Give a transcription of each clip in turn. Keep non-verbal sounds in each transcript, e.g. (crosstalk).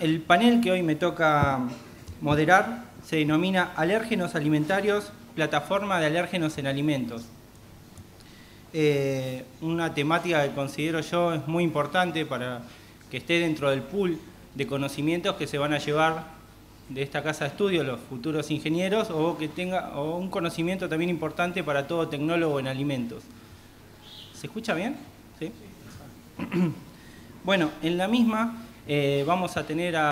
El panel que hoy me toca moderar se denomina Alérgenos Alimentarios, plataforma de alérgenos en alimentos. Eh, una temática que considero yo es muy importante para que esté dentro del pool de conocimientos que se van a llevar de esta casa de estudio los futuros ingenieros o que tenga o un conocimiento también importante para todo tecnólogo en alimentos. ¿Se escucha bien? ¿Sí? (clears throat) Bueno, en la misma eh, vamos a tener a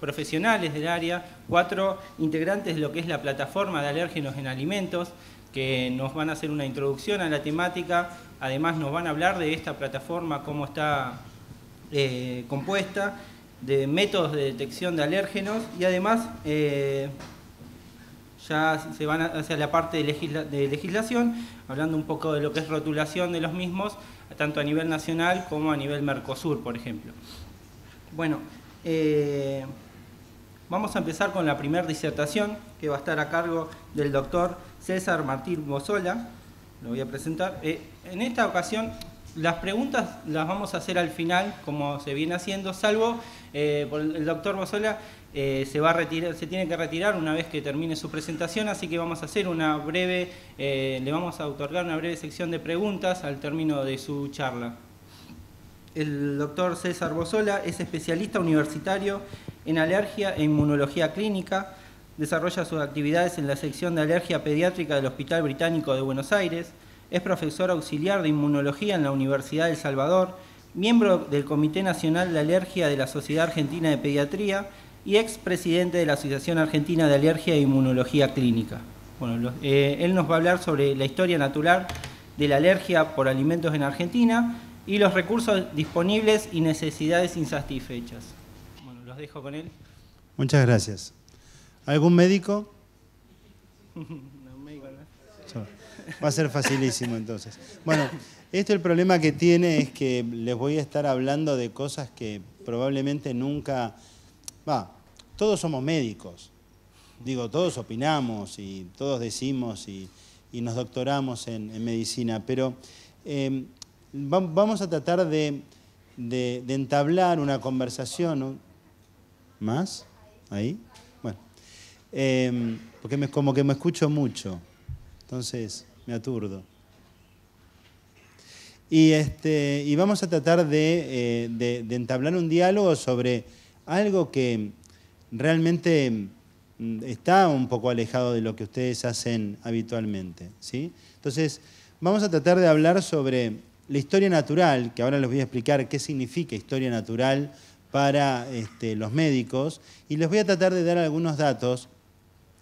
profesionales del área, cuatro integrantes de lo que es la plataforma de alérgenos en alimentos, que nos van a hacer una introducción a la temática, además nos van a hablar de esta plataforma, cómo está eh, compuesta, de métodos de detección de alérgenos y además eh, ya se van hacia la parte de, legislación, hablando un poco de lo que es rotulación de los mismos, tanto a nivel nacional como a nivel Mercosur, por ejemplo. Bueno, eh, vamos a empezar con la primera disertación que va a estar a cargo del doctor César Martín Bozola. Lo voy a presentar. Eh, en esta ocasión las preguntas las vamos a hacer al final, como se viene haciendo, salvo eh, el doctor Bozola se, va se tiene que retirar una vez que termine su presentación, así que vamos a hacer una breve, le vamos a otorgar una breve sección de preguntas al término de su charla. El doctor César Bozola es especialista universitario en alergia e inmunología clínica, desarrolla sus actividades en la sección de alergia pediátrica del Hospital Británico de Buenos Aires, es profesor auxiliar de inmunología en la Universidad del de Salvador, miembro del Comité Nacional de Alergia de la Sociedad Argentina de Pediatría y ex presidente de la Asociación Argentina de Alergia e Inmunología Clínica. Eh, él nos va a hablar sobre la historia natural de la alergia por alimentos en Argentina y los recursos disponibles y necesidades insatisfechas. Bueno, los dejo con él. Muchas gracias. ¿Algún médico? (laughs) no, médico Va a ser facilísimo entonces. Bueno, este el problema que tiene es que les voy a estar hablando de cosas que probablemente nunca... Va, todos somos médicos. Digo, todos opinamos y todos decimos y, nos doctoramos en, medicina, pero... Em, vamos a tratar de, entablar una conversación. ¿Más? ¿Ahí? Bueno. Em, porque me, como que me escucho mucho. Entonces, me aturdo. Y, este, y vamos a tratar de, eh, de, entablar un diálogo sobre algo que realmente mm, está un poco alejado de lo que ustedes hacen habitualmente. ¿sí? Entonces, vamos a tratar de hablar sobre la historia natural, que ahora les voy a explicar qué significa historia natural para este, los médicos, y les voy a tratar de dar algunos datos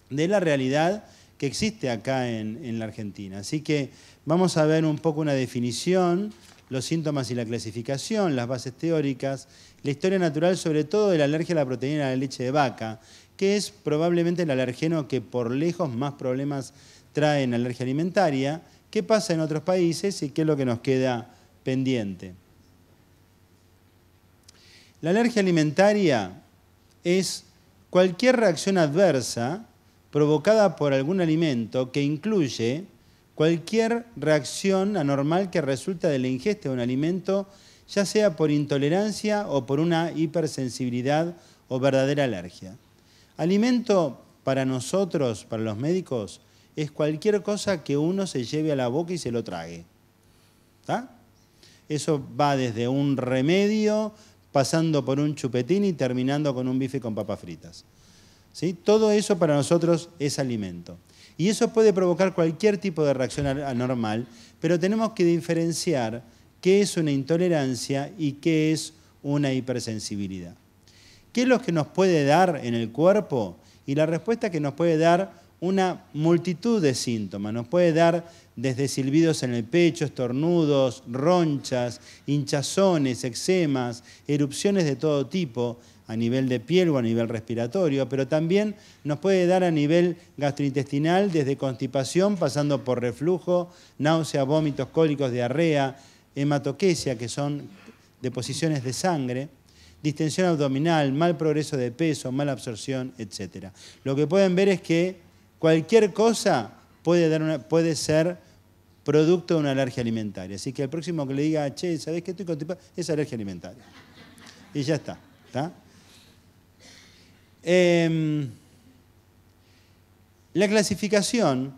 de la realidad que existe acá en, en la Argentina. Así que vamos a ver un poco una definición, los síntomas y la clasificación, las bases teóricas, la historia natural sobre todo de la alergia a la proteína de la leche de vaca, que es probablemente el alergeno que por lejos más problemas trae en alergia alimentaria, qué pasa en otros países y qué es lo que nos queda pendiente. La alergia alimentaria es cualquier reacción adversa provocada por algún alimento que incluye cualquier reacción anormal que resulta de la ingesta de un alimento, ya sea por intolerancia o por una hipersensibilidad o verdadera alergia. Alimento para nosotros, para los médicos, es cualquier cosa que uno se lleve a la boca y se lo trague. Eso va desde un remedio, pasando por un chupetín y terminando con un bife con papas fritas. ¿Sí? Todo eso para nosotros es alimento. Y eso puede provocar cualquier tipo de reacción anormal, pero tenemos que diferenciar qué es una intolerancia y qué es una hipersensibilidad. ¿Qué es lo que nos puede dar en el cuerpo? Y la respuesta que nos puede dar una multitud de síntomas. Nos puede dar desde silbidos en el pecho, estornudos, ronchas, hinchazones, eczemas, erupciones de todo tipo a nivel de piel o a nivel respiratorio, pero también nos puede dar a nivel gastrointestinal desde constipación, pasando por reflujo, náusea, vómitos, cólicos, diarrea, hematoquesia, que son deposiciones de sangre distensión abdominal, mal progreso de peso, mala absorción, etc. Lo que pueden ver es que Cualquier cosa puede, ser producto de una alergia alimentaria. Así que el próximo que le diga, che, ¿sabés qué estoy contigo? Es alergia alimentaria. Y ya está. Em, la clasificación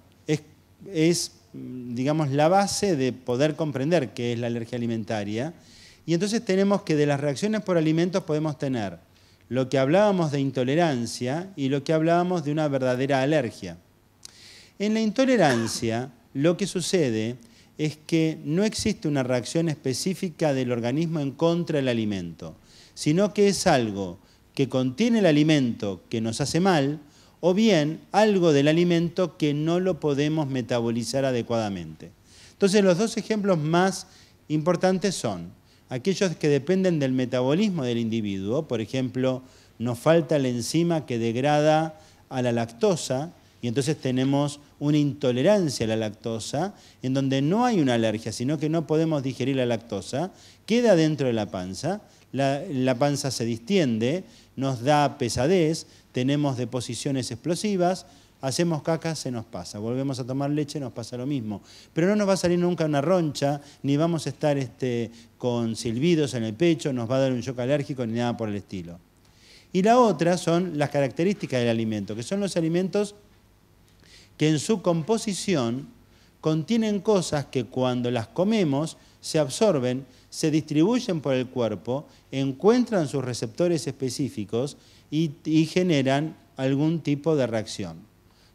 es, digamos, la base de poder comprender qué es la alergia alimentaria. Y entonces tenemos que de las reacciones por alimentos podemos tener lo que hablábamos de intolerancia y lo que hablábamos de una verdadera alergia. En la intolerancia, lo que sucede es que no existe una reacción específica del organismo en contra del alimento, sino que es algo que contiene el alimento que nos hace mal o bien algo del alimento que no lo podemos metabolizar adecuadamente. Entonces los dos ejemplos más importantes son aquellos que dependen del metabolismo del individuo, por ejemplo, nos falta la enzima que degrada a la lactosa y entonces tenemos una intolerancia a la lactosa, en donde no hay una alergia, sino que no podemos digerir la lactosa, queda dentro de la panza, la, panza se distiende, nos da pesadez, tenemos deposiciones explosivas, hacemos caca, se nos pasa. Volvemos a tomar leche, nos pasa lo mismo. Pero no nos va a salir nunca una roncha, ni vamos a estar este, con silbidos en el pecho, nos va a dar un shock alérgico, ni nada por el estilo. Y la otra son las características del alimento, que son los alimentos que en su composición contienen cosas que cuando las comemos se absorben, se distribuyen por el cuerpo, encuentran sus receptores específicos y generan algún tipo de reacción.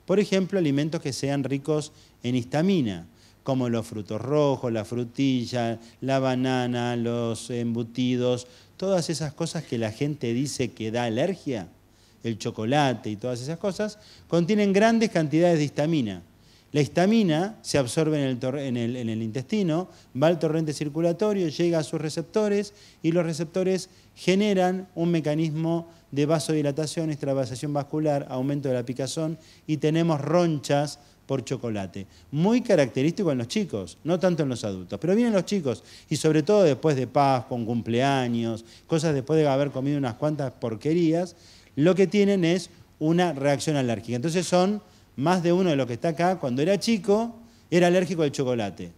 Por ejemplo, alimentos que sean ricos en histamina, como los frutos rojos, la frutilla, la banana, los embutidos, todas esas cosas que la gente dice que da alergia, el chocolate y todas esas cosas, contienen grandes cantidades de histamina. La histamina se absorbe en el, intestino, va al torrente circulatorio, llega a sus receptores y los receptores generan un mecanismo de vasodilatación, extravasación vascular, aumento de la picazón y tenemos ronchas por chocolate. Muy característico en los chicos, no tanto en los adultos, pero vienen los chicos y sobre todo después de paz, con cumpleaños, cosas después de haber comido unas cuantas porquerías, lo que tienen es una reacción alérgica. Entonces son más de uno de los que está acá, cuando era chico, era alérgico al chocolate.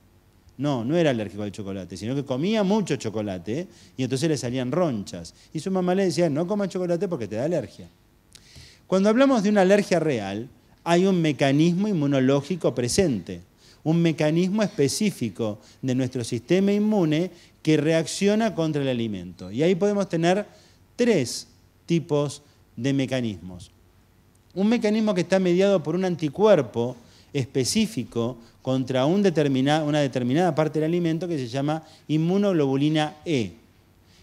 No, no era alérgico al chocolate, sino que comía mucho chocolate y entonces le salían ronchas. Y su mamá le decía, no comas chocolate porque te da alergia. Cuando hablamos de una alergia real, hay un mecanismo inmunológico presente, un mecanismo específico de nuestro sistema inmune que reacciona contra el alimento. Y ahí podemos tener tres tipos de mecanismos. Un mecanismo que está mediado por un anticuerpo específico contra una determinada parte del alimento que se llama inmunoglobulina E.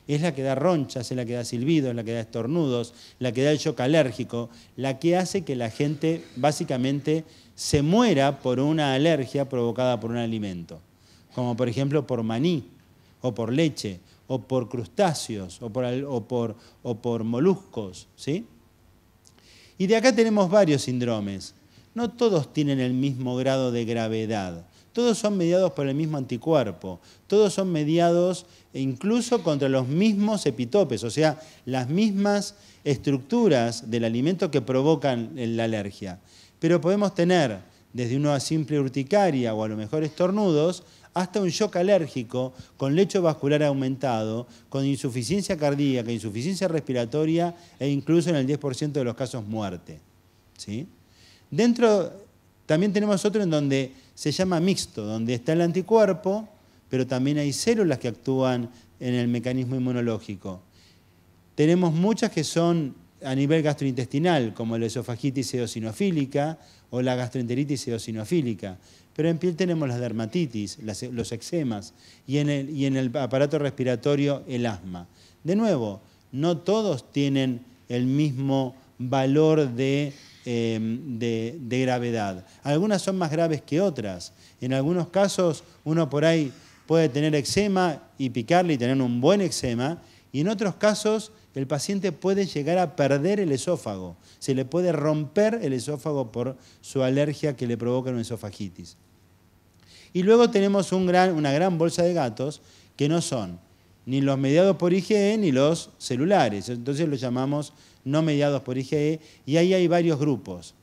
Es la que da ronchas, es la que da silbidos, es la que da estornudos, la que da el shock alérgico, la que hace que la gente básicamente se muera por una alergia provocada por un alimento, como por ejemplo por maní o por leche o por crustáceos o por, o por moluscos, ¿sí? Y de acá tenemos varios síndromes. No todos tienen el mismo grado de gravedad. Todos son mediados por el mismo anticuerpo. Todos son mediados incluso contra los mismos epitopes, o sea, las mismas estructuras del alimento que provocan la alergia. Pero podemos tener desde una simple urticaria o a lo mejor estornudos hasta un shock alérgico con lecho vascular aumentado, con insuficiencia cardíaca, insuficiencia respiratoria e incluso en el 10% de los casos muerte. ¿Sí? Dentro también tenemos otro en donde se llama mixto, donde está el anticuerpo, pero también hay células que actúan en el mecanismo inmunológico. Tenemos muchas que son a nivel gastrointestinal, como la esofagitis eosinofílica o la gastroenteritis eosinofílica, pero en piel tenemos las dermatitis, e, los eczemas y en, el, aparato respiratorio el asma. De nuevo, no todos tienen el mismo valor em, de de, gravedad. Algunas son más graves que otras. En algunos casos uno por ahí puede tener eczema y picarle y tener un buen eczema. Y en otros casos el paciente puede llegar a perder el esófago. Se le puede romper el esófago por su alergia que le provoca una esofagitis. Y luego tenemos una gran bolsa de gatos que no son ni los mediados por IgE ni los celulares. Entonces los llamamos no mediados por IgE y ahí hay varios grupos.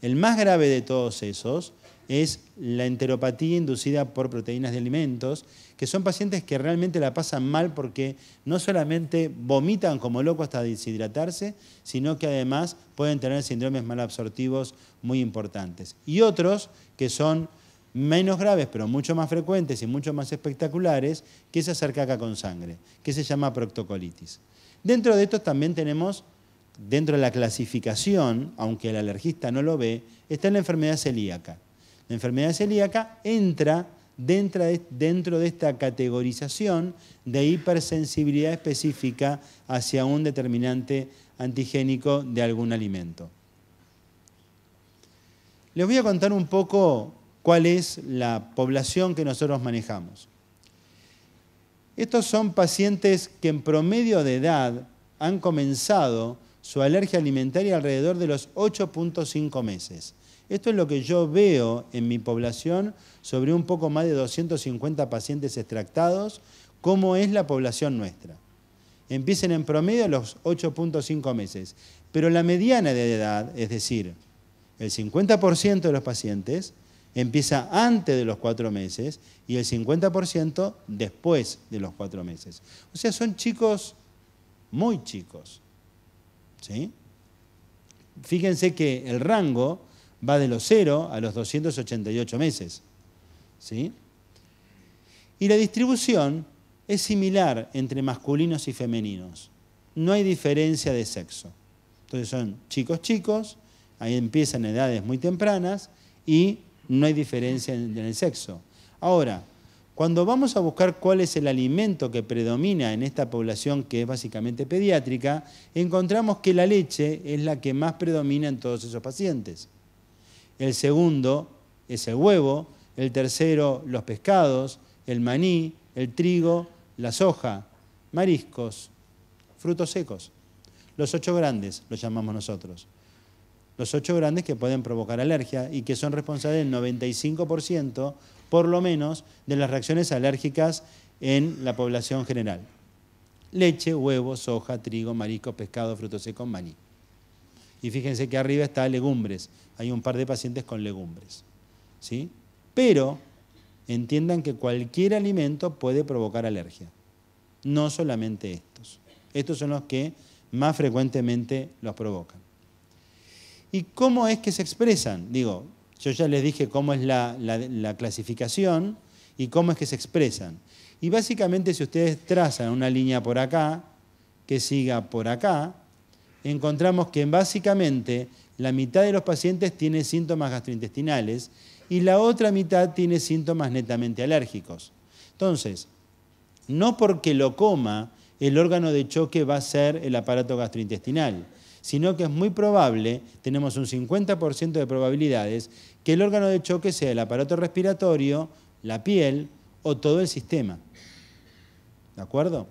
El más grave de todos esos es la enteropatía inducida por proteínas de alimentos, que son pacientes que realmente la pasan mal porque no solamente vomitan como loco hasta deshidratarse, sino que además pueden tener síndromes malabsortivos muy importantes. Y otros que son menos graves, pero mucho más frecuentes y mucho más espectaculares, que se acerca acá con sangre, que se llama proctocolitis. Dentro de estos también tenemos, dentro de la clasificación, aunque el alergista no lo ve, está la enfermedad celíaca. La enfermedad celíaca entra dentro de, dentro de esta categorización de hipersensibilidad específica hacia un determinante antigénico de algún alimento. Les voy a contar un poco cuál es la población que nosotros manejamos. Estos son pacientes que en promedio de edad han comenzado su alergia alimentaria alrededor de los 8.5 meses. Esto es lo que yo veo en mi población sobre un poco más de 250 pacientes extractados, cómo es la población nuestra. Empiecen en promedio a los 8.5 meses, pero la mediana de edad, es decir, el 50% de los pacientes, empieza antes de los cuatro meses y el 50% después de los cuatro meses. O sea, son chicos muy chicos. Fíjense que el rango va de los 0 a los 288 meses. Y la distribución es similar entre masculinos y femeninos. No hay diferencia de sexo. Entonces son chicos chicos, ahí empiezan edades muy tempranas y no hay diferencia en el sexo. Ahora, cuando vamos a buscar cuál es el alimento que predomina en esta población que es básicamente pediátrica, encontramos que la leche es la que más predomina en todos esos pacientes. El segundo es el huevo, el tercero los pescados, el maní, el trigo, la soja, mariscos, frutos secos. Los ocho grandes los llamamos nosotros los ocho grandes que pueden provocar alergia y que son responsables del 95% por lo menos de las reacciones alérgicas en la población general. Leche, huevo, soja, trigo, marico, pescado, frutos secos, maní. Y fíjense que arriba está legumbres. Hay un par de pacientes con legumbres. ¿sí? Pero entiendan que cualquier alimento puede provocar alergia. No solamente estos. Estos son los que más frecuentemente los provocan. ¿Y cómo es que se expresan? Digo, yo ya les dije cómo es la, la clasificación y cómo es que se expresan. Y básicamente si ustedes trazan una línea por acá, que siga por acá, encontramos que básicamente la mitad de los pacientes tiene síntomas gastrointestinales y la otra mitad tiene síntomas netamente alérgicos. Entonces, no porque lo coma, el órgano de choque va a ser el aparato gastrointestinal sino que es muy probable, tenemos un 50% de probabilidades, que el órgano de choque sea el aparato respiratorio, la piel o todo el sistema. ¿De acuerdo?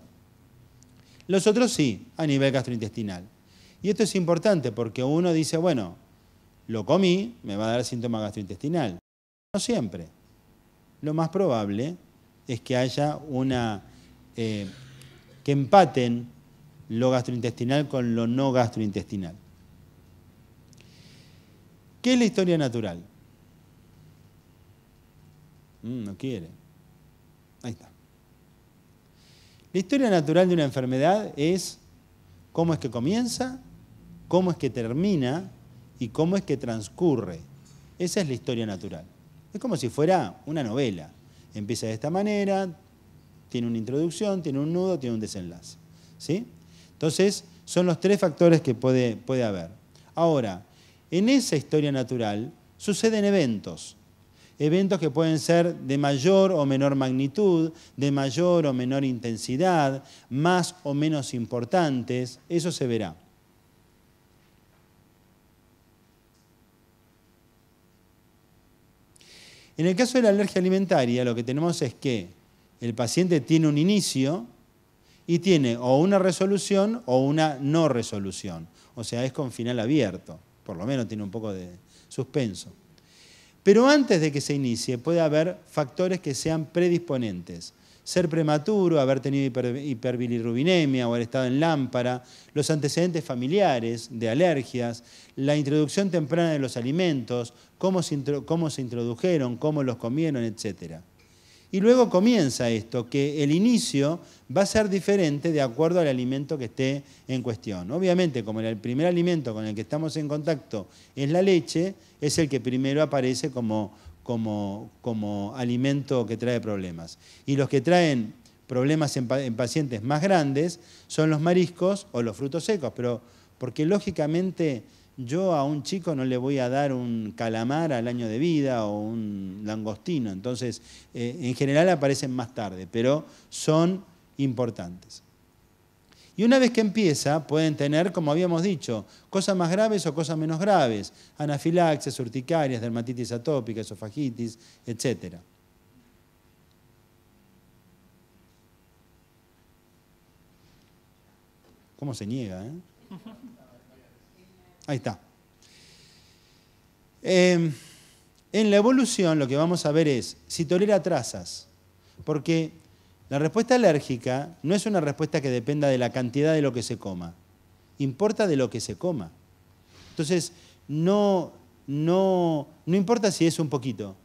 Los otros sí, a nivel gastrointestinal. Y esto es importante porque uno dice, bueno, lo comí, me va a dar síntoma gastrointestinal. No siempre. Lo más probable es que haya una... Eh, que empaten lo gastrointestinal con lo no gastrointestinal. ¿Qué es la historia natural? Mm, no quiere. Ahí está. La historia natural de una enfermedad es cómo es que comienza, cómo es que termina y cómo es que transcurre. Esa es la historia natural. Es como si fuera una novela. Empieza de esta manera, tiene una introducción, tiene un nudo, tiene un desenlace. ¿Sí? Entonces, son los tres factores que puede, haber. Ahora, en esa historia natural suceden eventos. Eventos que pueden ser de mayor o menor magnitud, de mayor o menor intensidad, más o menos importantes, eso se verá. En el caso de la alergia alimentaria, lo que tenemos es que el paciente tiene un inicio, y tiene o una resolución o una no resolución. O sea, es con final abierto, por lo menos tiene un poco de suspenso. Pero antes de que se inicie puede haber factores que sean predisponentes. Ser prematuro, haber tenido hiperbilirrubinemia o haber estado en lámpara, los antecedentes familiares de alergias, la introducción temprana de los alimentos, cómo se, cómo se introdujeron, cómo los comieron, etcétera. Y luego comienza esto, que el inicio va a ser diferente de acuerdo al alimento que esté en cuestión. Obviamente, como el primer alimento con el que estamos en contacto es la leche, es el que primero aparece como, como, alimento que trae problemas. Y los que traen problemas en, en pacientes más grandes son los mariscos o los frutos secos, pero porque lógicamente yo a un chico no le voy a dar un calamar al año de vida o un langostino. Entonces, eh, en general aparecen más tarde, pero son importantes. Y una vez que empieza, pueden tener, como habíamos dicho, cosas más graves o cosas menos graves, anafilaxias, urticarias, dermatitis atópica, esofagitis, etcétera. ¿Cómo se niega? Eh? Ahí está. Em, en la evolución lo que vamos a ver es si tolera trazas, porque la respuesta alérgica no es una respuesta que dependa de la cantidad de lo que se coma, importa de lo que se coma. Entonces, no, no, no importa si es un poquito,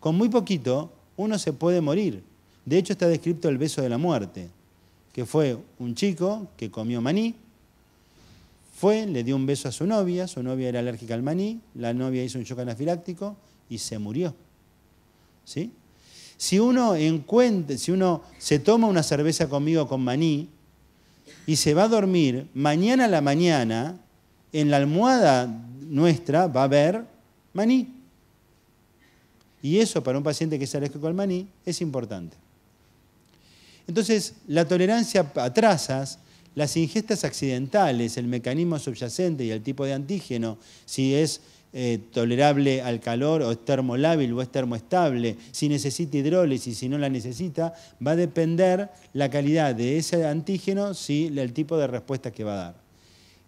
con muy poquito uno se puede morir. De hecho, está descrito el beso de la muerte, que fue un chico que comió maní, fue, le dio un beso a su novia, su novia era alérgica al maní, la novia hizo un shock anafiláctico y se murió. ¿Sí? Si uno encuentra, si uno se toma una cerveza conmigo con maní y se va a dormir, mañana a la mañana, en la almohada nuestra va a haber maní. Y eso para un paciente que es alérgico al maní es importante. Entonces, la tolerancia a trazas las ingestas accidentales, el mecanismo subyacente y el tipo de antígeno, si es eh, tolerable al calor o es termolábil o es termoestable, si necesita hidrólisis, si no la necesita, va a depender la calidad de ese antígeno, si el tipo de respuesta que va a dar.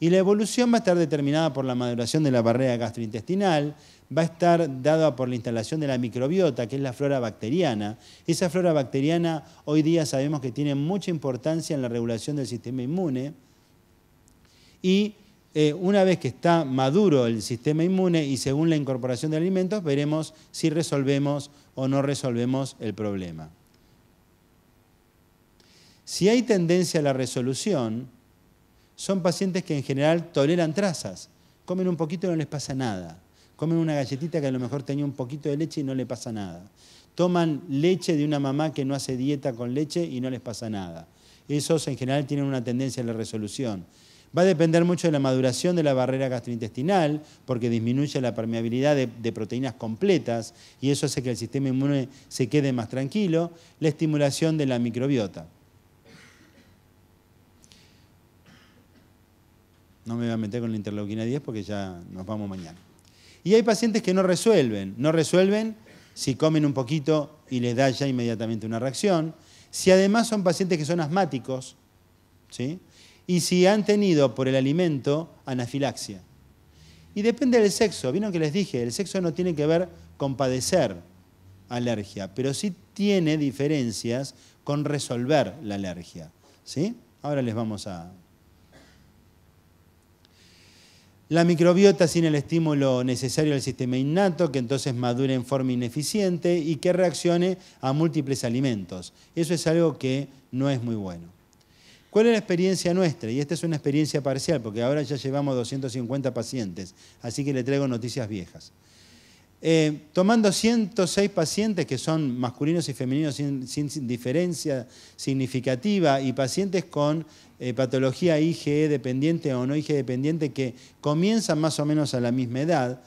Y la evolución va a estar determinada por la maduración de la barrera gastrointestinal, va a estar dada por la instalación de la microbiota, que es la flora bacteriana. Esa flora bacteriana hoy día sabemos que tiene mucha importancia en la regulación del sistema inmune. Y eh, una vez que está maduro el sistema inmune y según la incorporación de alimentos, veremos si resolvemos o no resolvemos el problema. Si hay tendencia a la resolución, son pacientes que en general toleran trazas, comen un poquito y no les pasa nada comen una galletita que a lo mejor tenía un poquito de leche y no le pasa nada. Toman leche de una mamá que no hace dieta con leche y no les pasa nada. Esos en general tienen una tendencia a la resolución. Va a depender mucho de la maduración de la barrera gastrointestinal, porque disminuye la permeabilidad de, proteínas completas y eso hace que el sistema inmune se quede más tranquilo, la estimulación de la microbiota. No me voy a meter con la interleuquina 10 porque ya nos vamos mañana. Y hay pacientes que no resuelven, no resuelven si comen un poquito y les da ya inmediatamente una reacción, si además son pacientes que son asmáticos, ¿sí? y si han tenido por el alimento anafilaxia. Y depende del sexo, vino que les dije, el sexo no tiene que ver con padecer alergia, pero sí tiene diferencias con resolver la alergia. ¿sí? Ahora les vamos a La microbiota sin el estímulo necesario al sistema innato, que entonces madure en forma ineficiente y que reaccione a múltiples alimentos. Eso es algo que no es muy bueno. ¿Cuál es la experiencia nuestra? Y esta es una experiencia parcial, porque ahora ya llevamos 250 pacientes, así que le traigo noticias viejas. Eh, tomando 106 pacientes que son masculinos y femeninos sin, diferencia significativa y pacientes con eh, patología IgE dependiente o no IgE dependiente que comienzan más o menos a la misma edad,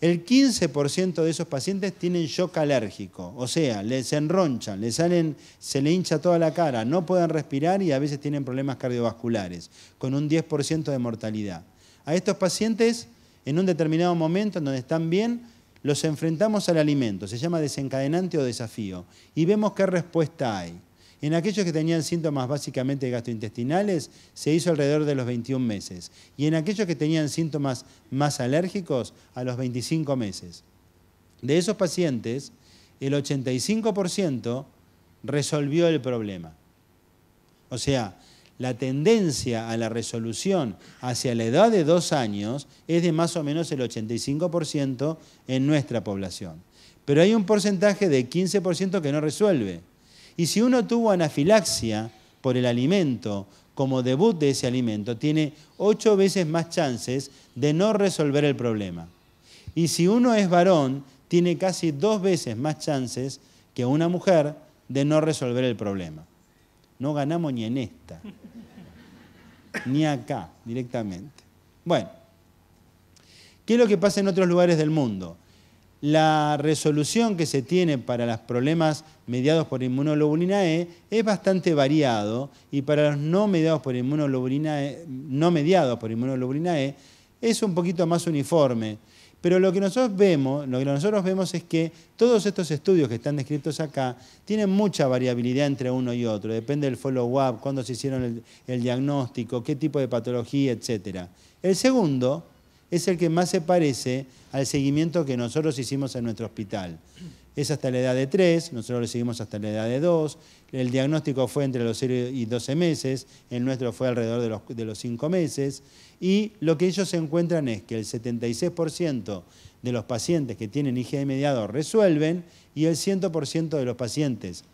el 15% de esos pacientes tienen shock alérgico, o sea, les enronchan, les salen, se le hincha toda la cara, no pueden respirar y a veces tienen problemas cardiovasculares, con un 10% de mortalidad. A estos pacientes, en un determinado momento, en donde están bien, los enfrentamos al alimento, se llama desencadenante o desafío, y vemos qué respuesta hay. En aquellos que tenían síntomas básicamente gastrointestinales, se hizo alrededor de los 21 meses. Y en aquellos que tenían síntomas más alérgicos, a los 25 meses. De esos pacientes, el 85% resolvió el problema. O sea, la tendencia a la resolución hacia la edad de dos años es de más o menos el 85% en nuestra población. Pero hay un porcentaje de 15% que no resuelve. Y si uno tuvo anafilaxia por el alimento como debut de ese alimento, tiene ocho veces más chances de no resolver el problema. Y si uno es varón, tiene casi dos veces más chances que una mujer de no resolver el problema. No ganamos ni en esta, ni acá directamente. Bueno, ¿qué es lo que pasa en otros lugares del mundo? La resolución que se tiene para los problemas mediados por inmunoglobulina E es bastante variado y para los no mediados por inmunoglobulina e, no mediados por inmunoglobulina E es un poquito más uniforme pero lo que nosotros vemos, lo que nosotros vemos es que todos estos estudios que están descritos acá tienen mucha variabilidad entre uno y otro. Depende del follow-up, cuándo se hicieron el, diagnóstico, qué tipo de patología, etc. El segundo es el que más se parece al seguimiento que nosotros hicimos en nuestro hospital. Es hasta la edad de tres, nosotros lo seguimos hasta la edad de 2, el diagnóstico fue entre los 0 y 12 meses, el nuestro fue alrededor de los, 5 meses, y lo que ellos encuentran es que el 76% de los pacientes que tienen IgE mediado resuelven y el 100% de los pacientes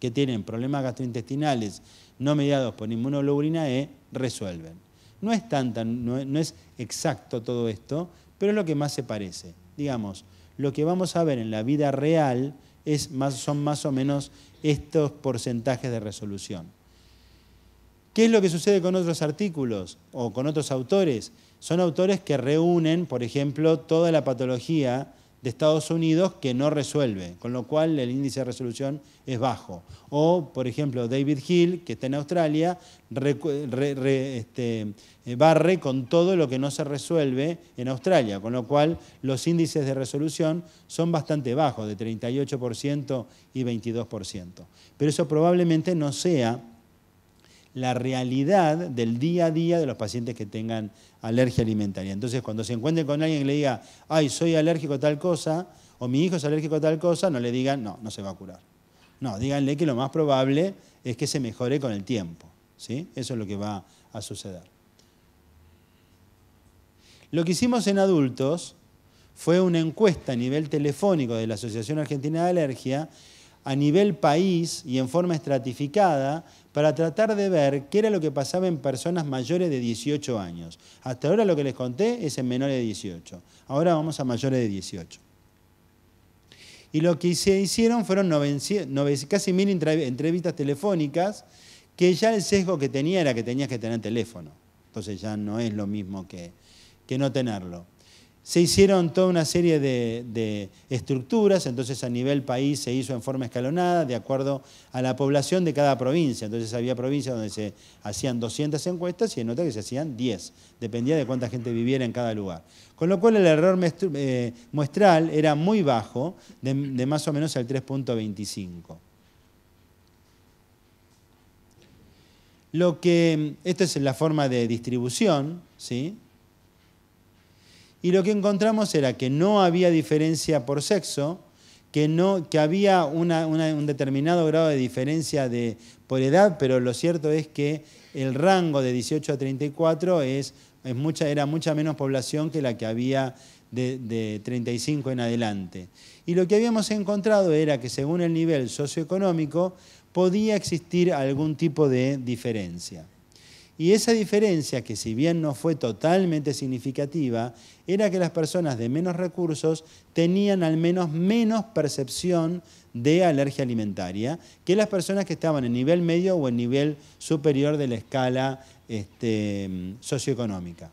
que tienen problemas gastrointestinales no mediados por inmunoglobulina E resuelven. No es, no, no es exacto todo esto, pero es lo que más se parece. Digamos, lo que vamos a ver en la vida real es más, son más o menos estos porcentajes de resolución. ¿Qué es lo que sucede con otros artículos o con otros autores? Son autores que reúnen, por ejemplo, toda la patología de Estados Unidos que no resuelve, con lo cual el índice de resolución es bajo. O, por ejemplo, David Hill, que está en Australia, este, eh, barre con todo lo que no se resuelve en Australia, con lo cual los índices de resolución son bastante bajos, de 38% y 22%. Pero eso probablemente no sea la realidad del día a día de los pacientes que tengan alergia alimentaria. Entonces, cuando se encuentren con alguien que le diga, ay, soy alérgico a tal cosa, o mi hijo es alérgico a tal cosa, no le digan, no, no se va a curar. No, díganle que lo más probable es que se mejore con el tiempo. ¿sí? Eso es lo que va a suceder. Lo que hicimos en adultos fue una encuesta a nivel telefónico de la Asociación Argentina de Alergia a nivel país y en forma estratificada para tratar de ver qué era lo que pasaba en personas mayores de 18 años. Hasta ahora lo que les conté es en menores de 18. Ahora vamos a mayores de 18. Y lo que se hicieron fueron casi mil entrevistas telefónicas, que ya el sesgo que tenía era que tenías que tener teléfono. Entonces ya no es lo mismo que no tenerlo se hicieron toda una serie de, estructuras, entonces a nivel país se hizo en forma escalonada, de acuerdo a la población de cada provincia. Entonces había provincias donde se hacían 200 encuestas y en otras que se hacían 10, dependía de cuánta gente viviera en cada lugar. Con lo cual el error eh, muestral era muy bajo, de, más o menos al 3.25. Lo que, esta es la forma de distribución, ¿sí? Y lo que encontramos era que no había diferencia por sexo, que, no, que había un determinado grado de diferencia por edad, pero lo cierto es que el rango de 18 a 34 era mucha menos población que la que había de 35 en adelante. Y lo que habíamos encontrado era que según el nivel socioeconómico podía existir algún tipo de diferencia. Y esa diferencia, que si bien no fue totalmente significativa, era que las personas de menos recursos tenían al menos menos percepción de alergia alimentaria que las personas que estaban en nivel medio o en nivel superior de la escala este, socioeconómica.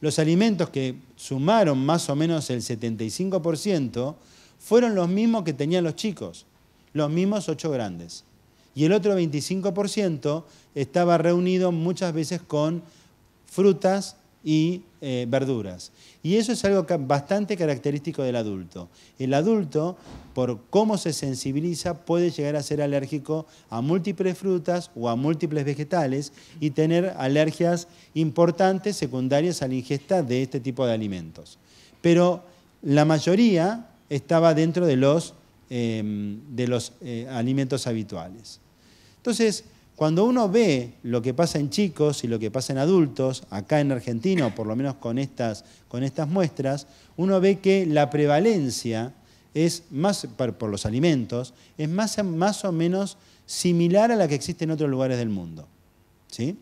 Los alimentos que sumaron más o menos el 75% fueron los mismos que tenían los chicos, los mismos ocho grandes y el otro 25% estaba reunido muchas veces con frutas y eh, verduras. Y eso es algo bastante característico del adulto. El adulto, por cómo se sensibiliza, puede llegar a ser alérgico a múltiples frutas o a múltiples vegetales y tener alergias importantes secundarias a la ingesta de este tipo de alimentos. Pero la mayoría estaba dentro de los Em, de los eh, alimentos habituales. Entonces, cuando uno ve lo que pasa en chicos y lo que pasa en adultos, acá en Argentina, o por lo menos con estas, con estas muestras, uno ve que la prevalencia es más, por, los alimentos, es más, más o menos similar a la que existe en otros lugares del mundo. ¿Sí?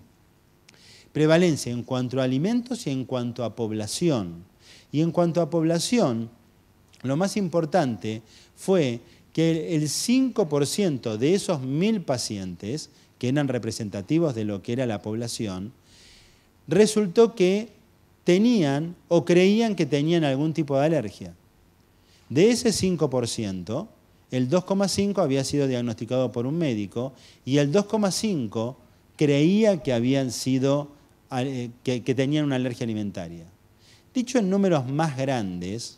Prevalencia en cuanto a alimentos y en cuanto a población. Y en cuanto a población, lo más importante, fue que el 5% de esos mil pacientes, que eran representativos de lo que era la población, resultó que tenían o creían que tenían algún tipo de alergia. De ese 5%, el 2,5 había sido diagnosticado por un médico y el 2,5 creía que habían eh, que, que, tenían una alergia alimentaria. Dicho en números más grandes,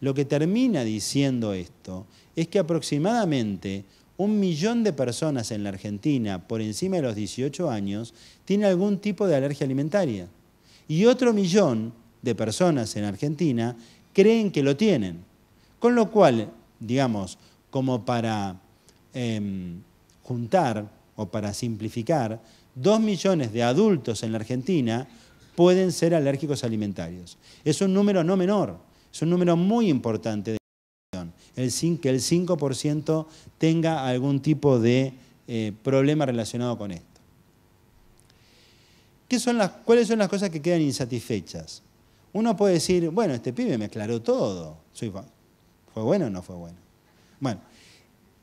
lo que termina diciendo esto es que aproximadamente un millón de personas en la Argentina por encima de los 18 años tiene algún tipo de alergia alimentaria. Y otro millón de personas en Argentina creen que lo tienen. Con lo cual, digamos, como para em, juntar o para simplificar, dos millones de adultos en la Argentina pueden ser alérgicos alimentarios. Es un número no menor. Es un número muy importante de el que el 5% tenga algún tipo de eh, problema relacionado con esto. ¿Cuáles son las cosas que quedan insatisfechas? Uno puede decir, bueno, este pibe me aclaró todo. ¿Fue bueno o no fue bueno? Bueno,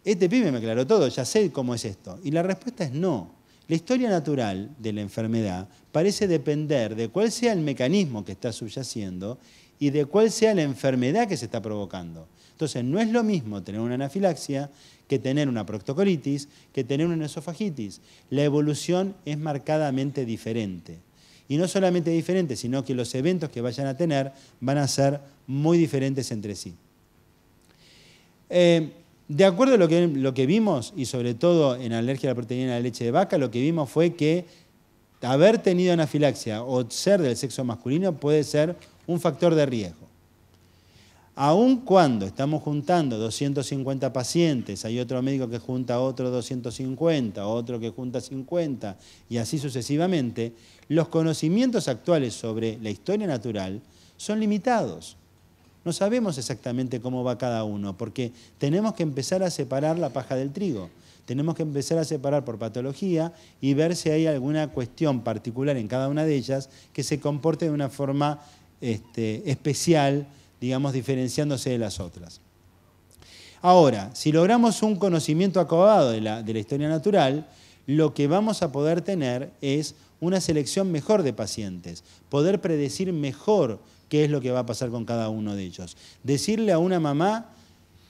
este pibe me aclaró todo, ya sé cómo es esto. Y la respuesta es no. La historia natural de la enfermedad parece depender de cuál sea el mecanismo que está subyaciendo y de cuál sea la enfermedad que se está provocando. Entonces, no es lo mismo tener una anafilaxia que tener una proctocolitis, que tener una esofagitis. La evolución es marcadamente diferente. Y no solamente diferente, sino que los eventos que vayan a tener van a ser muy diferentes entre sí. Eh, de acuerdo a lo que, lo que vimos, y sobre todo en alergia a la proteína de la leche de vaca, lo que vimos fue que haber tenido anafilaxia o ser del sexo masculino puede ser un factor de riesgo. Aun cuando estamos juntando 250 pacientes, hay otro médico que junta otro 250, otro que junta 50 y así sucesivamente, los conocimientos actuales sobre la historia natural son limitados. No sabemos exactamente cómo va cada uno, porque tenemos que empezar a separar la paja del trigo. Tenemos que empezar a separar por patología y ver si hay alguna cuestión particular en cada una de ellas que se comporte de una forma este, especial, digamos, diferenciándose de las otras. Ahora, si logramos un conocimiento acabado de la, de la historia natural, lo que vamos a poder tener es una selección mejor de pacientes, poder predecir mejor qué es lo que va a pasar con cada uno de ellos. Decirle a una mamá,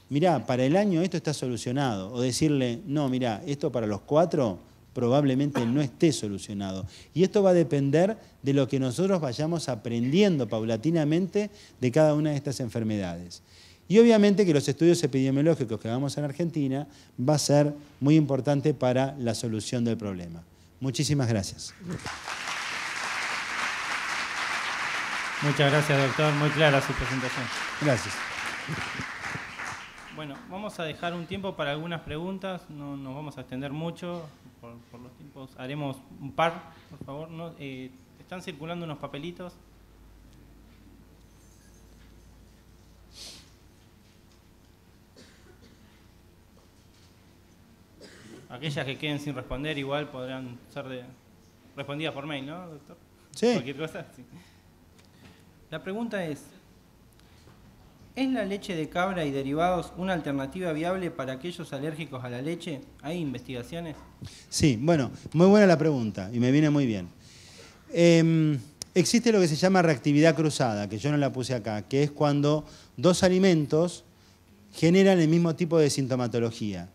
mirá, para el año esto está solucionado, o decirle, no, mirá, esto para los cuatro probablemente no esté solucionado. Y esto va a depender de lo que nosotros vayamos aprendiendo paulatinamente de cada una de estas enfermedades. Y obviamente que los estudios epidemiológicos que hagamos en Argentina va a ser muy importante para la solución del problema. Muchísimas gracias. Muchas gracias, doctor. Muy clara su presentación. Gracias. Bueno, vamos a dejar un tiempo para algunas preguntas, no nos vamos a extender mucho por, los tiempos. Haremos un par, por favor. Eh, están circulando unos papelitos. Aquellas que queden sin responder igual podrán ser de, respondidas por mail, ¿no, doctor? Sí. Cualquier cosa, La pregunta es, ¿Es la leche de cabra y derivados una alternativa viable para aquellos alérgicos a la leche? ¿Hay investigaciones? Sí, bueno, muy buena la pregunta y me viene muy bien. Em, existe lo que se llama reactividad cruzada, que yo no la puse acá, que es cuando dos alimentos generan el mismo tipo de sintomatología.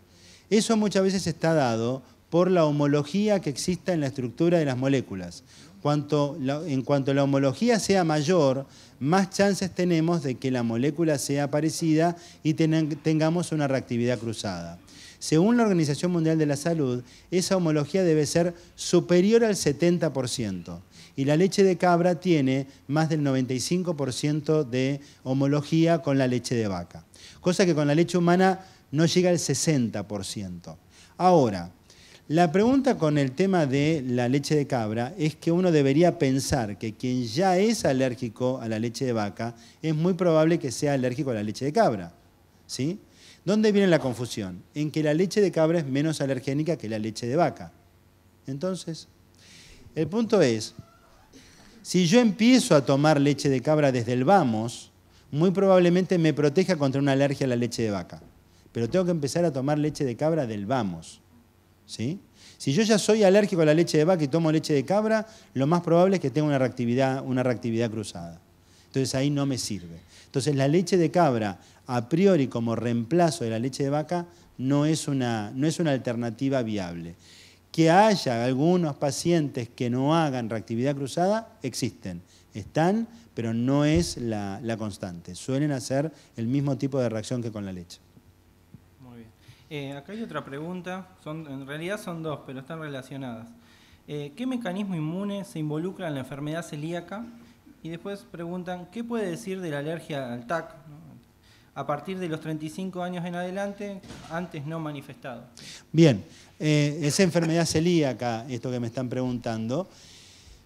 Eso muchas veces está dado por la homología que exista en la estructura de las moléculas. Cuanto en cuanto la homología sea mayor, más chances tenemos de que la molécula sea parecida y tengamos una reactividad cruzada. Según la Organización Mundial de la Salud, esa homología debe ser superior al 70% y la leche de cabra tiene más del 95% de homología con la leche de vaca, cosa que con la leche humana no llega al 60%. Ahora, la pregunta con el tema de la leche de cabra es que uno debería pensar que quien ya es alérgico a la leche de vaca es muy probable que sea alérgico a la leche de cabra. ¿Sí? ¿Dónde viene la confusión? En que la leche de cabra es menos alergénica que la leche de vaca. Entonces, el punto es, si yo empiezo a tomar leche de cabra desde el vamos, muy probablemente me proteja contra una alergia a la leche de vaca. Pero tengo que empezar a tomar leche de cabra del vamos. Si yo ya soy alérgico a la leche de vaca y tomo leche de cabra, lo más probable es que tenga una reactividad, cruzada. Entonces ahí no me sirve. Entonces la leche de cabra, a priori como reemplazo de la leche de vaca, no es una, alternativa viable. Que haya algunos pacientes que no hagan reactividad cruzada, existen. Están, pero no es la constante. Suelen hacer el mismo tipo de reacción que con la leche. Eh, acá hay otra pregunta, en realidad son dos, pero están relacionadas. Eh, ¿Qué mecanismo inmune se involucra en la enfermedad celíaca? Y después preguntan, ¿qué puede decir de la alergia al TAC? A partir de los 35 años en adelante, antes no manifestado. Bien, eh, esa enfermedad celíaca, esto que me están preguntando,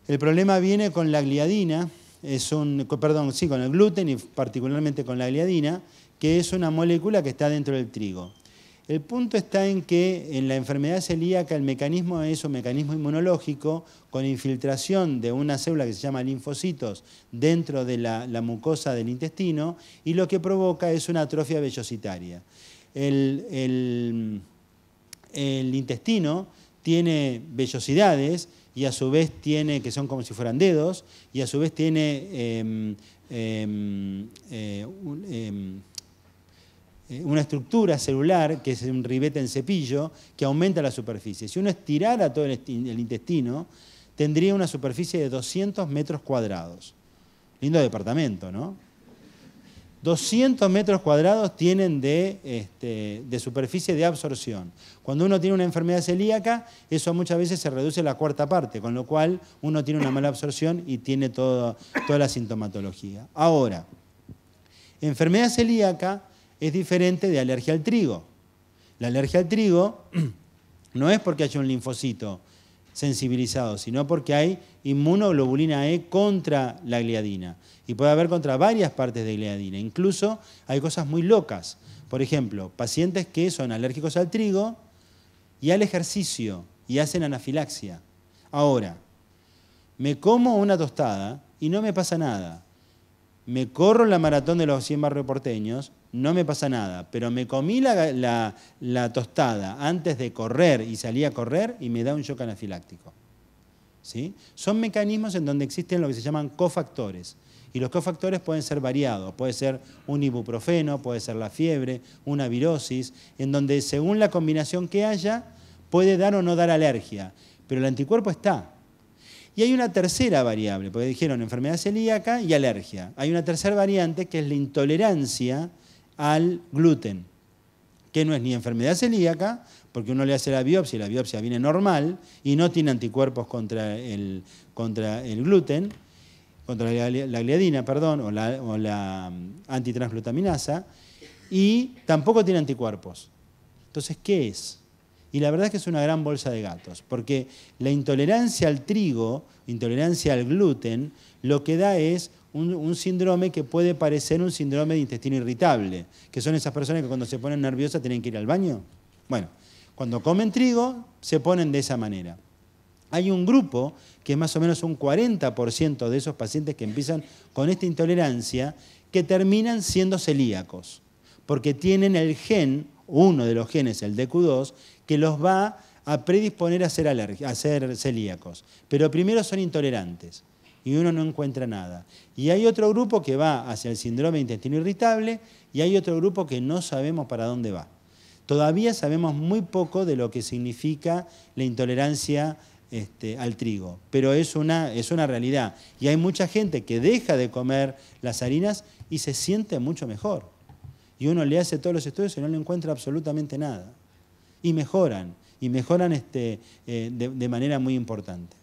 el problema viene con la gliadina, es un, perdón, sí, con el gluten y particularmente con la gliadina, que es una molécula que está dentro del trigo. El punto está en que en la enfermedad celíaca el mecanismo es un mecanismo inmunológico con infiltración de una célula que se llama linfocitos dentro de la, mucosa del intestino y lo que provoca es una atrofia vellositaria. El, intestino tiene vellosidades y a su vez tiene, que son como si fueran dedos, y a su vez tiene... Em, em, eh, em, eh, una estructura celular, que es un ribete en cepillo, que aumenta la superficie. Si uno estirara todo el intestino, tendría una superficie de 200 metros cuadrados. Lindo departamento, ¿no? 200 metros cuadrados tienen este, de, superficie de absorción. Cuando uno tiene una enfermedad celíaca, eso muchas veces se reduce a la cuarta parte, con lo cual uno tiene una mala absorción y tiene toda la sintomatología. Ahora, enfermedad celíaca es diferente de alergia al trigo. La alergia al trigo (clears throat) no es porque haya un linfocito sensibilizado, sino porque hay inmunoglobulina E contra la gliadina. Y puede haber contra varias partes de gliadina. Incluso hay cosas muy locas. Por ejemplo, pacientes que son alérgicos al trigo y al ejercicio y hacen anafilaxia. Ahora, me como una tostada y no me pasa nada. Me corro la maratón de los 100 barrios porteños no me pasa nada, pero me comí la, tostada antes de correr y salí a correr y me da un shock anafiláctico. ¿Sí? Son mecanismos en donde existen lo que se llaman cofactores. Y los cofactores pueden ser variados, puede ser un ibuprofeno, puede ser la fiebre, una virosis, en donde según la combinación que haya, puede dar o no dar alergia. Pero el anticuerpo está. Y hay una tercera variable, porque dijeron enfermedad celíaca y alergia. Hay una tercera variante que es la intolerancia al gluten, que no es ni enfermedad celíaca, porque uno le hace la biopsia y la biopsia viene normal y no tiene anticuerpos contra el, contra el gluten, contra la, gliadina, perdón, o la, o la mm, antitransglutaminasa, y tampoco tiene anticuerpos. Entonces, ¿qué es? Y la verdad es que es una gran bolsa de gatos, porque la intolerancia al trigo, intolerancia al gluten, lo que da es un, síndrome que puede parecer un síndrome de intestino irritable, que son esas personas que cuando se ponen nerviosas tienen que ir al baño. Bueno, cuando comen trigo se ponen de esa manera. Hay un grupo que es más o menos un 40% de esos pacientes que empiezan con esta intolerancia que terminan siendo celíacos, porque tienen el gen, uno de los genes, el DQ2, que los va a predisponer a ser, a ser celíacos. Pero primero son intolerantes y uno no encuentra nada. Y hay otro grupo que va hacia el síndrome de intestino irritable y hay otro grupo que no sabemos para dónde va. Todavía sabemos muy poco de lo que significa la intolerancia este, al trigo, pero es una, es una realidad. Y hay mucha gente que deja de comer las harinas y se siente mucho mejor. Y uno le hace todos los estudios y no le encuentra absolutamente nada. Y mejoran, y mejoran este, eh, de manera muy importante.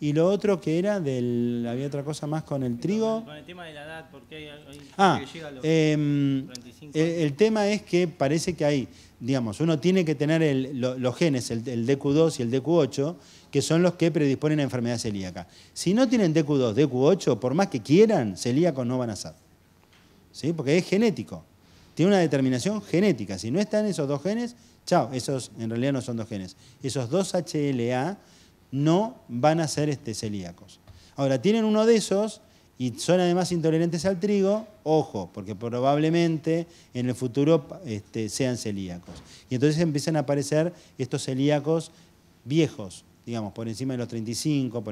Y lo otro que era del. Había otra cosa más con el trigo. Con el tema de la edad, porque hay, ah, llega a los eh, El, tema es que parece que hay, digamos, uno tiene que tener los genes, el, DQ2 y el DQ8, que son los que predisponen a enfermedad celíaca. Si no tienen DQ2, DQ8, por más que quieran, celíacos no van a ser. ¿Sí? Porque es genético. Tiene una determinación genética. Si no están esos dos genes, chao, esos en realidad no son dos genes. Esos dos HLA no van a ser este, celíacos. Ahora, tienen uno de esos y son además intolerantes al trigo, ojo, porque probablemente en el futuro este, sean celíacos. Y entonces empiezan a aparecer estos celíacos viejos, digamos, por encima de los 35,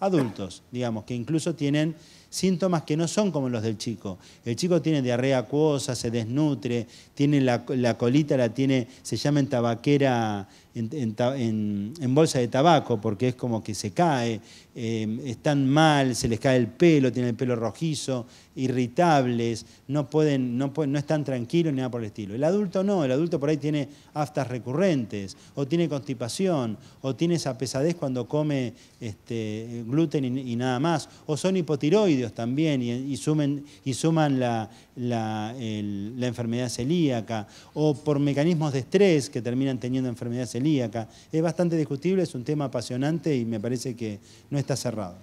adultos, digamos, que incluso tienen síntomas que no son como los del chico. El chico tiene diarrea acuosa, se desnutre, tiene la, colita, la tiene, se llama en tabaquera, en, bolsa de tabaco, porque es como que se cae, eh, están mal, se les cae el pelo, tienen el pelo rojizo, irritables, no, pueden, no, no están tranquilos ni nada por el estilo. El adulto no, el adulto por ahí tiene aftas recurrentes, o tiene constipación, o tiene esa pesadez cuando come este, gluten y nada más, o son hipotiroides también y, sumen, y suman la, la, enfermedad celíaca o por mecanismos de estrés que terminan teniendo enfermedad celíaca. Es bastante discutible, es un tema apasionante y me parece que no está cerrado.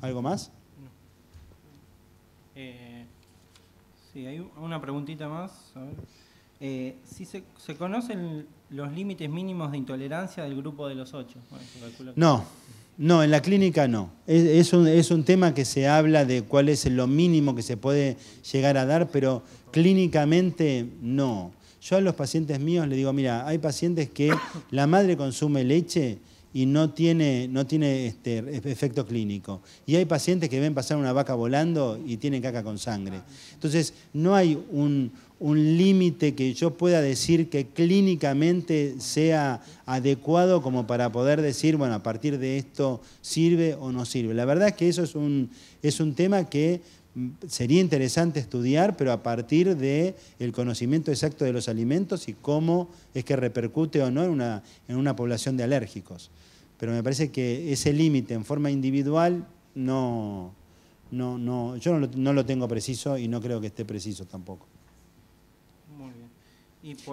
¿Algo más? Eh, sí, hay una preguntita más. Eh, si se, conocen los límites mínimos de intolerancia del grupo de los ocho. No. No, en la clínica no. Es, un, tema que se habla de cuál es lo mínimo que se puede llegar a dar, pero clínicamente no. Yo a los pacientes míos les digo, mira, hay pacientes que la madre consume leche y no tiene, no tiene este, efecto clínico. Y hay pacientes que ven pasar una vaca volando y tienen caca con sangre. Entonces, no hay un, un límite que yo pueda decir que clínicamente sea adecuado como para poder decir, bueno, a partir de esto sirve o no sirve. La verdad es que eso es un, es un tema que mm, sería interesante estudiar, pero a partir del el conocimiento exacto de los alimentos y cómo es que repercute o no en una, en una población de alérgicos. Pero me parece que ese límite en forma individual no, no, no, yo no lo tengo preciso y no creo que esté preciso tampoco.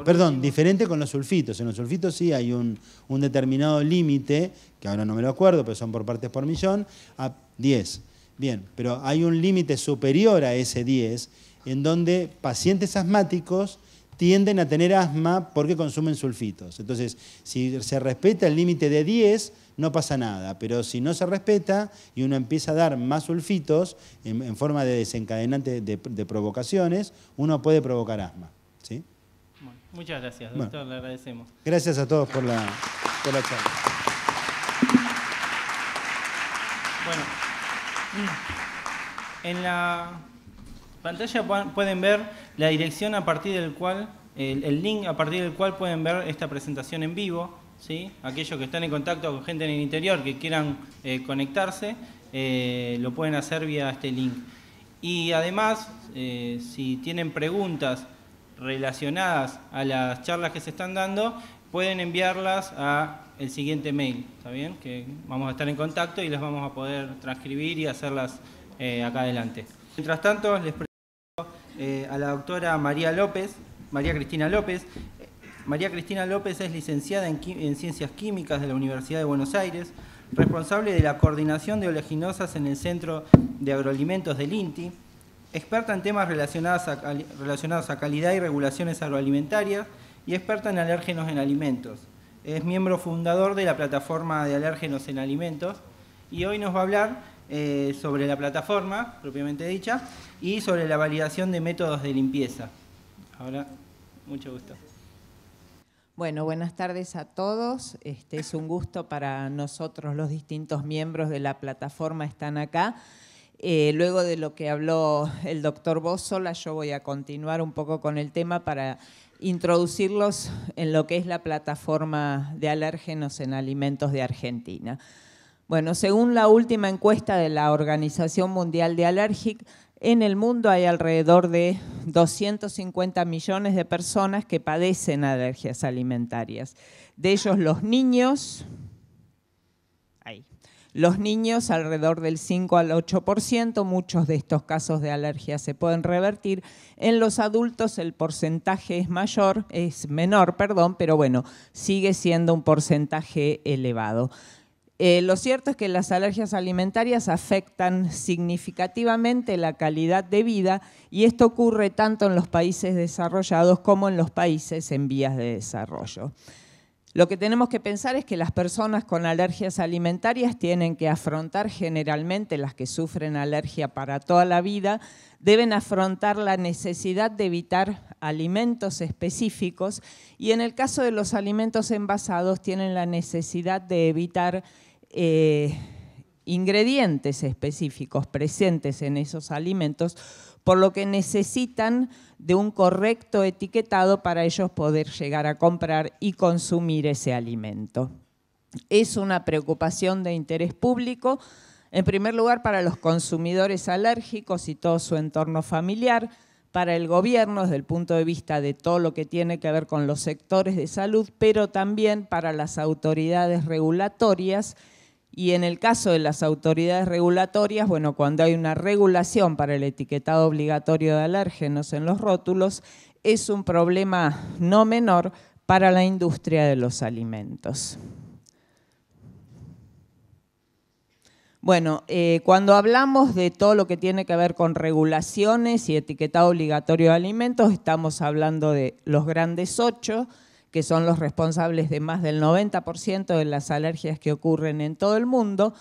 Perdón, diferente con los sulfitos. En los sulfitos sí hay un, determinado límite, que ahora no me lo acuerdo, pero son por partes por millón, a 10. Bien, pero hay un límite superior a ese 10, en donde pacientes asmáticos tienden a tener asma porque consumen sulfitos. Entonces, si se respeta el límite de 10, no pasa nada, pero si no se respeta y uno empieza a dar más sulfitos en, forma de desencadenante de, de, provocaciones, uno puede provocar asma. ¿sí? Muchas gracias, doctor, le agradecemos. Gracias a todos por la, charla. Bueno, en la pantalla pueden ver la dirección a partir del cual, el, link a partir del cual pueden ver esta presentación en vivo. ¿sí? Aquellos que están en contacto con gente en el interior que quieran eh, conectarse, eh, lo pueden hacer vía este link. Y además, eh, si tienen preguntas relacionadas a las charlas que se están dando, pueden enviarlas a el siguiente mail, ¿está bien? Que vamos a estar en contacto y las vamos a poder transcribir y hacerlas eh, acá adelante. Mientras tanto, les presento eh, a la doctora María López, María Cristina López. María Cristina López es licenciada en Ciencias Químicas de la Universidad de Buenos Aires, responsable de la coordinación de oleaginosas en el Centro de Agroalimentos del INTI, experta en temas relacionados a, calidad y regulaciones agroalimentarias y experta en alérgenos en alimentos. Es miembro fundador de la plataforma de alérgenos en alimentos y hoy nos va a hablar eh, sobre la plataforma, propiamente dicha, y sobre la validación de métodos de limpieza. Ahora, mucho gusto. Bueno, buenas tardes a todos. Este es un gusto para nosotros, los distintos miembros de la plataforma están acá. Eh, luego de lo que habló el doctor Bozola, yo voy a continuar un poco con el tema para introducirlos en lo que es la plataforma de alérgenos en alimentos de Argentina. Bueno, según la última encuesta de la Organización Mundial de Alérgic, en el mundo hay alrededor de 250 millones de personas que padecen alergias alimentarias. De ellos los niños, los niños, alrededor del 5 al 8%, muchos de estos casos de alergia se pueden revertir. En los adultos el porcentaje es mayor, es menor, perdón, pero bueno, sigue siendo un porcentaje elevado. Eh, lo cierto es que las alergias alimentarias afectan significativamente la calidad de vida y esto ocurre tanto en los países desarrollados como en los países en vías de desarrollo. Lo que tenemos que pensar es que las personas con alergias alimentarias tienen que afrontar generalmente, las que sufren alergia para toda la vida, deben afrontar la necesidad de evitar alimentos específicos y en el caso de los alimentos envasados tienen la necesidad de evitar eh, ingredientes específicos presentes en esos alimentos, por lo que necesitan de un correcto etiquetado para ellos poder llegar a comprar y consumir ese alimento. Es una preocupación de interés público, en primer lugar para los consumidores alérgicos y todo su entorno familiar, para el gobierno desde el punto de vista de todo lo que tiene que ver con los sectores de salud, pero también para las autoridades regulatorias y en el caso de las autoridades regulatorias, bueno, cuando hay una regulación para el etiquetado obligatorio de alérgenos en los rótulos, es un problema no menor para la industria de los alimentos. Bueno, eh, cuando hablamos de todo lo que tiene que ver con regulaciones y etiquetado obligatorio de alimentos, estamos hablando de los grandes ocho, que son los responsables de más del 90% de las alergias que ocurren en todo el mundo,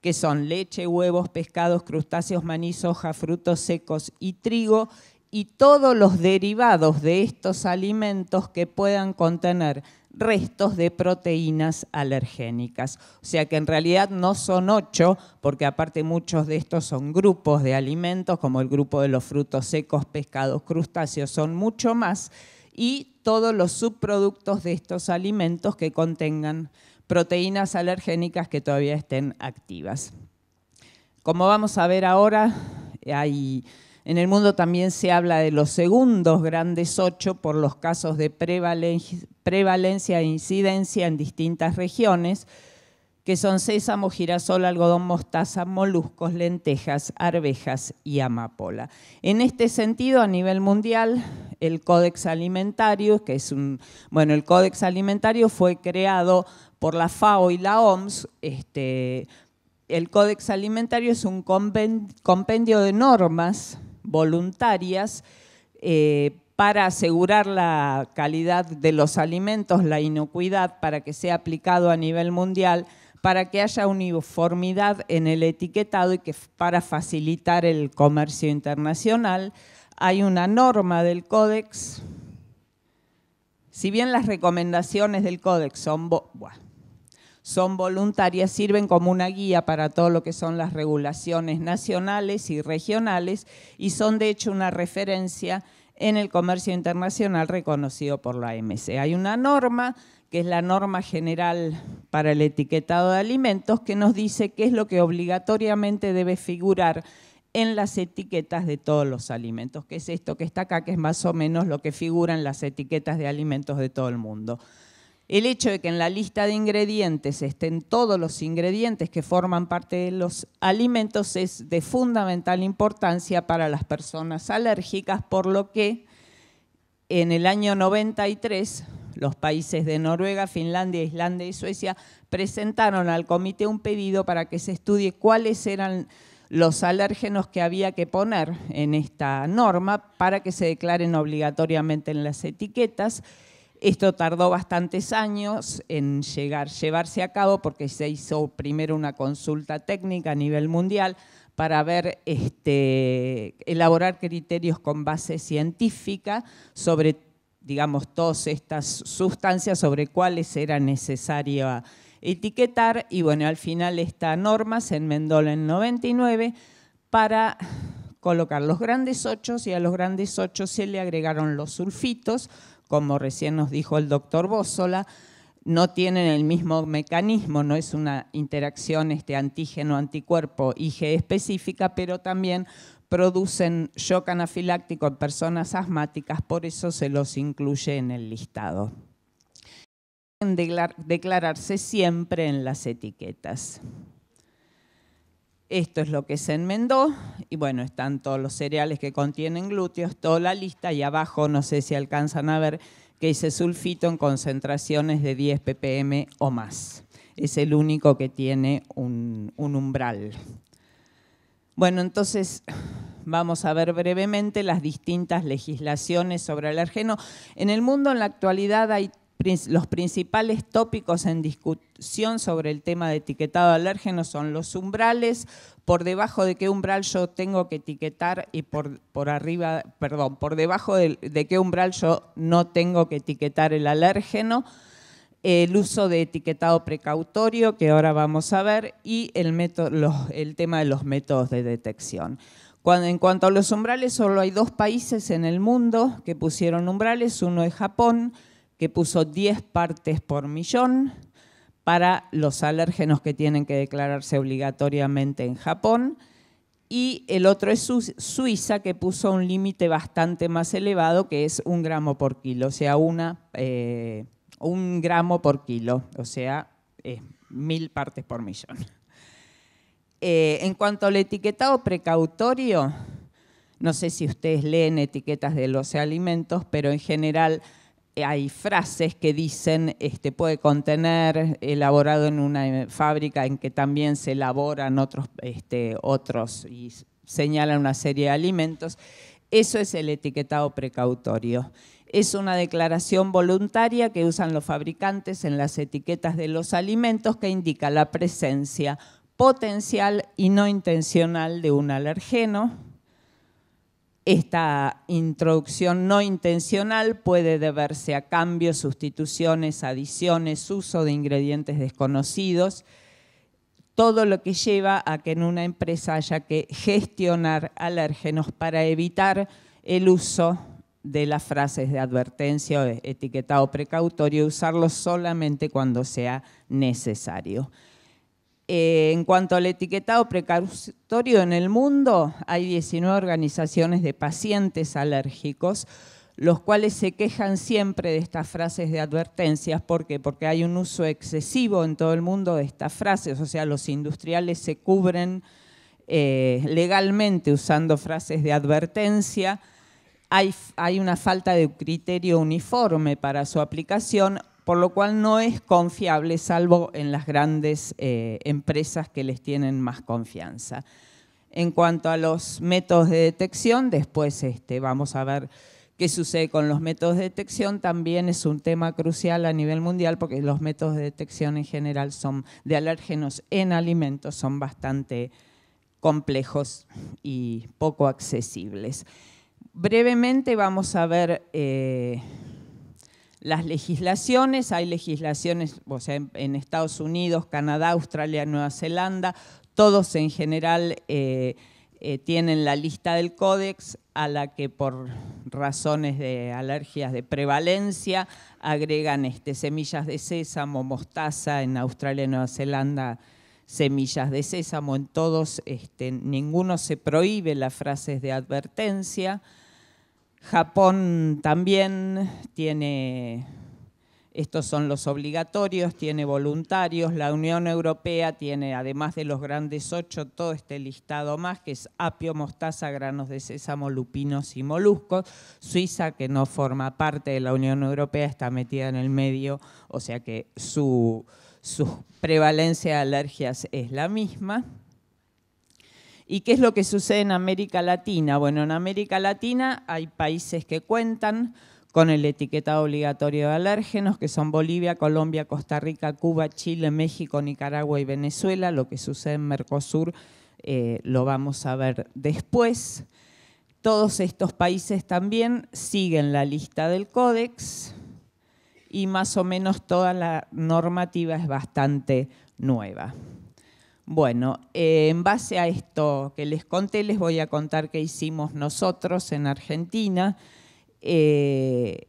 que son leche, huevos, pescados, crustáceos, maní, soja, frutos secos y trigo, y todos los derivados de estos alimentos que puedan contener restos de proteínas alergénicas. O sea que en realidad no son ocho, porque aparte muchos de estos son grupos de alimentos, como el grupo de los frutos secos, pescados, crustáceos, son mucho más, y todos los subproductos de estos alimentos que contengan proteínas alergénicas que todavía estén activas. Como vamos a ver ahora, en el mundo también se habla de los segundos grandes ocho por los casos de prevalencia, prevalencia e incidencia en distintas regiones, que son sésamo, girasol, algodón, mostaza, moluscos, lentejas, arvejas y amapola. En este sentido, a nivel mundial, el Códex Alimentario, que es un, bueno, el Códex Alimentario fue creado por la FAO y la OMS, este, el Códex Alimentario es un compendio de normas voluntarias eh, para asegurar la calidad de los alimentos, la inocuidad, para que sea aplicado a nivel mundial para que haya uniformidad en el etiquetado y que para facilitar el comercio internacional hay una norma del códex. Si bien las recomendaciones del códex son, son voluntarias, sirven como una guía para todo lo que son las regulaciones nacionales y regionales y son de hecho una referencia en el comercio internacional reconocido por la OMC. Hay una norma que es la norma general para el etiquetado de alimentos que nos dice qué es lo que obligatoriamente debe figurar en las etiquetas de todos los alimentos, que es esto que está acá, que es más o menos lo que figuran las etiquetas de alimentos de todo el mundo. El hecho de que en la lista de ingredientes estén todos los ingredientes que forman parte de los alimentos es de fundamental importancia para las personas alérgicas, por lo que en el año 93 los países de Noruega, Finlandia, Islandia y Suecia presentaron al comité un pedido para que se estudie cuáles eran los alérgenos que había que poner en esta norma para que se declaren obligatoriamente en las etiquetas esto tardó bastantes años en llegar, llevarse a cabo porque se hizo primero una consulta técnica a nivel mundial para ver, este, elaborar criterios con base científica sobre, digamos, todas estas sustancias, sobre cuáles era necesario etiquetar. Y bueno, al final esta norma se enmendó en el 99 para colocar los grandes ochos y a los grandes ochos se le agregaron los sulfitos, como recién nos dijo el doctor Bósola, no tienen el mismo mecanismo, no es una interacción este, antígeno-anticuerpo IG específica, pero también producen shock anafiláctico en personas asmáticas, por eso se los incluye en el listado. Declararse siempre en las etiquetas. Esto es lo que se enmendó y bueno, están todos los cereales que contienen glúteos, toda la lista y abajo, no sé si alcanzan a ver, que dice sulfito en concentraciones de 10 ppm o más. Es el único que tiene un, umbral. Bueno, entonces vamos a ver brevemente las distintas legislaciones sobre el argeno. En el mundo en la actualidad hay los principales tópicos en discusión sobre el tema de etiquetado alérgeno son los umbrales, por debajo de qué umbral yo tengo que etiquetar y por, por arriba, perdón, por debajo de, qué umbral yo no tengo que etiquetar el alérgeno, el uso de etiquetado precautorio, que ahora vamos a ver, y el, el tema de los métodos de detección. Cuando, en cuanto a los umbrales, solo hay dos países en el mundo que pusieron umbrales, uno es Japón, que puso 10 partes por millón para los alérgenos que tienen que declararse obligatoriamente en Japón. Y el otro es Suiza, que puso un límite bastante más elevado, que es un gramo por kilo, o sea, una, eh, un gramo por kilo, o sea, mil partes por millón. Eh, en cuanto al etiquetado precautorio, no sé si ustedes leen etiquetas de los alimentos, pero en general hay frases que dicen este, puede contener elaborado en una eh, fábrica en que también se elaboran otros, este, otros y señalan una serie de alimentos. Eso es el etiquetado precautorio. Es una declaración voluntaria que usan los fabricantes en las etiquetas de los alimentos que indica la presencia potencial y no intencional de un alergeno, esta introducción no intencional puede deberse a cambios, sustituciones, adiciones, uso de ingredientes desconocidos, todo lo que lleva a que en una empresa haya que gestionar alérgenos para evitar el uso de las frases de advertencia o etiquetado precautorio y usarlos solamente cuando sea necesario. Eh, en cuanto al etiquetado precautorio en el mundo, hay 19 organizaciones de pacientes alérgicos, los cuales se quejan siempre de estas frases de advertencias. ¿Por qué? Porque hay un uso excesivo en todo el mundo de estas frases, o sea, los industriales se cubren eh, legalmente usando frases de advertencia. Hay, hay, una falta de criterio uniforme para su aplicación por lo cual no es confiable, salvo en las grandes eh, empresas que les tienen más confianza. En cuanto a los métodos de detección, después este, vamos a ver qué sucede con los métodos de detección. También es un tema crucial a nivel mundial porque los métodos de detección en general son de alérgenos en alimentos son bastante complejos y poco accesibles. Brevemente vamos a ver eh, las legislaciones, hay legislaciones, o sea, en, Estados Unidos, Canadá, Australia, Nueva Zelanda, todos en general eh, eh, tienen la lista del códex a la que por razones de alergias de prevalencia agregan este, semillas de sésamo, mostaza, en Australia y Nueva Zelanda semillas de sésamo, en todos este, ninguno se prohíbe las frases de advertencia, Japón también tiene, estos son los obligatorios, tiene voluntarios, la Unión Europea tiene, además de los grandes ocho, todo este listado más, que es apio, mostaza, granos de sésamo, lupinos y moluscos. Suiza, que no forma parte de la Unión Europea, está metida en el medio, o sea que su, su prevalencia de alergias es la misma. ¿Y qué es lo que sucede en América Latina? Bueno, en América Latina hay países que cuentan con el etiquetado obligatorio de alérgenos, que son Bolivia, Colombia, Costa Rica, Cuba, Chile, México, Nicaragua y Venezuela. Lo que sucede en Mercosur eh, lo vamos a ver después. Todos estos países también siguen la lista del Códex y más o menos toda la normativa es bastante nueva. Bueno, eh, en base a esto que les conté, les voy a contar qué hicimos nosotros en Argentina. Eh,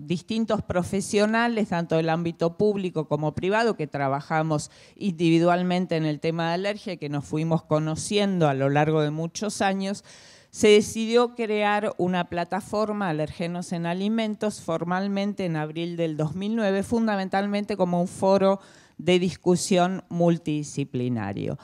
distintos profesionales, tanto del ámbito público como privado, que trabajamos individualmente en el tema de alergia, que nos fuimos conociendo a lo largo de muchos años, se decidió crear una plataforma Alergenos en Alimentos formalmente en abril del 2009, fundamentalmente como un foro de discusión multidisciplinario.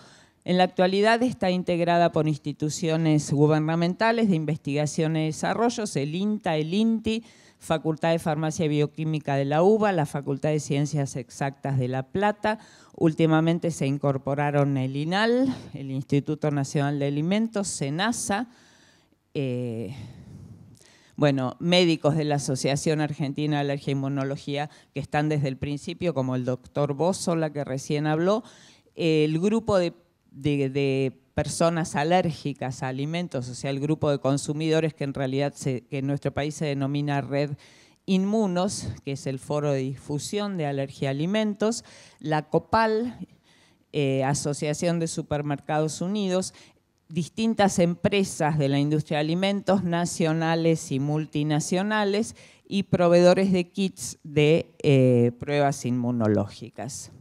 En la actualidad está integrada por instituciones gubernamentales de investigación y desarrollo, el INTA, el INTI, Facultad de Farmacia y Bioquímica de la UBA, la Facultad de Ciencias Exactas de La Plata. Últimamente se incorporaron el INAL, el Instituto Nacional de Alimentos, SENASA, eh, bueno, médicos de la Asociación Argentina de Alergia e Inmunología que están desde el principio, como el doctor la que recién habló, el grupo de, personas alérgicas a alimentos, o sea, el grupo de consumidores que en realidad que en nuestro país se denomina red Inmunos, que es el foro de difusión de alergia a alimentos, la COPAL, eh, Asociación de Supermercados Unidos, distintas empresas de la industria de alimentos nacionales y multinacionales y proveedores de kits de eh, pruebas inmunológicas.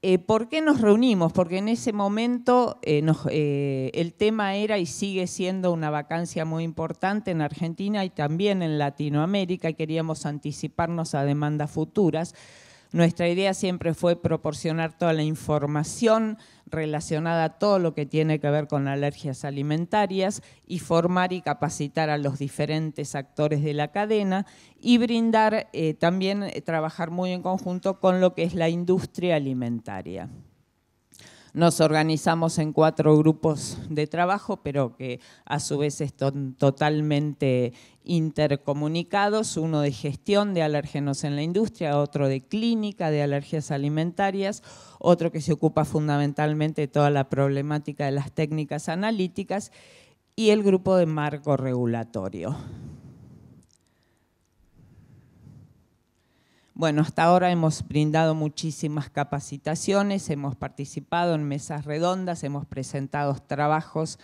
Eh, ¿Por qué nos reunimos? Porque en ese momento eh, el tema era y sigue siendo una vacancia muy importante en Argentina y también en Latinoamérica y queríamos anticiparnos a demandas futuras nuestra idea siempre fue proporcionar toda la información relacionada a todo lo que tiene que ver con alergias alimentarias y formar y capacitar a los diferentes actores de la cadena y brindar eh, también eh, trabajar muy en conjunto con lo que es la industria alimentaria nos organizamos en cuatro grupos de trabajo, pero que a su vez están totalmente intercomunicados, uno de gestión de alérgenos en la industria, otro de clínica de alergias alimentarias, otro que se ocupa fundamentalmente de toda la problemática de las técnicas analíticas y el grupo de marco regulatorio. Bueno, hasta ahora hemos brindado muchísimas capacitaciones, hemos participado en mesas redondas, hemos presentado trabajos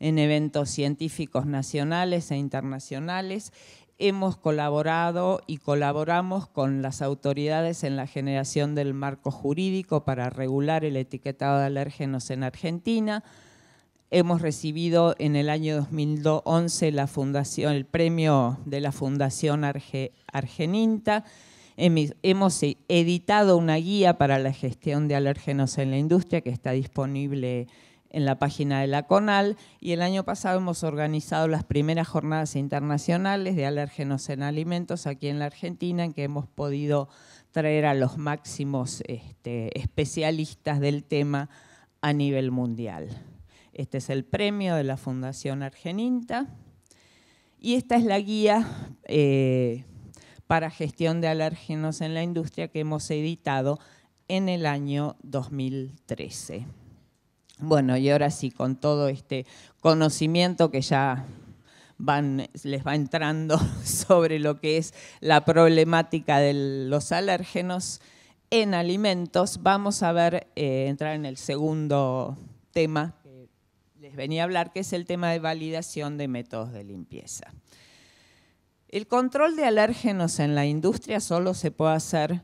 en eventos científicos nacionales e internacionales. Hemos colaborado y colaboramos con las autoridades en la generación del marco jurídico para regular el etiquetado de alérgenos en Argentina. Hemos recibido en el año 2011 el premio de la Fundación Argeninta Hemos e, editado una guía para la gestión de alérgenos en la industria que está disponible en la página de la CONAL y el año pasado hemos organizado las primeras jornadas internacionales de alérgenos en alimentos aquí en la Argentina en que hemos podido traer a los máximos este, especialistas del tema a nivel mundial. Este es el premio de la Fundación Argeninta y esta es la guía eh, para gestión de alérgenos en la industria que hemos editado en el año 2013. Bueno, y ahora sí, con todo este conocimiento que ya les va entrando (laughs) sobre lo que es la problemática de los alérgenos en alimentos, vamos a ver, eh, entrar en el segundo tema que les venía a hablar, que es el tema de validación de métodos de limpieza. El control de alérgenos en la industria solo se puede hacer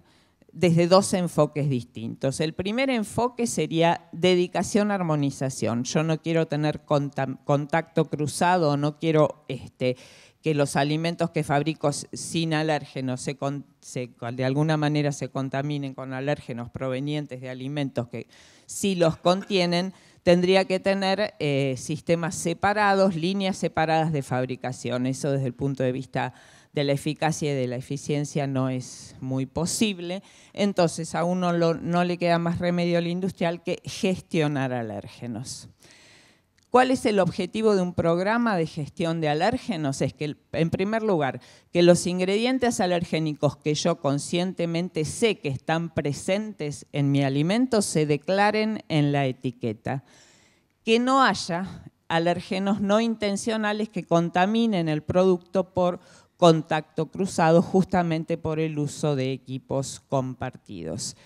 desde dos enfoques distintos. El primer enfoque sería dedicación a armonización. Yo no quiero tener contacto cruzado, no quiero este, que los alimentos que fabrico sin alérgenos de alguna manera se contaminen con alérgenos provenientes de alimentos que sí los contienen tendría que tener eh, sistemas separados, líneas separadas de fabricación. Eso desde el punto de vista de la eficacia y de la eficiencia no es muy posible. Entonces a uno no le queda más remedio al industrial que gestionar alérgenos. ¿Cuál es el objetivo de un programa de gestión de alérgenos? Es que, en primer lugar, que los ingredientes alergénicos que yo conscientemente sé que están presentes en mi alimento se declaren en la etiqueta. Que no haya alérgenos no intencionales que contaminen el producto por contacto cruzado justamente por el uso de equipos compartidos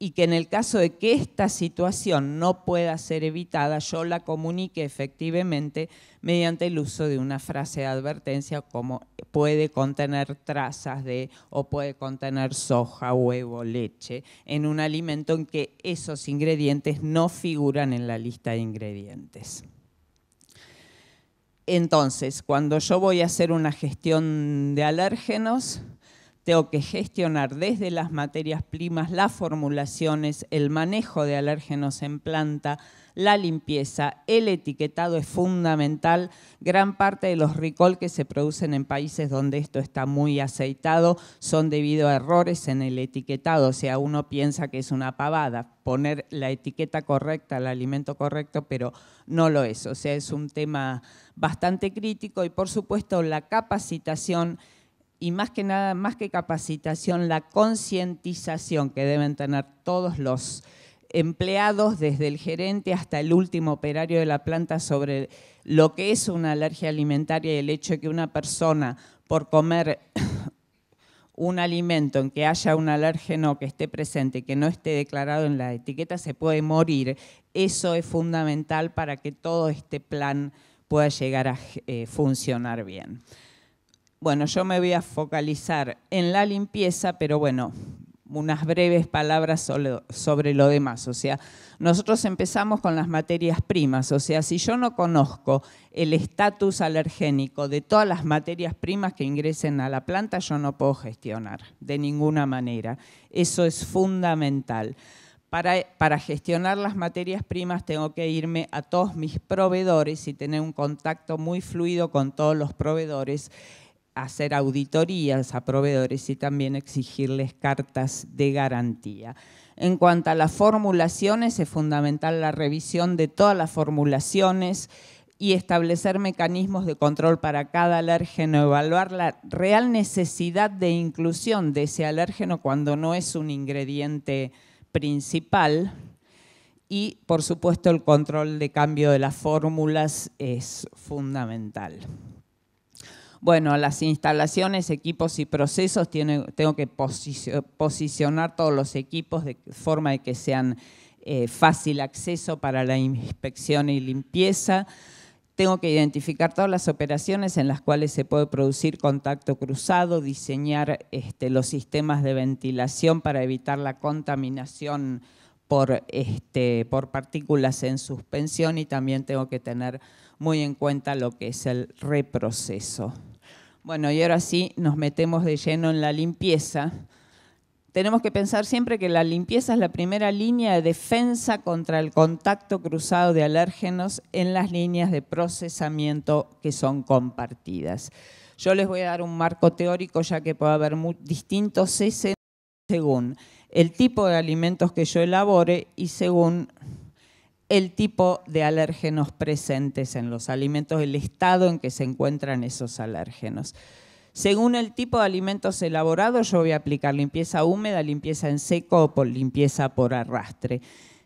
y que en el caso de que esta situación no pueda ser evitada, yo la comunique efectivamente mediante el uso de una frase de advertencia como puede contener trazas de o puede contener soja, huevo, leche, en un alimento en que esos ingredientes no figuran en la lista de ingredientes. Entonces, cuando yo voy a hacer una gestión de alérgenos, tengo que gestionar desde las materias primas, las formulaciones, el manejo de alérgenos en planta, la limpieza, el etiquetado es fundamental. Gran parte de los recall que se producen en países donde esto está muy aceitado son debido a errores en el etiquetado, o sea, uno piensa que es una pavada poner la etiqueta correcta, el alimento correcto, pero no lo es. O sea, es un tema bastante crítico y por supuesto la capacitación y más que nada, más que capacitación, la concientización que deben tener todos los empleados, desde el gerente hasta el último operario de la planta, sobre lo que es una alergia alimentaria y el hecho de que una persona por comer (coughs) un alimento en que haya un alérgeno que esté presente, que no esté declarado en la etiqueta, se puede morir. Eso es fundamental para que todo este plan pueda llegar a eh, funcionar bien. Bueno, yo me voy a focalizar en la limpieza, pero bueno, unas breves palabras sobre lo demás. O sea, nosotros empezamos con las materias primas. O sea, si yo no conozco el estatus alergénico de todas las materias primas que ingresen a la planta, yo no puedo gestionar de ninguna manera. Eso es fundamental. Para, para gestionar las materias primas tengo que irme a todos mis proveedores y tener un contacto muy fluido con todos los proveedores hacer auditorías a proveedores y también exigirles cartas de garantía. En cuanto a las formulaciones, es fundamental la revisión de todas las formulaciones y establecer mecanismos de control para cada alérgeno, evaluar la real necesidad de inclusión de ese alérgeno cuando no es un ingrediente principal. Y, por supuesto, el control de cambio de las fórmulas es fundamental bueno, las instalaciones, equipos y procesos, tengo que posicionar todos los equipos de forma de que sean eh, fácil acceso para la inspección y limpieza. Tengo que identificar todas las operaciones en las cuales se puede producir contacto cruzado, diseñar este, los sistemas de ventilación para evitar la contaminación este, por partículas en suspensión y también tengo que tener muy en cuenta lo que es el reproceso. Bueno, y ahora sí nos metemos de lleno en la limpieza. Tenemos que pensar siempre que la limpieza es la primera línea de defensa contra el contacto cruzado de alérgenos en las líneas de procesamiento que son compartidas. Yo les voy a dar un marco teórico ya que puede haber muy distintos escenarios según el tipo de alimentos que yo elabore y según el tipo de alérgenos presentes en los alimentos, el estado en que se encuentran esos alérgenos. Según el tipo de alimentos elaborados, yo voy a aplicar limpieza húmeda, limpieza en seco o limpieza por arrastre.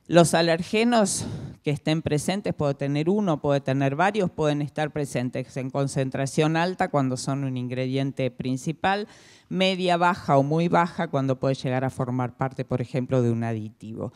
Los alérgenos que estén presentes, puedo tener uno, puedo tener varios, pueden estar presentes en concentración alta cuando son un ingrediente principal, media, baja o muy baja cuando puede llegar a formar parte, por ejemplo, de un aditivo.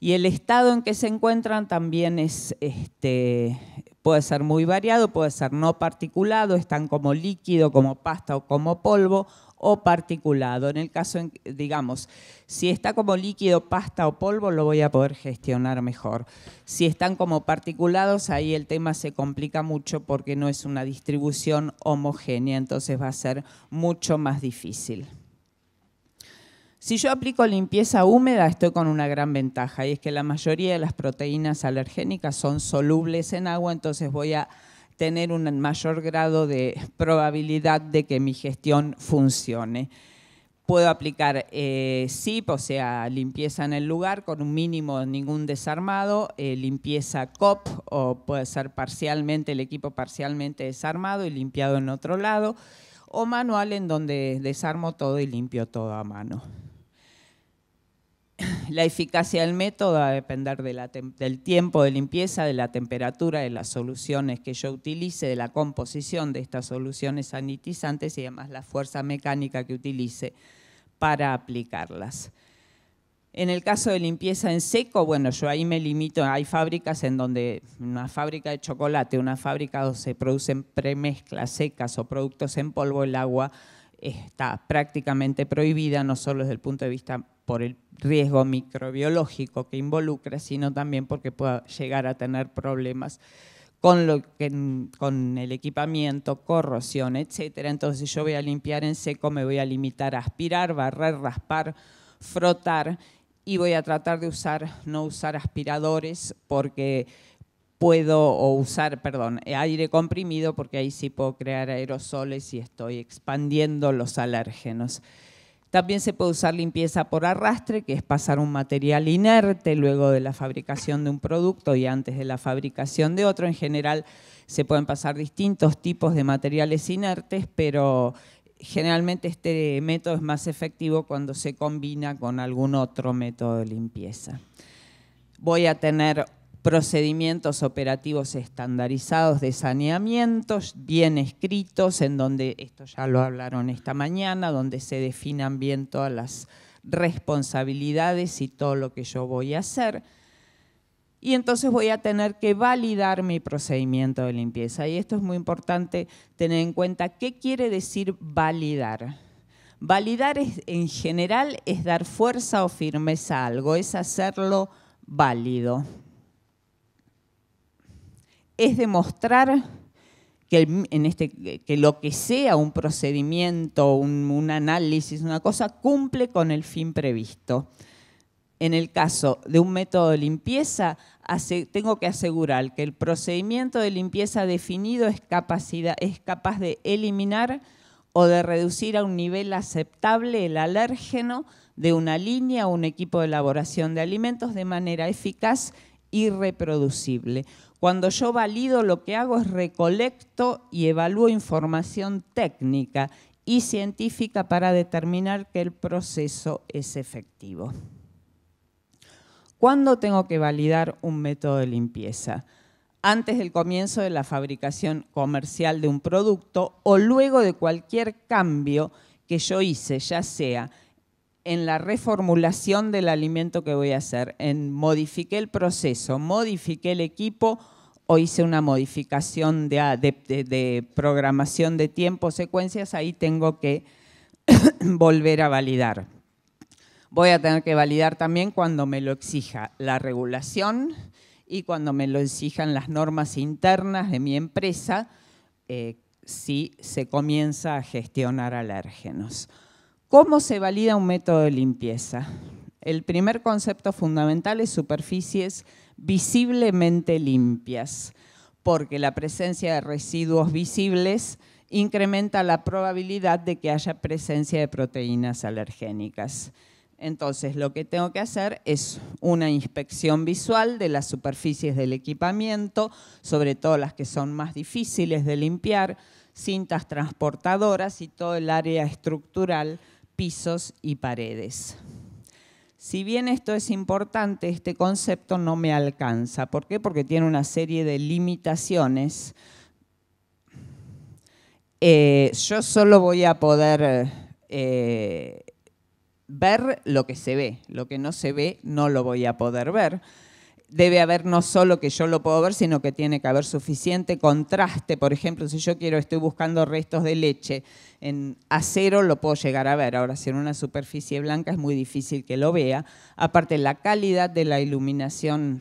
Y el estado en que se encuentran también es, este, puede ser muy variado, puede ser no particulado, están como líquido, como pasta o como polvo, o particulado. En el caso, digamos, si está como líquido, pasta o polvo, lo voy a poder gestionar mejor. Si están como particulados, ahí el tema se complica mucho porque no es una distribución homogénea, entonces va a ser mucho más difícil. Si yo aplico limpieza húmeda, estoy con una gran ventaja, y es que la mayoría de las proteínas alergénicas son solubles en agua, entonces voy a tener un mayor grado de probabilidad de que mi gestión funcione. Puedo aplicar eh, SIP, o sea, limpieza en el lugar, con un mínimo ningún desarmado, eh, limpieza COP, o puede ser parcialmente, el equipo parcialmente desarmado y limpiado en otro lado, o manual en donde desarmo todo y limpio todo a mano. (coughs) la eficacia del método va a depender del tiempo de limpieza, de la temperatura, de las soluciones que yo utilice, de la composición de estas soluciones sanitizantes y además la fuerza mecánica que utilice para aplicarlas. En el caso de limpieza en seco, bueno, yo ahí me limito, hay fábricas en donde una fábrica de chocolate, una fábrica donde se producen premezclas secas o productos en polvo, el agua está prácticamente prohibida, no solo desde el punto de vista por el riesgo microbiológico que involucra, sino también porque pueda llegar a tener problemas con, lo con el equipamiento, corrosión, etcétera. Entonces yo voy a limpiar en seco, me voy a limitar a aspirar, barrer, raspar, frotar y voy a tratar de usar, no usar aspiradores porque puedo o usar, perdón, aire comprimido porque ahí sí puedo crear aerosoles y estoy expandiendo los alérgenos. También se puede usar limpieza por arrastre, que es pasar un material inerte luego de la fabricación de un producto y antes de la fabricación de otro. En general se pueden pasar distintos tipos de materiales inertes, pero generalmente este método es más efectivo cuando se combina con algún otro método de limpieza. Voy a tener procedimientos operativos estandarizados de saneamientos, bien escritos, en donde, esto ya lo hablaron esta mañana, donde se definan bien todas las responsabilidades y todo lo que yo voy a hacer. Y entonces voy a tener que validar mi procedimiento de limpieza. Y esto es muy importante tener en cuenta qué quiere decir validar. Validar en general es dar fuerza o firmeza a algo, es hacerlo válido es demostrar este, que, lo que sea un procedimiento, un, análisis, una cosa, cumple con el fin previsto. En el caso de un método de limpieza, tengo que asegurar que el procedimiento de limpieza definido es, es capaz de eliminar o de reducir a un nivel aceptable el alérgeno de una línea o un equipo de elaboración de alimentos de manera eficaz y reproducible. Cuando yo valido lo que hago es recolecto y evalúo información técnica y científica para determinar que el proceso es efectivo. ¿Cuándo tengo que validar un método de limpieza? Antes del comienzo de la fabricación comercial de un producto o luego de cualquier cambio que yo hice, ya sea en la reformulación del alimento que voy a hacer, en modifiqué el proceso, modifiqué el equipo o hice una modificación de, programación de tiempo, secuencias, ahí tengo que (clears throat) volver a validar. Voy a tener que validar también cuando me lo exija la regulación y cuando me lo exijan las normas internas de mi empresa, eh, si se comienza a gestionar alérgenos. ¿Cómo se valida un método de limpieza? El primer concepto fundamental es superficies visiblemente limpias, porque la presencia de residuos visibles incrementa la probabilidad de que haya presencia de proteínas alergénicas. Entonces, lo que tengo que hacer es una inspección visual de las superficies del equipamiento, sobre todo las que son más difíciles de limpiar, cintas transportadoras y todo el área estructural pisos y paredes. Si bien esto es importante, este concepto no me alcanza. ¿Por qué? Porque tiene una serie de limitaciones. Eh, yo solo voy a poder eh, ver lo que se ve. Lo que no se ve no lo voy a poder ver debe haber no solo que yo lo puedo ver, sino que tiene que haber suficiente contraste. Por ejemplo, si yo quiero, estoy buscando restos de leche en acero, lo puedo llegar a ver. Ahora, si en una superficie blanca es muy difícil que lo vea. Aparte, la calidad de la iluminación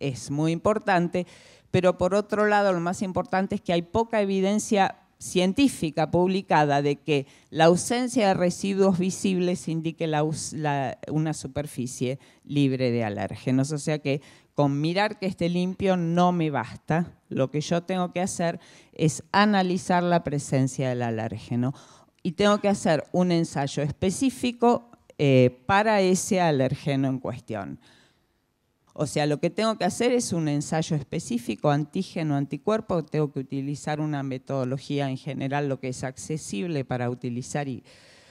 es muy importante, pero por otro lado, lo más importante es que hay poca evidencia científica publicada de que la ausencia de residuos visibles indique una superficie libre de alérgenos. O sea que con mirar que esté limpio no me basta. Lo que yo tengo que hacer es analizar la presencia del alérgeno y tengo que hacer un ensayo específico eh, para ese alérgeno en cuestión. O sea, lo que tengo que hacer es un ensayo específico, antígeno, anticuerpo, tengo que utilizar una metodología en general, lo que es accesible para utilizar y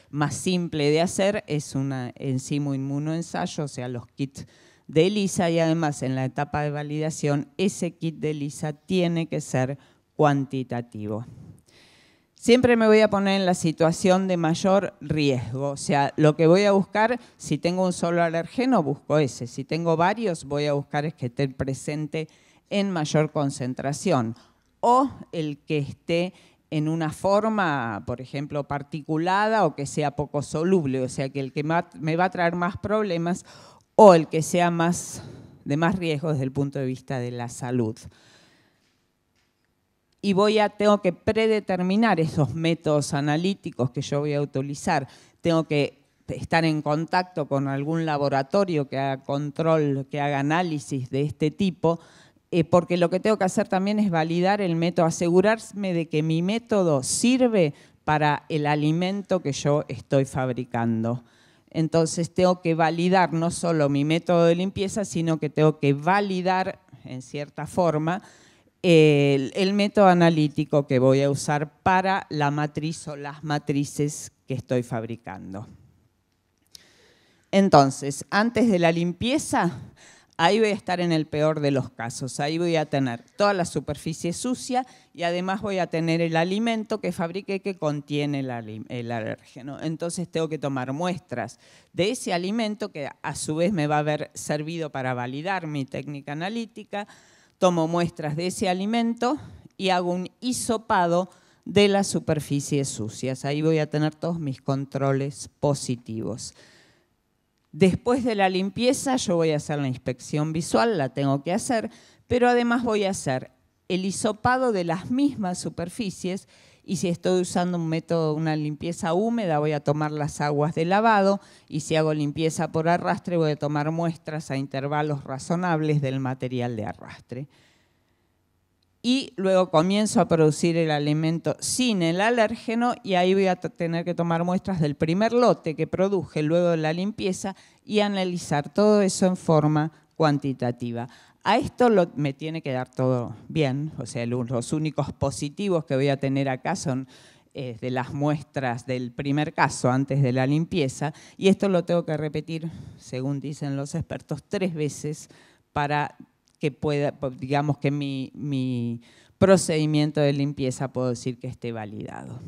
más simple de hacer es un enzimo inmunoensayo, o sea, los kits de ELISA y además en la etapa de validación ese kit de ELISA tiene que ser cuantitativo siempre me voy a poner en la situación de mayor riesgo. O sea, lo que voy a buscar, si tengo un solo alergeno, busco ese. Si tengo varios, voy a buscar el que esté presente en mayor concentración o el que esté en una forma, por ejemplo, particulada o que sea poco soluble, o sea, que el que me va a traer más problemas o el que sea más de más riesgo desde el punto de vista de la salud y tengo que predeterminar esos métodos analíticos que yo voy a utilizar, tengo que estar en contacto con algún laboratorio que haga control, que haga análisis de este tipo, eh, porque lo que tengo que hacer también es validar el método, asegurarme de que mi método sirve para el alimento que yo estoy fabricando. Entonces tengo que validar no solo mi método de limpieza, sino que tengo que validar, en cierta forma, el, método analítico que voy a usar para la matriz o las matrices que estoy fabricando. Entonces, antes de la limpieza, ahí voy a estar en el peor de los casos. Ahí voy a tener toda la superficie sucia y además voy a tener el alimento que fabriqué que contiene el, el alérgeno. Entonces tengo que tomar muestras de ese alimento que a su vez me va a haber servido para validar mi técnica analítica, Tomo muestras de ese alimento y hago un hisopado de las superficies sucias. Ahí voy a tener todos mis controles positivos. Después de la limpieza yo voy a hacer la inspección visual, la tengo que hacer, pero además voy a hacer el hisopado de las mismas superficies y si estoy usando un método, una limpieza húmeda, voy a tomar las aguas de lavado y si hago limpieza por arrastre, voy a tomar muestras a intervalos razonables del material de arrastre. Y luego comienzo a producir el alimento sin el alérgeno y ahí voy a tener que tomar muestras del primer lote que produje luego de la limpieza y analizar todo eso en forma cuantitativa. A esto me tiene que dar todo bien, o sea, los únicos positivos que voy a tener acá son eh, de las muestras del primer caso antes de la limpieza, y esto lo tengo que repetir, según dicen los expertos, tres veces para que pueda, digamos que mi, mi procedimiento de limpieza puedo decir que esté validado.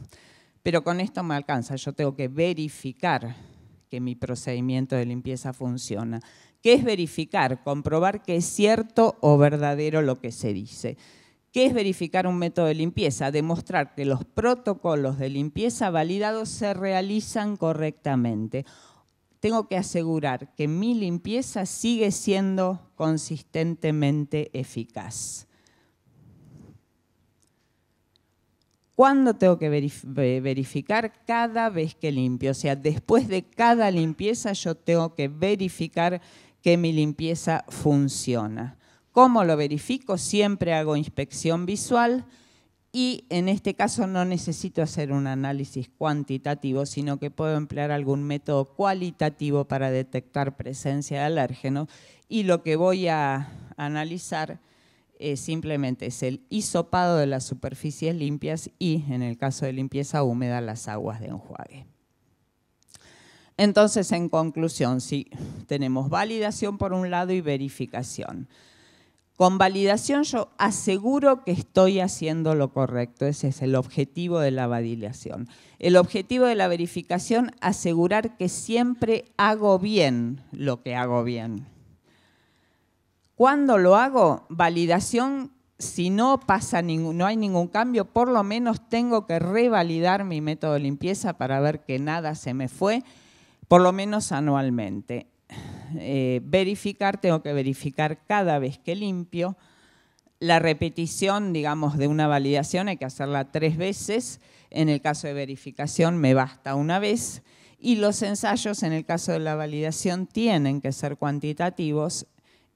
Pero con esto me alcanza, yo tengo que verificar que mi procedimiento de limpieza funciona. ¿Qué es verificar? Comprobar que es cierto o verdadero lo que se dice. ¿Qué es verificar un método de limpieza? Demostrar que los protocolos de limpieza validados se realizan correctamente. Tengo que asegurar que mi limpieza sigue siendo consistentemente eficaz. ¿Cuándo tengo que verificar? Cada vez que limpio. O sea, después de cada limpieza yo tengo que verificar que mi limpieza funciona. ¿Cómo lo verifico? Siempre hago inspección visual y en este caso no necesito hacer un análisis cuantitativo, sino que puedo emplear algún método cualitativo para detectar presencia de alérgeno y lo que voy a analizar eh, simplemente es el hisopado de las superficies limpias y, en el caso de limpieza húmeda, las aguas de enjuague. Entonces, en conclusión, sí, tenemos validación por un lado y verificación. Con validación yo aseguro que estoy haciendo lo correcto, ese es el objetivo de la validación. El objetivo de la verificación, asegurar que siempre hago bien lo que hago bien. Cuando lo hago? Validación, si no pasa ningún, no hay ningún cambio, por lo menos tengo que revalidar mi método de limpieza para ver que nada se me fue por lo menos anualmente. Eh, verificar, tengo que verificar cada vez que limpio. La repetición, digamos, de una validación hay que hacerla tres veces. En el caso de verificación me basta una vez. Y los ensayos, en el caso de la validación, tienen que ser cuantitativos.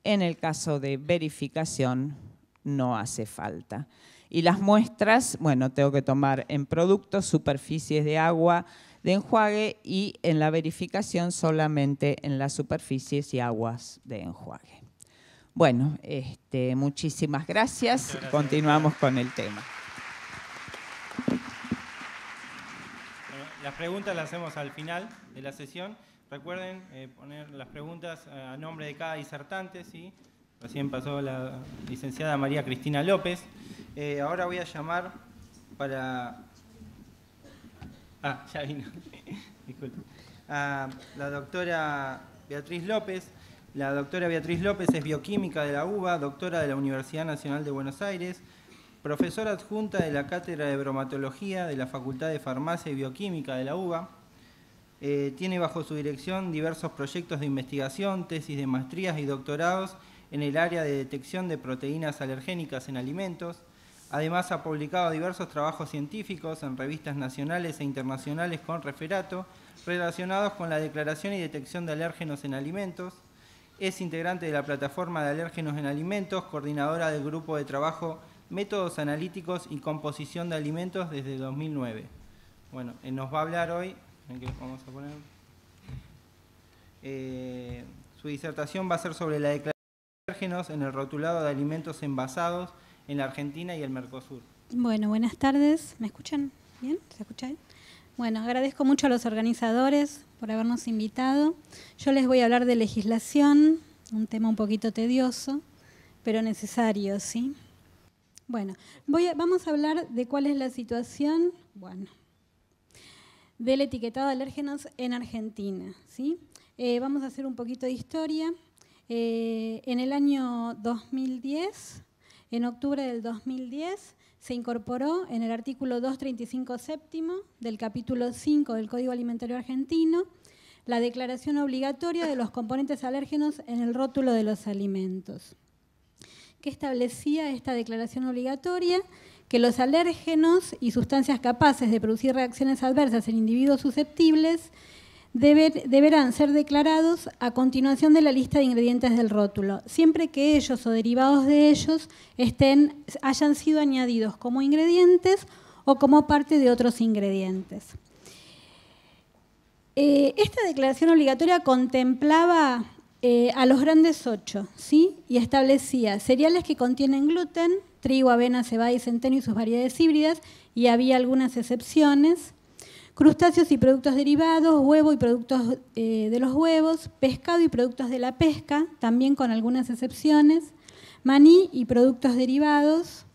En el caso de verificación, no hace falta. Y las muestras, bueno, tengo que tomar en productos, superficies de agua, de enjuague y en la verificación solamente en las superficies y aguas de enjuague. Bueno, este, muchísimas gracias. Continuamos con el tema. las preguntas las hacemos al final de la sesión. Recuerden eh, poner las preguntas eh, a nombre de cada disertante, ¿sí? Recién pasó la licenciada María Cristina López. Eh, ahora voy a llamar para Ah, ya vino. (laughs) Disculpe. Ah, la doctora Beatriz López. La doctora Beatriz López es bioquímica de la UBA, doctora de la Universidad Nacional de Buenos Aires, profesora adjunta de la Cátedra de Bromatología de la Facultad de Farmacia y Bioquímica de la UBA. Eh, tiene bajo su dirección diversos proyectos de investigación, tesis de maestrías y doctorados en el área de detección de proteínas alergénicas en alimentos Además ha publicado diversos trabajos científicos en revistas nacionales e internacionales con referato relacionados con la declaración y detección de alérgenos en alimentos. Es integrante de la plataforma de alérgenos en alimentos, coordinadora del grupo de trabajo Métodos Analíticos y Composición de Alimentos desde 2009. Bueno, él eh, nos va a hablar hoy, vamos a poner? Eh, su disertación va a ser sobre la declaración de alérgenos en el rotulado de alimentos envasados en la Argentina y el Mercosur. Bueno, buenas tardes. ¿Me escuchan? ¿Bien? ¿Se escucha bien? Bueno, agradezco mucho a los organizadores por habernos invitado. Yo les voy a hablar de legislación, un tema un poquito tedioso, pero necesario, ¿sí? Bueno, voy vamos a hablar de cuál es la situación, bueno, del etiquetado de alérgenos en Argentina, ¿sí? Eh, vamos a hacer un poquito de historia. Eh, en el año 2010 en octubre del 2010 se incorporó en el artículo 235 séptimo del capítulo 5 del Código Alimentario Argentino la declaración obligatoria de los componentes alérgenos en el rótulo de los alimentos. ¿Qué establecía esta declaración obligatoria? Que los alérgenos y sustancias capaces de producir reacciones adversas en individuos susceptibles deberán ser declarados a continuación de la lista de ingredientes del rótulo, siempre que ellos o derivados de ellos hayan sido añadidos como ingredientes o como parte de otros ingredientes. Eh, esta declaración obligatoria contemplaba eh, a los grandes ocho, ¿sí? Y establecía cereales que contienen gluten, trigo, avena, cebada y centeno y sus variedades híbridas, y había algunas excepciones crustáceos y productos derivados, huevo y productos eh, de los huevos, pescado y productos de la pesca, también con algunas excepciones, maní y productos derivados,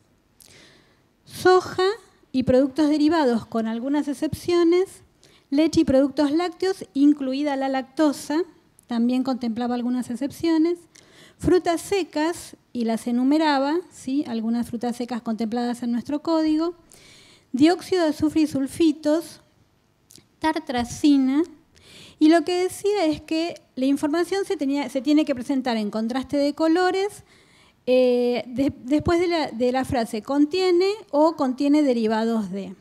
soja y productos derivados con algunas excepciones, leche y productos lácteos, incluida la lactosa, también contemplaba algunas excepciones, frutas secas, y las enumeraba, ¿sí? algunas frutas secas contempladas en nuestro código, dióxido de azufre y sulfitos, tartracina, y lo que decía es que la información se, tenía, se tiene que presentar en contraste de colores eh, después de la, frase contiene o contiene derivados de.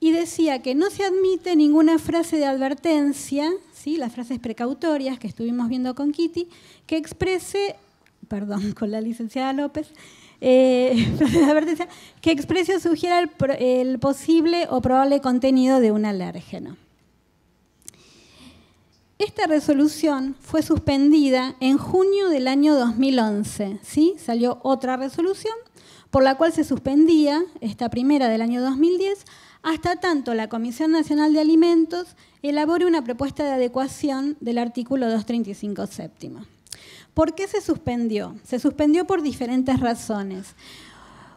Y decía que no se admite ninguna frase de advertencia, ¿sí? las frases precautorias que estuvimos viendo con Kitty, que exprese, perdón, (laughs) con la licenciada López, que exprese sugiera el, posible o probable contenido de un alérgeno. Esta resolución fue suspendida en junio del año 2011, ¿sí? salió otra resolución por la cual se suspendía esta primera del año 2010 hasta tanto la Comisión Nacional de Alimentos elabore una propuesta de adecuación del artículo 235 séptimo. ¿Por qué se suspendió? Se suspendió por diferentes razones.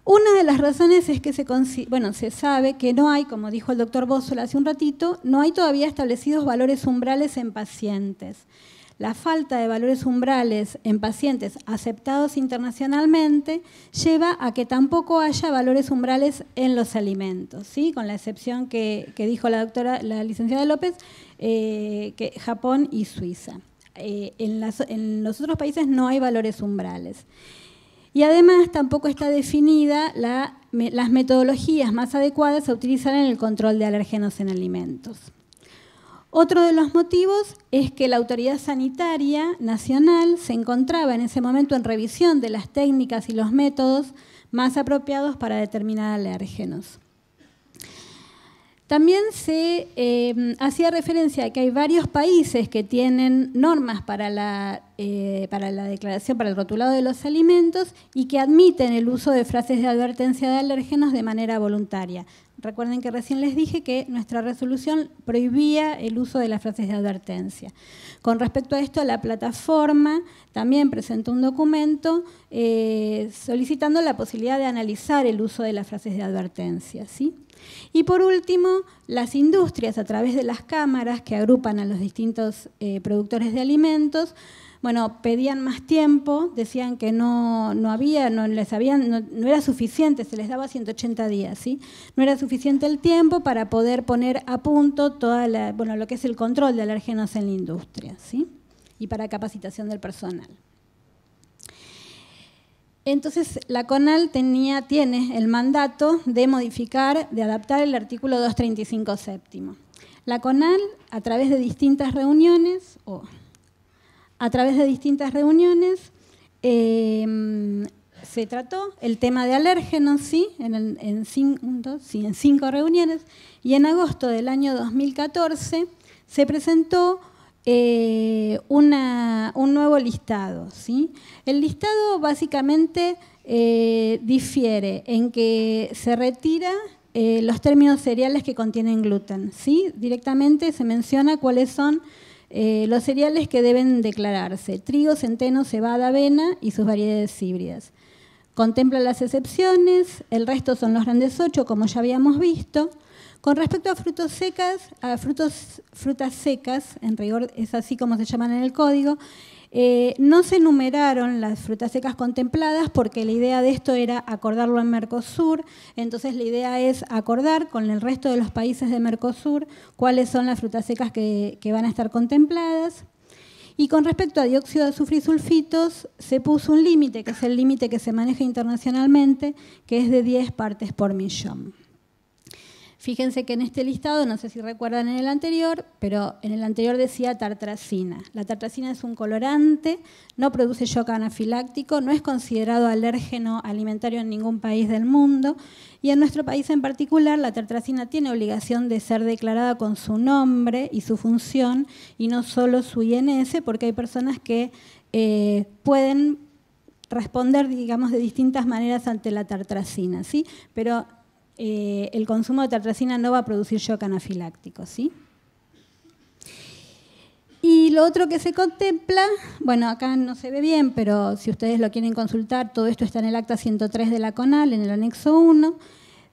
Una de las razones es que se, bueno, se sabe que no hay, como dijo el doctor Bosol hace un ratito, no hay todavía establecidos valores umbrales en pacientes. La falta de valores umbrales en pacientes aceptados internacionalmente lleva a que tampoco haya valores umbrales en los alimentos, ¿sí? con la excepción que, dijo la doctora, la licenciada López, eh, que Japón y Suiza. Eh, en, los otros países no hay valores umbrales. Y además tampoco está definida las metodologías más adecuadas a utilizar en el control de alérgenos en alimentos. Otro de los motivos es que la Autoridad Sanitaria Nacional se encontraba en ese momento en revisión de las técnicas y los métodos más apropiados para determinar alérgenos. También se em, hacía referencia a que hay varios países que tienen normas eh, para la, declaración, para el rotulado de los alimentos y que admiten el uso de frases de advertencia de alérgenos de manera voluntaria. Recuerden que recién les dije que nuestra resolución prohibía el uso de las frases de advertencia. Con respecto a esto, la plataforma también presentó un documento eh, solicitando la posibilidad de analizar el uso de las frases de advertencia. ¿sí? Y por último, las industrias a través de las cámaras que agrupan a los distintos eh, productores de alimentos, bueno, pedían más tiempo, decían que no, no había, no les era suficiente, se les daba 180 días, ¿sí? No era suficiente el tiempo para poder poner a punto toda la, bueno, lo que es el control de alérgenos en la industria, ¿sí? Y para capacitación del personal. Entonces, la CONAL tenía, tiene el mandato de modificar, de adaptar el artículo 235 séptimo. La CONAL, a través de distintas reuniones, o a través de distintas reuniones, em, se trató el tema de alérgenos, sí, en, sí, en cinco reuniones, y en agosto del año 2014 se presentó eh, un nuevo listado. ¿sí? El listado básicamente eh, difiere en que se retira eh, los términos cereales que contienen gluten. ¿sí? Directamente se menciona cuáles son los cereales que deben declararse, trigo, centeno, cebada, avena y sus variedades híbridas. Contempla las excepciones, el resto son los grandes ocho, como ya habíamos visto, con respecto a frutos secas, a frutas secas, en rigor es así como se llaman en el código, eh, no se enumeraron las frutas secas contempladas porque la idea de esto era acordarlo en Mercosur, entonces la idea es acordar con el resto de los países de Mercosur cuáles son las frutas secas que, que van a estar contempladas. Y con respecto a dióxido de azufre y sulfitos, se puso un límite, que es el límite que se maneja internacionalmente, que es de 10 partes por millón. Fíjense que en este listado, no sé si recuerdan en el anterior, pero en el anterior decía tartracina. La tartracina es un colorante, no produce shock anafiláctico, no es considerado alérgeno alimentario en ningún país del mundo y en nuestro país en particular la tartracina tiene obligación de ser declarada con su nombre y su función y no solo su INS porque hay personas que eh, pueden responder, digamos, de distintas maneras ante la tartracina, ¿sí? Pero eh, el consumo de tartracina no va a producir shock anafiláctico. ¿sí? Y lo otro que se contempla, bueno, acá no se ve bien, pero si ustedes lo quieren consultar, todo esto está en el acta 103 de la CONAL, en el anexo 1,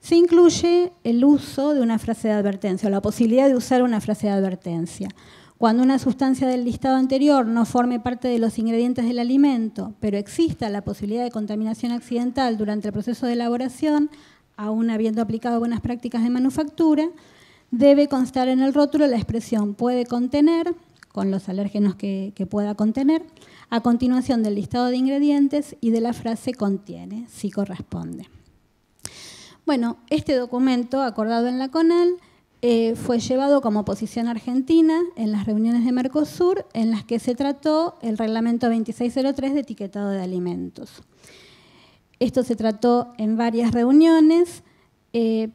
se incluye el uso de una frase de advertencia o la posibilidad de usar una frase de advertencia. Cuando una sustancia del listado anterior no forme parte de los ingredientes del alimento, pero exista la posibilidad de contaminación accidental durante el proceso de elaboración, aún habiendo aplicado buenas prácticas de manufactura, debe constar en el rótulo la expresión puede contener, con los alérgenos que, pueda contener, a continuación del listado de ingredientes y de la frase contiene, si corresponde. Bueno, este documento acordado en la CONAL eh, fue llevado como posición argentina en las reuniones de Mercosur en las que se trató el reglamento 2603 de etiquetado de alimentos. Esto se trató en varias reuniones, eh,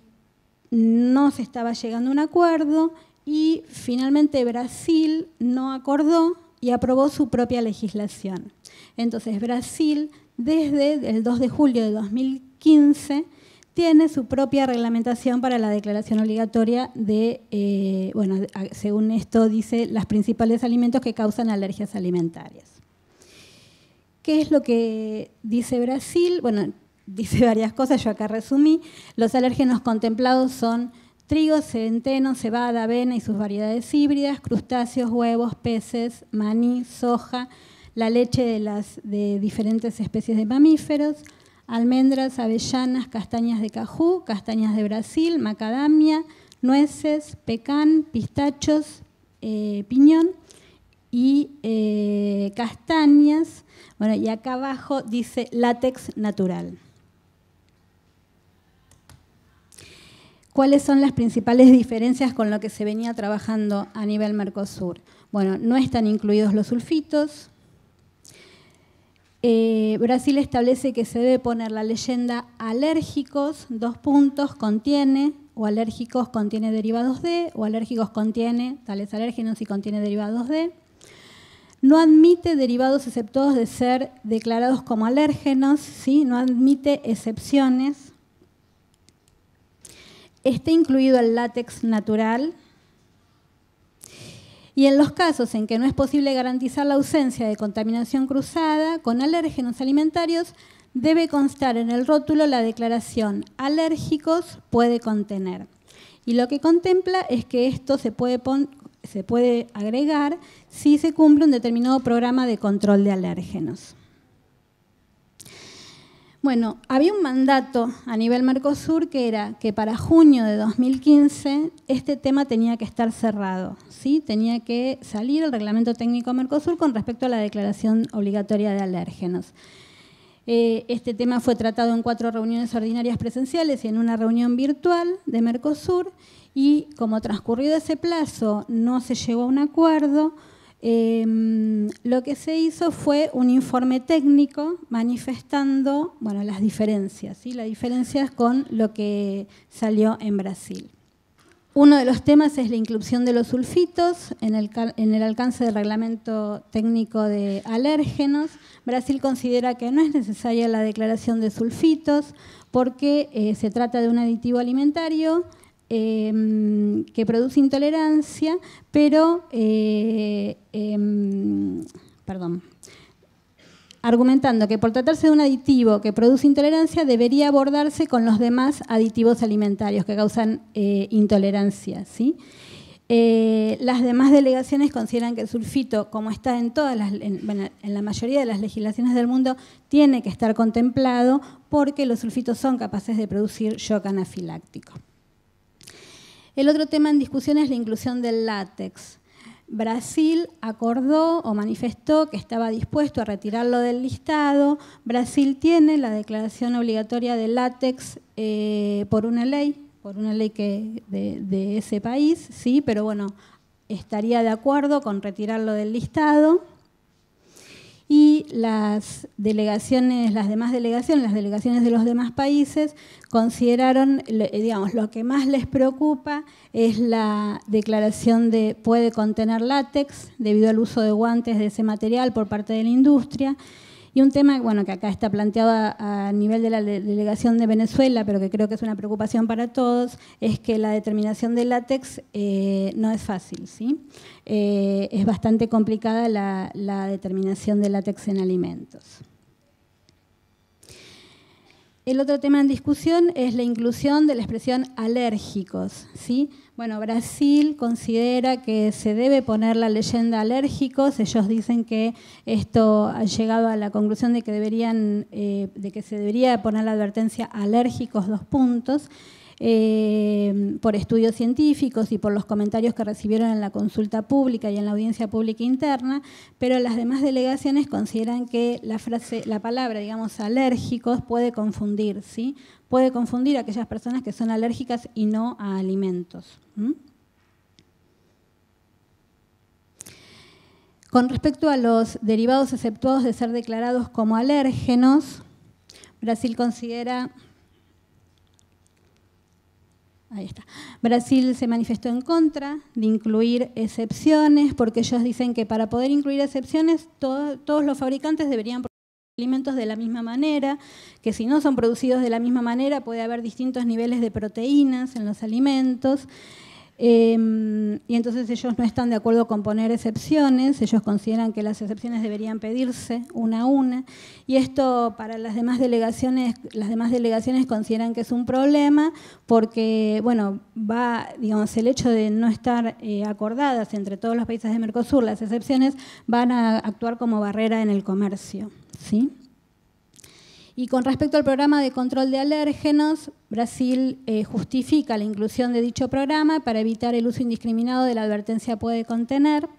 no se estaba llegando a un acuerdo y finalmente Brasil no acordó y aprobó su propia legislación. Entonces Brasil, desde el 2 de julio de 2015, tiene su propia reglamentación para la declaración obligatoria de, eh, bueno, según esto dice, los principales alimentos que causan alergias alimentarias. ¿Qué es lo que dice Brasil? Bueno, dice (laughs) varias cosas, yo acá resumí. Los alérgenos contemplados son trigo, centeno, cebada, avena y sus variedades híbridas, crustáceos, huevos, peces, maní, soja, la leche de, las, de diferentes especies de mamíferos, almendras, avellanas, castañas de cajú, castañas de Brasil, macadamia, nueces, pecan, pistachos, eh, piñón y eh, castañas, y acá abajo dice látex natural. ¿Cuáles son las principales diferencias con lo que se venía trabajando a nivel Mercosur? Bueno, no están incluidos los sulfitos. Eh, Brasil establece que se debe poner la leyenda alérgicos, dos puntos, contiene, o alérgicos contiene derivados de, o alérgicos contiene tales alérgenos y contiene derivados de no admite derivados exceptuados de ser declarados como alérgenos, ¿sí? no admite excepciones. Está incluido el látex natural. Y en los casos en que no es posible garantizar la ausencia de contaminación cruzada con alérgenos alimentarios, debe constar en el rótulo la declaración alérgicos puede contener. Y lo que contempla es que esto se puede se puede agregar si se cumple un determinado programa de control de alérgenos. Bueno, había un mandato a nivel Mercosur que era que para junio de 2015 este tema tenía que estar cerrado, ¿sí? tenía que salir el reglamento técnico Mercosur con respecto a la declaración obligatoria de alérgenos. Eh, este tema fue tratado en cuatro reuniones ordinarias presenciales y en una reunión virtual de Mercosur y como transcurrido ese plazo no se llegó a un acuerdo, em, lo que se hizo fue un informe técnico manifestando bueno, las diferencias, las diferencias con lo que salió en Brasil. Uno de los temas es la inclusión de los sulfitos en el, alcance del reglamento técnico de alérgenos. Brasil considera que no es necesaria la declaración de sulfitos porque eh, se trata de un aditivo alimentario Em, que produce intolerancia, pero, eh, em, perdón, argumentando que por tratarse de un aditivo que produce intolerancia debería abordarse con los demás aditivos alimentarios que causan eh, intolerancia. Eh, las demás delegaciones consideran que el sulfito, como está en en, la mayoría de las legislaciones del mundo, tiene que estar contemplado porque los sulfitos son capaces de producir shock anafiláctico. El otro tema en discusión es la inclusión del látex. Brasil acordó o manifestó que estaba dispuesto a retirarlo del listado. Brasil tiene la declaración obligatoria del látex eh, por una ley, por una ley que de, de ese país, sí, pero bueno, estaría de acuerdo con retirarlo del listado y las delegaciones, las demás delegaciones, las delegaciones de los demás países consideraron, digamos, lo que más les preocupa es la declaración de puede contener látex debido al uso de guantes de ese material por parte de la industria y un tema, bueno, que acá está planteado a, nivel de la delegación de Venezuela, pero que creo que es una preocupación para todos, es que la determinación del látex eh, no es fácil, ¿sí? Eh, es bastante complicada la, determinación del látex en alimentos. El otro tema en discusión es la inclusión de la expresión alérgicos. ¿sí? Bueno, Brasil considera que se debe poner la leyenda alérgicos. Ellos dicen que esto ha llegado a la conclusión de que, deberían, eh, de que se debería poner la advertencia alérgicos dos puntos. Em, por estudios científicos y por los comentarios que recibieron en la consulta pública y en la audiencia pública interna, pero las demás delegaciones consideran que la frase, la palabra, digamos, alérgicos puede confundir, ¿sí? Puede confundir a aquellas personas que son alérgicas y no a alimentos. Con respecto a los derivados exceptuados de ser declarados como alérgenos, Brasil considera Ahí está. Brasil se manifestó en contra de incluir excepciones porque ellos dicen que para poder incluir excepciones todos los fabricantes deberían producir alimentos de la misma manera, que si no son producidos de la misma manera puede haber distintos niveles de proteínas en los alimentos. Em, y entonces ellos no están de acuerdo con poner excepciones, ellos consideran que las excepciones deberían pedirse una a una, y esto para las demás delegaciones, las demás delegaciones consideran que es un problema porque, bueno, va, digamos, el hecho de no estar eh, acordadas entre todos los países de Mercosur las excepciones van a actuar como barrera en el comercio, ¿sí? Y con respecto al programa de control de alérgenos, Brasil eh, justifica la inclusión de dicho programa para evitar el uso indiscriminado de la advertencia puede contener,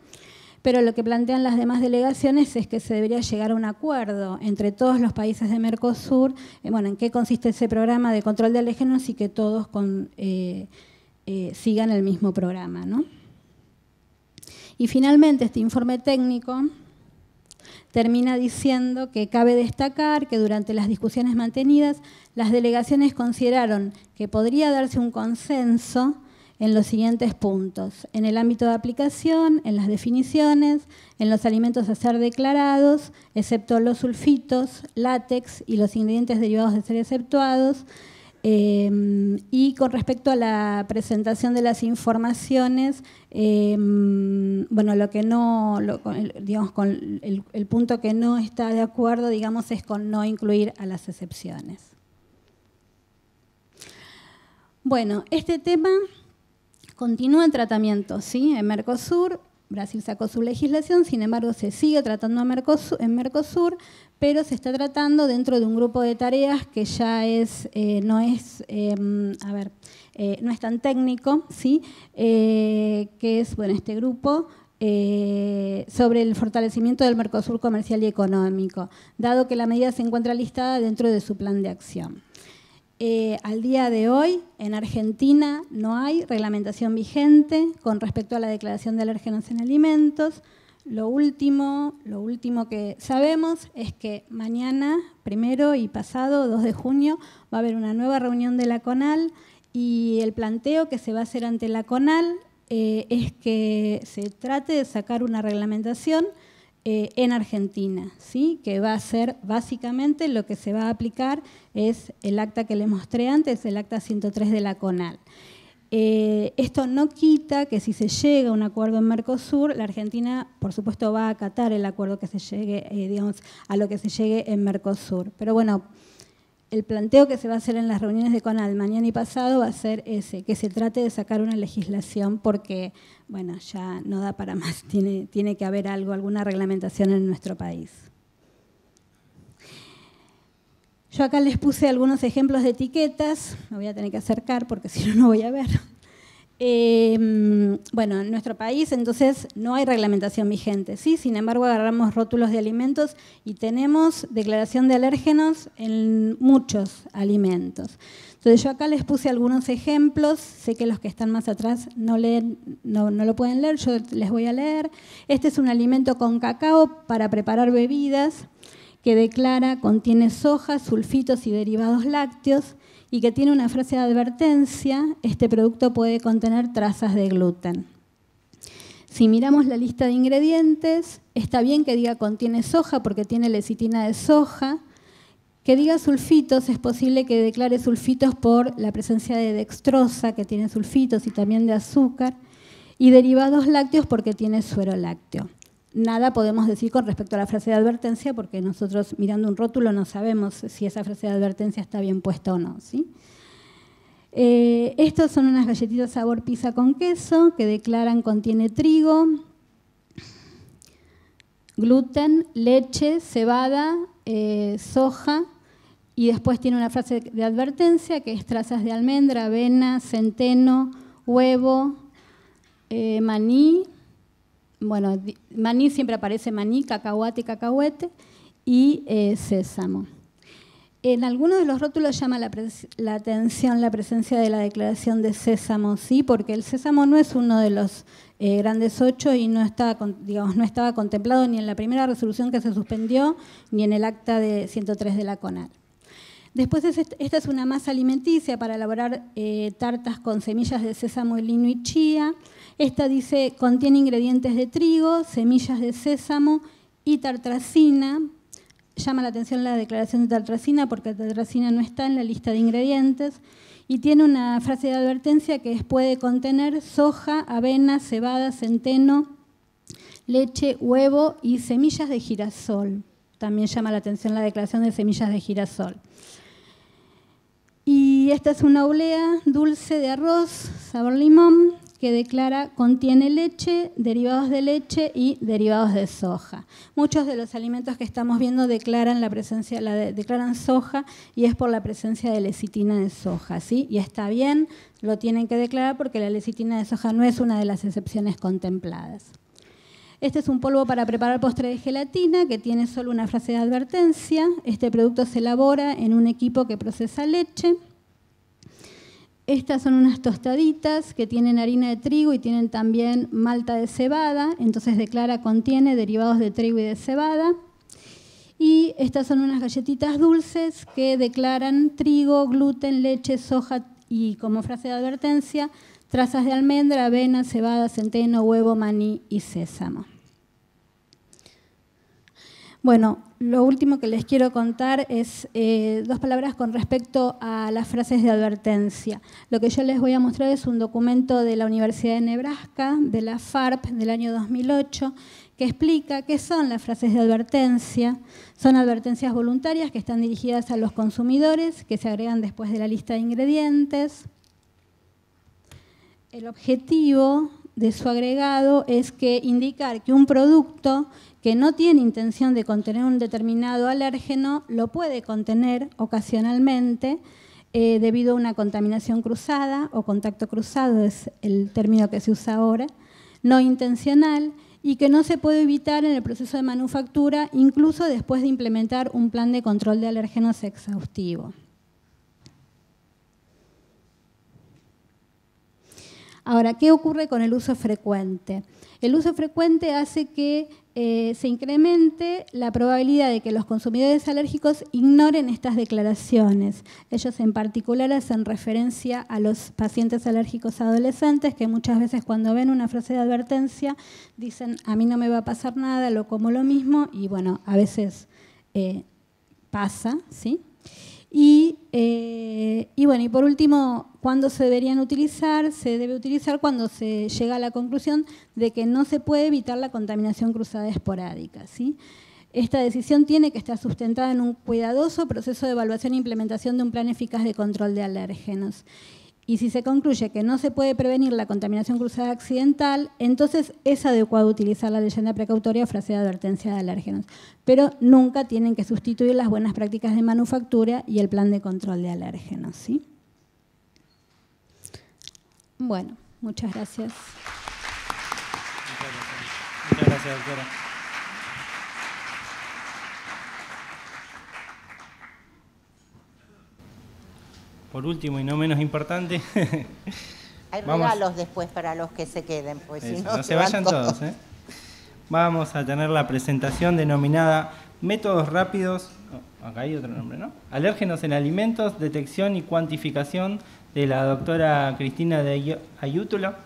pero lo que plantean las demás delegaciones es que se debería llegar a un acuerdo entre todos los países de Mercosur, eh, bueno, en qué consiste ese programa de control de alérgenos y que todos eh, sigan el mismo programa. Y finalmente, este informe técnico termina diciendo que cabe destacar que durante las discusiones mantenidas, las delegaciones consideraron que podría darse un consenso en los siguientes puntos, en el ámbito de aplicación, en las definiciones, en los alimentos a ser declarados, excepto los sulfitos, látex y los ingredientes derivados de ser exceptuados, Em, y con respecto a la presentación de las informaciones, em, bueno, lo que el, punto que no está de acuerdo, digamos, es con no incluir a las excepciones. Bueno, este tema continúa en tratamiento, ¿sí? En Mercosur Brasil sacó su legislación, sin embargo se sigue tratando en Mercosur, pero se está tratando dentro de un grupo de tareas que ya es, eh, no es, em, a ver, eh, no es tan técnico, ¿sí? Eh, que es, bueno, este grupo sobre el fortalecimiento del Mercosur comercial y económico, dado que la medida se encuentra listada dentro de su plan de acción. Eh, al día de hoy, en Argentina no hay reglamentación vigente con respecto a la declaración de alérgenos en alimentos. Lo último, lo último que sabemos es que mañana, primero y pasado, 2 de junio, va a haber una nueva reunión de la CONAL y el planteo que se va a hacer ante la CONAL eh, es que se trate de sacar una reglamentación eh, en Argentina, ¿sí? que va a ser básicamente lo que se va a aplicar es el acta que les mostré antes, el acta 103 de la CONAL. Eh, esto no quita que si se llega a un acuerdo en Mercosur, la Argentina, por supuesto, va a acatar el acuerdo que se llegue, eh, digamos, a lo que se llegue en Mercosur. Pero bueno, el planteo que se va a hacer en las reuniones de CONAL mañana y pasado va a ser ese, que se trate de sacar una legislación porque, bueno, ya no da para más, (laughs) tiene, tiene que haber algo, alguna reglamentación en nuestro país. Yo acá les puse algunos ejemplos de etiquetas, me voy a tener que acercar porque (laughs) si no, no voy a ver. Em, bueno, en nuestro país entonces no hay reglamentación vigente, ¿sí? sin embargo agarramos rótulos de alimentos y tenemos declaración de alérgenos en muchos alimentos. Entonces yo acá les puse algunos ejemplos, sé que los que están más atrás no, no lo pueden leer, yo les voy a leer. Este es un alimento con cacao para preparar bebidas que declara contiene soja, sulfitos y derivados lácteos y que tiene una frase de advertencia, este producto puede contener trazas de gluten. Si miramos la lista de ingredientes, está bien que diga contiene soja porque tiene lecitina de soja, que diga sulfitos, es posible que declare sulfitos por la presencia de dextrosa, que tiene sulfitos, y también de azúcar, y derivados lácteos porque tiene suero lácteo nada podemos decir con respecto a la frase de advertencia porque nosotros mirando un rótulo no sabemos si esa frase de advertencia está bien puesta o no. ¿sí? Eh, estos son unas galletitas sabor pizza con queso que declaran contiene trigo, gluten, leche, cebada, eh, soja y después tiene una frase de advertencia que es trazas de almendra, avena, centeno, huevo, eh, maní bueno, maní siempre aparece maní, cacahuate, cacahuete y eh, sésamo. En algunos de los rótulos llama la, atención la presencia de la declaración de sésamo, sí, porque el sésamo no es uno de los eh, grandes ocho y no estaba, contemplado ni en la primera resolución que se suspendió ni en el acta de 103 de la Conal. Después esta es una masa alimenticia para elaborar eh, tartas con semillas de sésamo, lino y chía. Esta dice, contiene ingredientes de trigo, semillas de sésamo y tartracina. Llama la atención la declaración de tartracina porque tartracina no está en la lista de ingredientes. Y tiene una frase de advertencia que puede contener soja, avena, cebada, centeno, leche, huevo y semillas de girasol. También llama la atención la declaración de semillas de girasol. Y esta es una olea dulce de arroz, sabor limón, que declara contiene leche, derivados de leche y derivados de soja. Muchos de los alimentos que estamos viendo declaran la presencia declaran soja y es por la presencia de lecitina de soja, ¿sí? Y está bien, lo tienen que declarar porque la lecitina de soja no es una de las excepciones contempladas. Este es un polvo para preparar postre de gelatina que tiene solo una frase de advertencia. Este producto se elabora en un equipo que procesa leche. Estas son unas tostaditas que tienen harina de trigo y tienen también malta de cebada, entonces declara contiene derivados de trigo y de cebada. Y estas son unas galletitas dulces que declaran trigo, gluten, leche, soja y como frase de advertencia, trazas de almendra, avena, cebada, centeno, huevo, maní y sésamo. Bueno, lo último que les quiero contar es eh, dos palabras con respecto a las frases de advertencia. Lo que yo les voy a mostrar es un documento de la Universidad de Nebraska, de la FARP, del año 2008, que explica qué son las frases de advertencia. Son advertencias voluntarias que están dirigidas a los consumidores, que se agregan después de la lista de ingredientes. El objetivo de su agregado es que indicar que un producto que no tiene intención de contener un determinado alérgeno lo puede contener ocasionalmente eh, debido a una contaminación cruzada o contacto cruzado, es el término que se usa ahora, no intencional y que no se puede evitar en el proceso de manufactura, incluso después de implementar un plan de control de alérgenos exhaustivo. Ahora, ¿qué ocurre con el uso frecuente? El uso frecuente hace que eh, se incremente la probabilidad de que los consumidores alérgicos ignoren estas declaraciones. Ellos en particular hacen referencia a los pacientes alérgicos adolescentes que muchas veces cuando ven una frase de advertencia dicen a mí no me va a pasar nada, lo como lo mismo y bueno, a veces eh, pasa, ¿sí? Y eh, y bueno, y por último, ¿cuándo se deberían utilizar? Se debe utilizar cuando se llega a la conclusión de que no se puede evitar la contaminación cruzada esporádica. ¿sí? Esta decisión tiene que estar sustentada en un cuidadoso proceso de evaluación e implementación de un plan eficaz de control de alérgenos y si se concluye que no se puede prevenir la contaminación cruzada accidental, entonces es adecuado utilizar la leyenda precautoria o frase de advertencia de alérgenos. Pero nunca tienen que sustituir las buenas prácticas de manufactura y el plan de control de alérgenos. ¿sí? Bueno, muchas gracias. Muchas gracias, doctora. por último y no menos importante. (laughs) Hay regalos después para los que se queden, pues no, se vayan todos. ¿eh? Vamos a tener la presentación denominada Métodos rápidos, oh, acá hay otro nombre, ¿no? Alérgenos en alimentos, detección y cuantificación de la doctora Cristina de Ayútula.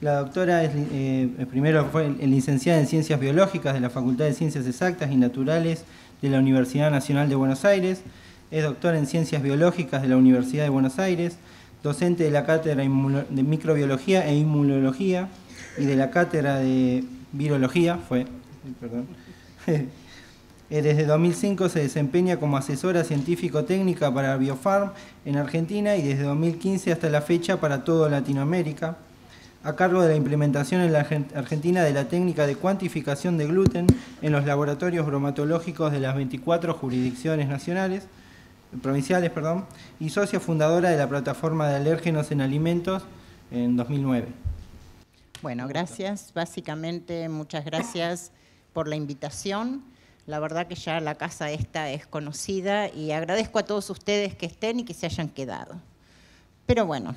La doctora es, eh, eh, primero fue licenciada en Ciencias Biológicas de la Facultad de Ciencias Exactas y Naturales de la Universidad Nacional de Buenos Aires es doctor en Ciencias Biológicas de la Universidad de Buenos Aires, docente de la Cátedra de Microbiología e Inmunología y de la Cátedra de Virología, fue, perdón. (laughs) Eh, desde 2005 se desempeña como asesora científico-técnica para Biofarm en Argentina y desde 2015 hasta la fecha para toda Latinoamérica, a cargo de la implementación en la Argentina de la técnica de cuantificación de gluten en los laboratorios bromatológicos de las 24 jurisdicciones nacionales provinciales, perdón, y socia fundadora de la plataforma de alérgenos en alimentos en 2009. Bueno, gracias. Básicamente, muchas gracias por la invitación. La verdad que ya la casa esta es conocida y agradezco a todos ustedes que estén y que se hayan quedado. Pero bueno,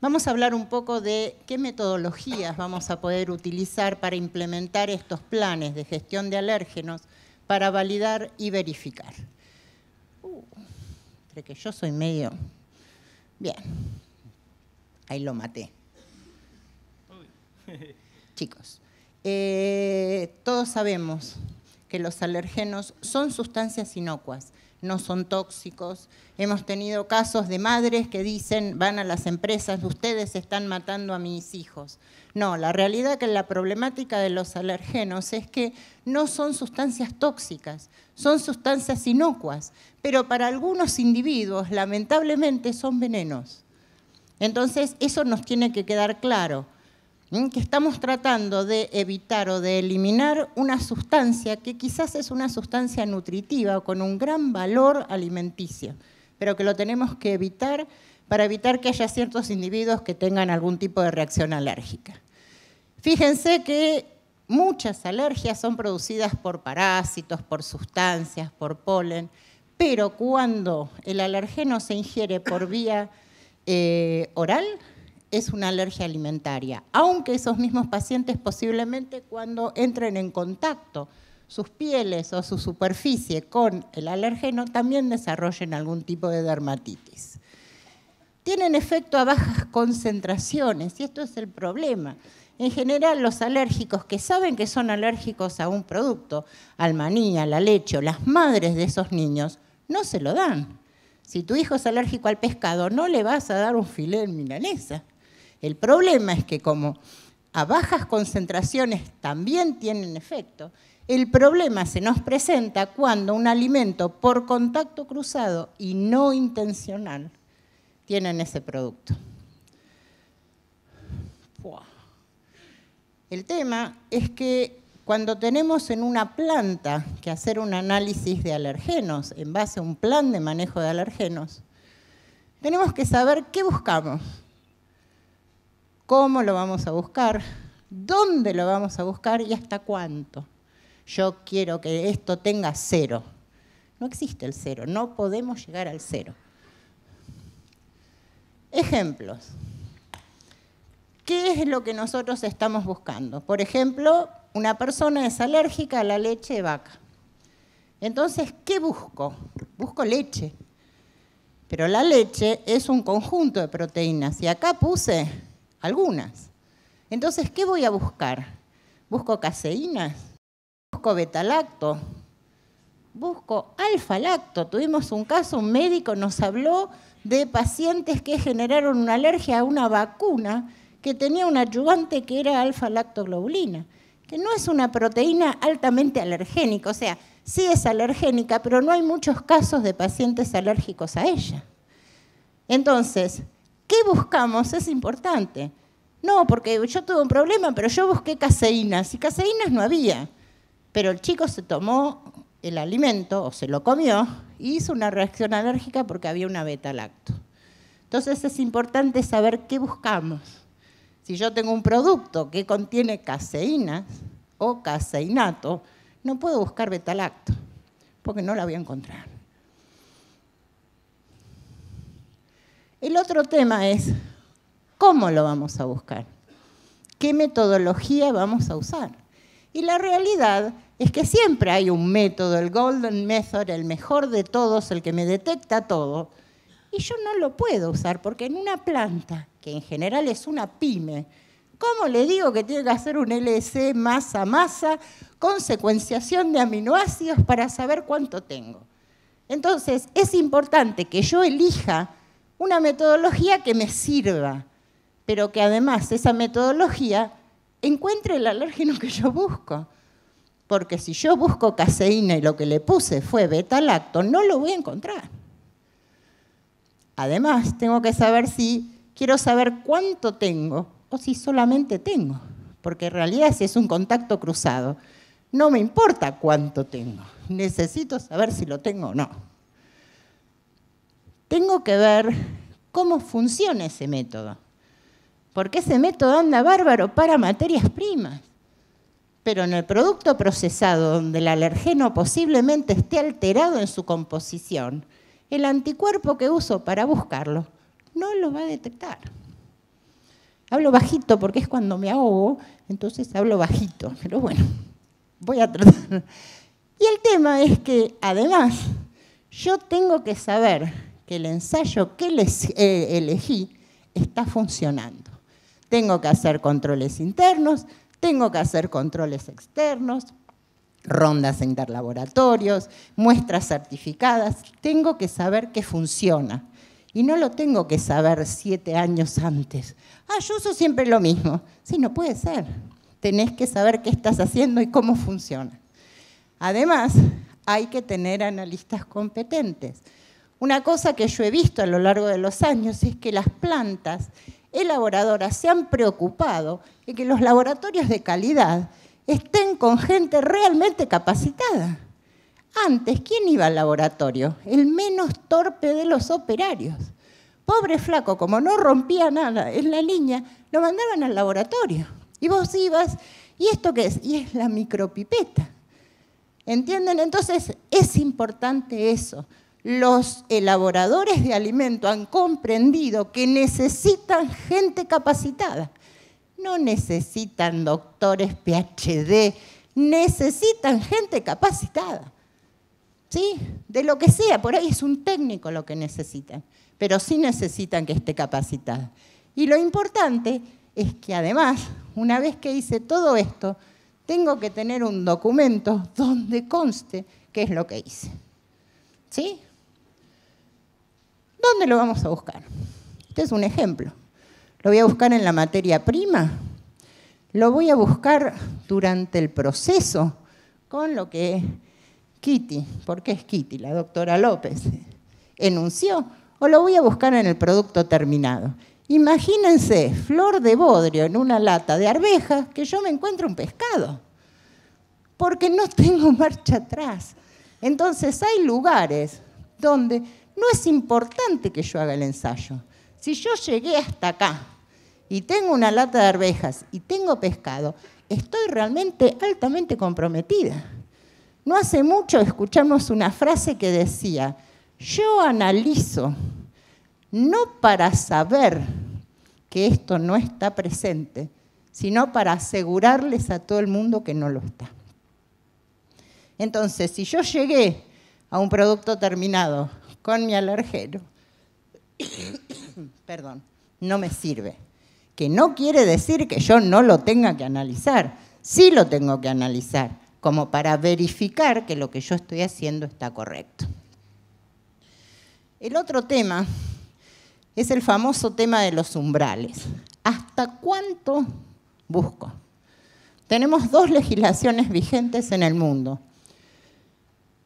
vamos a hablar un poco de qué metodologías vamos a poder utilizar para implementar estos planes de gestión de alérgenos para validar y verificar. Uh, que yo soy medio... Bien, ahí lo maté. Chicos, eh, todos sabemos que los alergenos son sustancias inocuas, no son tóxicos. Hemos tenido casos de madres que dicen, van a las empresas, ustedes están matando a mis hijos. No, la realidad que la problemática de los alergenos es que no son sustancias tóxicas, son sustancias inocuas pero para algunos individuos lamentablemente son venenos. Entonces eso nos tiene que quedar claro, que estamos tratando de evitar o de eliminar una sustancia que quizás es una sustancia nutritiva o con un gran valor alimenticio, pero que lo tenemos que evitar para evitar que haya ciertos individuos que tengan algún tipo de reacción alérgica. Fíjense que muchas alergias son producidas por parásitos, por sustancias, por polen pero cuando el alergeno se ingiere por vía eh, oral, es una alergia alimentaria, aunque esos mismos pacientes posiblemente cuando entren en contacto sus pieles o su superficie con el alergeno también desarrollen algún tipo de dermatitis. Tienen efecto a bajas concentraciones y esto es el problema. En general, los alérgicos que saben que son alérgicos a un producto, al maní, a la leche, las madres de esos niños, no se lo dan. Si tu hijo es alérgico al pescado, no le vas a dar un filé en milanesa. El problema es que como a bajas concentraciones también tienen efecto, el problema se nos presenta cuando un alimento por contacto cruzado y no intencional tienen ese producto. El tema es que cuando tenemos en una planta que hacer un análisis de alergenos en base a un plan de manejo de alergenos, tenemos que saber qué buscamos, cómo lo vamos a buscar, dónde lo vamos a buscar y hasta cuánto. Yo quiero que esto tenga cero. No existe el cero, no podemos llegar al cero. Ejemplos. ¿Qué es lo que nosotros estamos buscando? Por ejemplo, una persona es alérgica a la leche de vaca. Entonces, ¿qué busco? Busco leche. Pero la leche es un conjunto de proteínas y acá puse algunas. Entonces, ¿qué voy a buscar? ¿Busco caseína, ¿Busco betalacto? ¿Busco alfa-lacto? Tuvimos un caso, un médico nos habló de pacientes que generaron una alergia a una vacuna que tenía un ayudante que era alfa-lactoglobulina que no es una proteína altamente alergénica, o sea, sí es alergénica, pero no hay muchos casos de pacientes alérgicos a ella. Entonces, ¿qué buscamos? Es importante. No, porque yo tuve un problema, pero yo busqué caseínas y caseínas no había. Pero el chico se tomó el alimento o se lo comió y hizo una reacción alérgica porque había una beta-lacto. Entonces es importante saber qué buscamos. Si yo tengo un producto que contiene caseínas o caseinato, no puedo buscar betalacto, porque no la voy a encontrar. El otro tema es, ¿cómo lo vamos a buscar? ¿Qué metodología vamos a usar? Y la realidad es que siempre hay un método, el golden method, el mejor de todos, el que me detecta todo, y yo no lo puedo usar porque en una planta, que en general es una pyme, ¿Cómo le digo que tiene que hacer un LC masa masa con secuenciación de aminoácidos para saber cuánto tengo? Entonces, es importante que yo elija una metodología que me sirva, pero que además esa metodología encuentre el alérgeno que yo busco. Porque si yo busco caseína y lo que le puse fue beta-lacto, no lo voy a encontrar. Además, tengo que saber si quiero saber cuánto tengo o si solamente tengo, porque en realidad si es un contacto cruzado, no me importa cuánto tengo, necesito saber si lo tengo o no. Tengo que ver cómo funciona ese método, porque ese método anda bárbaro para materias primas, pero en el producto procesado donde el alergeno posiblemente esté alterado en su composición, el anticuerpo que uso para buscarlo no lo va a detectar. Hablo bajito porque es cuando me ahogo, entonces hablo bajito, (laughs) pero bueno, voy a tratar. Y el tema es que además yo tengo que saber que el ensayo que eh, elegí está funcionando. Tengo que hacer controles internos, tengo que hacer controles externos, rondas en laboratorios, muestras certificadas. Tengo que saber que funciona. Y no lo tengo que saber siete años antes. Ah, yo uso siempre lo mismo. Sí, no puede ser. Tenés que saber qué estás haciendo y cómo funciona. Además, hay que tener analistas competentes. Una cosa que yo he visto a lo largo de los años es que las plantas elaboradoras se han preocupado de que los laboratorios de calidad estén con gente realmente capacitada. Antes, ¿quién iba al laboratorio? El menos torpe de los operarios. Pobre flaco, como no rompía nada en la línea, lo mandaban al laboratorio. Y vos ibas, ¿y esto qué es? Y es la micropipeta. ¿Entienden? Entonces es importante eso. Los elaboradores de alimento han comprendido que necesitan gente capacitada no necesitan doctores PhD, necesitan gente capacitada. ¿Sí? De lo que sea, por ahí es un técnico lo que necesitan, pero sí necesitan que esté capacitada. Y lo importante es que además, una vez que hice todo esto, tengo que tener un documento donde conste qué es lo que hice. ¿Sí? ¿Dónde lo vamos a buscar? Este es un ejemplo lo voy a buscar en la materia prima, lo voy a buscar durante el proceso con lo que Kitty, porque es Kitty, la doctora López, enunció, o lo voy a buscar en el producto terminado. Imagínense, flor de bodrio en una lata de arvejas, que yo me encuentro un pescado, porque no tengo (laughs) marcha atrás. Entonces hay lugares donde no es importante que yo haga el ensayo. Si yo llegué hasta acá, y tengo una lata de arvejas y tengo pescado, estoy realmente altamente comprometida. No hace mucho escuchamos una frase que decía, yo analizo no para saber que esto no está presente, sino para asegurarles a todo el mundo que no lo está. Entonces, si yo llegué a un producto terminado con mi alergero, (coughs) perdón, no me sirve que no quiere decir que yo no lo tenga que analizar, sí lo tengo que analizar, como para verificar que lo que yo estoy haciendo está correcto. El otro tema es el famoso tema de los umbrales. ¿Hasta cuánto busco? Tenemos dos legislaciones vigentes en el mundo.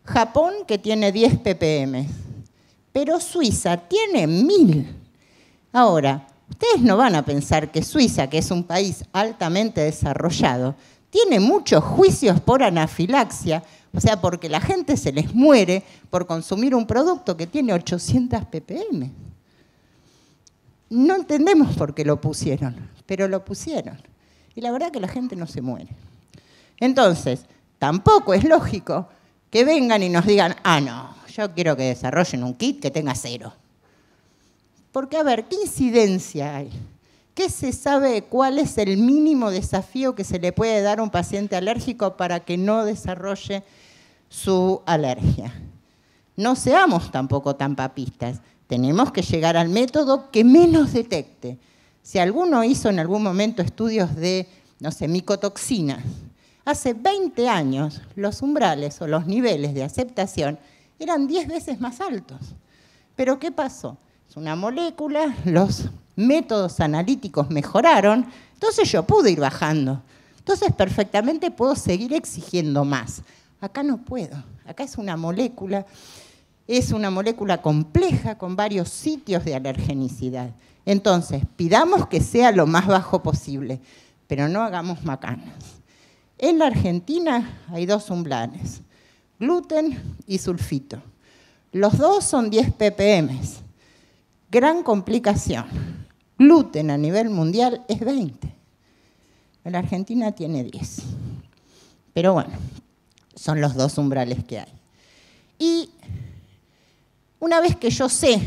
Japón, que tiene 10 ppm, pero Suiza tiene 1000. Ahora, Ustedes no van a pensar que Suiza, que es un país altamente desarrollado, tiene muchos juicios por anafilaxia, o sea, porque la gente se les muere por consumir un producto que tiene 800 ppm. No entendemos por qué lo pusieron, pero lo pusieron. Y la verdad que la gente no se muere. Entonces, tampoco es lógico que vengan y nos digan, ah, no, yo quiero que desarrollen un kit que tenga cero. Porque, a ver, ¿qué incidencia hay? ¿Qué se sabe cuál es el mínimo desafío que se le puede dar a un paciente alérgico para que no desarrolle su alergia? No seamos tampoco tan papistas. Tenemos que llegar al método que menos detecte. Si alguno hizo en algún momento estudios de, no sé, micotoxinas, hace 20 años los umbrales o los niveles de aceptación eran 10 veces más altos. Pero ¿qué pasó? una molécula, los métodos analíticos mejoraron, entonces yo pude ir bajando. Entonces perfectamente puedo seguir exigiendo más. Acá no puedo, acá es una molécula, es una molécula compleja con varios sitios de alergenicidad. Entonces, pidamos que sea lo más bajo posible, pero no hagamos macanas. En la Argentina hay dos umblanes gluten y sulfito. Los dos son 10 ppm. Gran complicación. Gluten a nivel mundial es 20. La Argentina tiene 10. Pero bueno, son los dos umbrales que hay. Y una vez que yo sé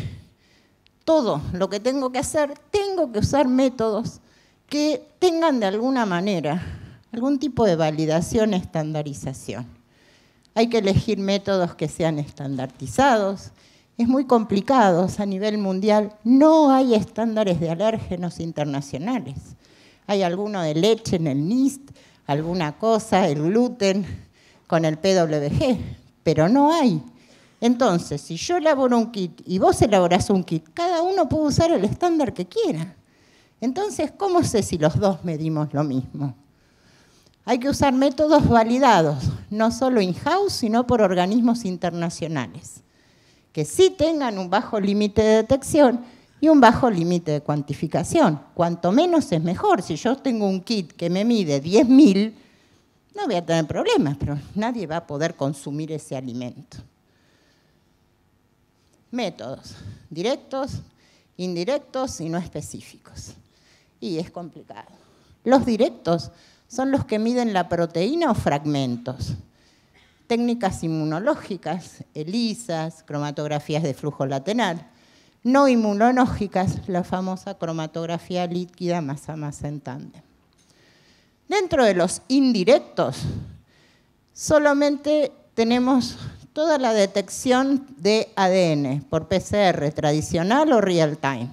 todo lo que tengo que hacer, tengo que usar métodos que tengan de alguna manera algún tipo de validación, estandarización. Hay que elegir métodos que sean estandartizados, es muy complicado a nivel mundial. No hay estándares de alérgenos internacionales. Hay alguno de leche en el NIST, alguna cosa, el gluten con el PWG, pero no hay. Entonces, si yo elaboro un kit y vos elaborás un kit, cada uno puede usar el estándar que quiera. Entonces, ¿cómo sé si los dos medimos lo mismo? Hay que usar métodos validados, no solo in-house, sino por organismos internacionales que sí tengan un bajo límite de detección y un bajo límite de cuantificación. Cuanto menos es mejor. Si yo tengo un kit que me mide 10.000, no voy a tener problemas, pero nadie va a poder consumir ese alimento. Métodos, directos, indirectos y no específicos. Y es complicado. Los directos son los que miden la proteína o fragmentos técnicas inmunológicas, ELISAs, cromatografías de flujo lateral, no inmunológicas, la famosa cromatografía líquida masa más en Dentro de los indirectos, solamente tenemos toda la detección de ADN por PCR tradicional o real time.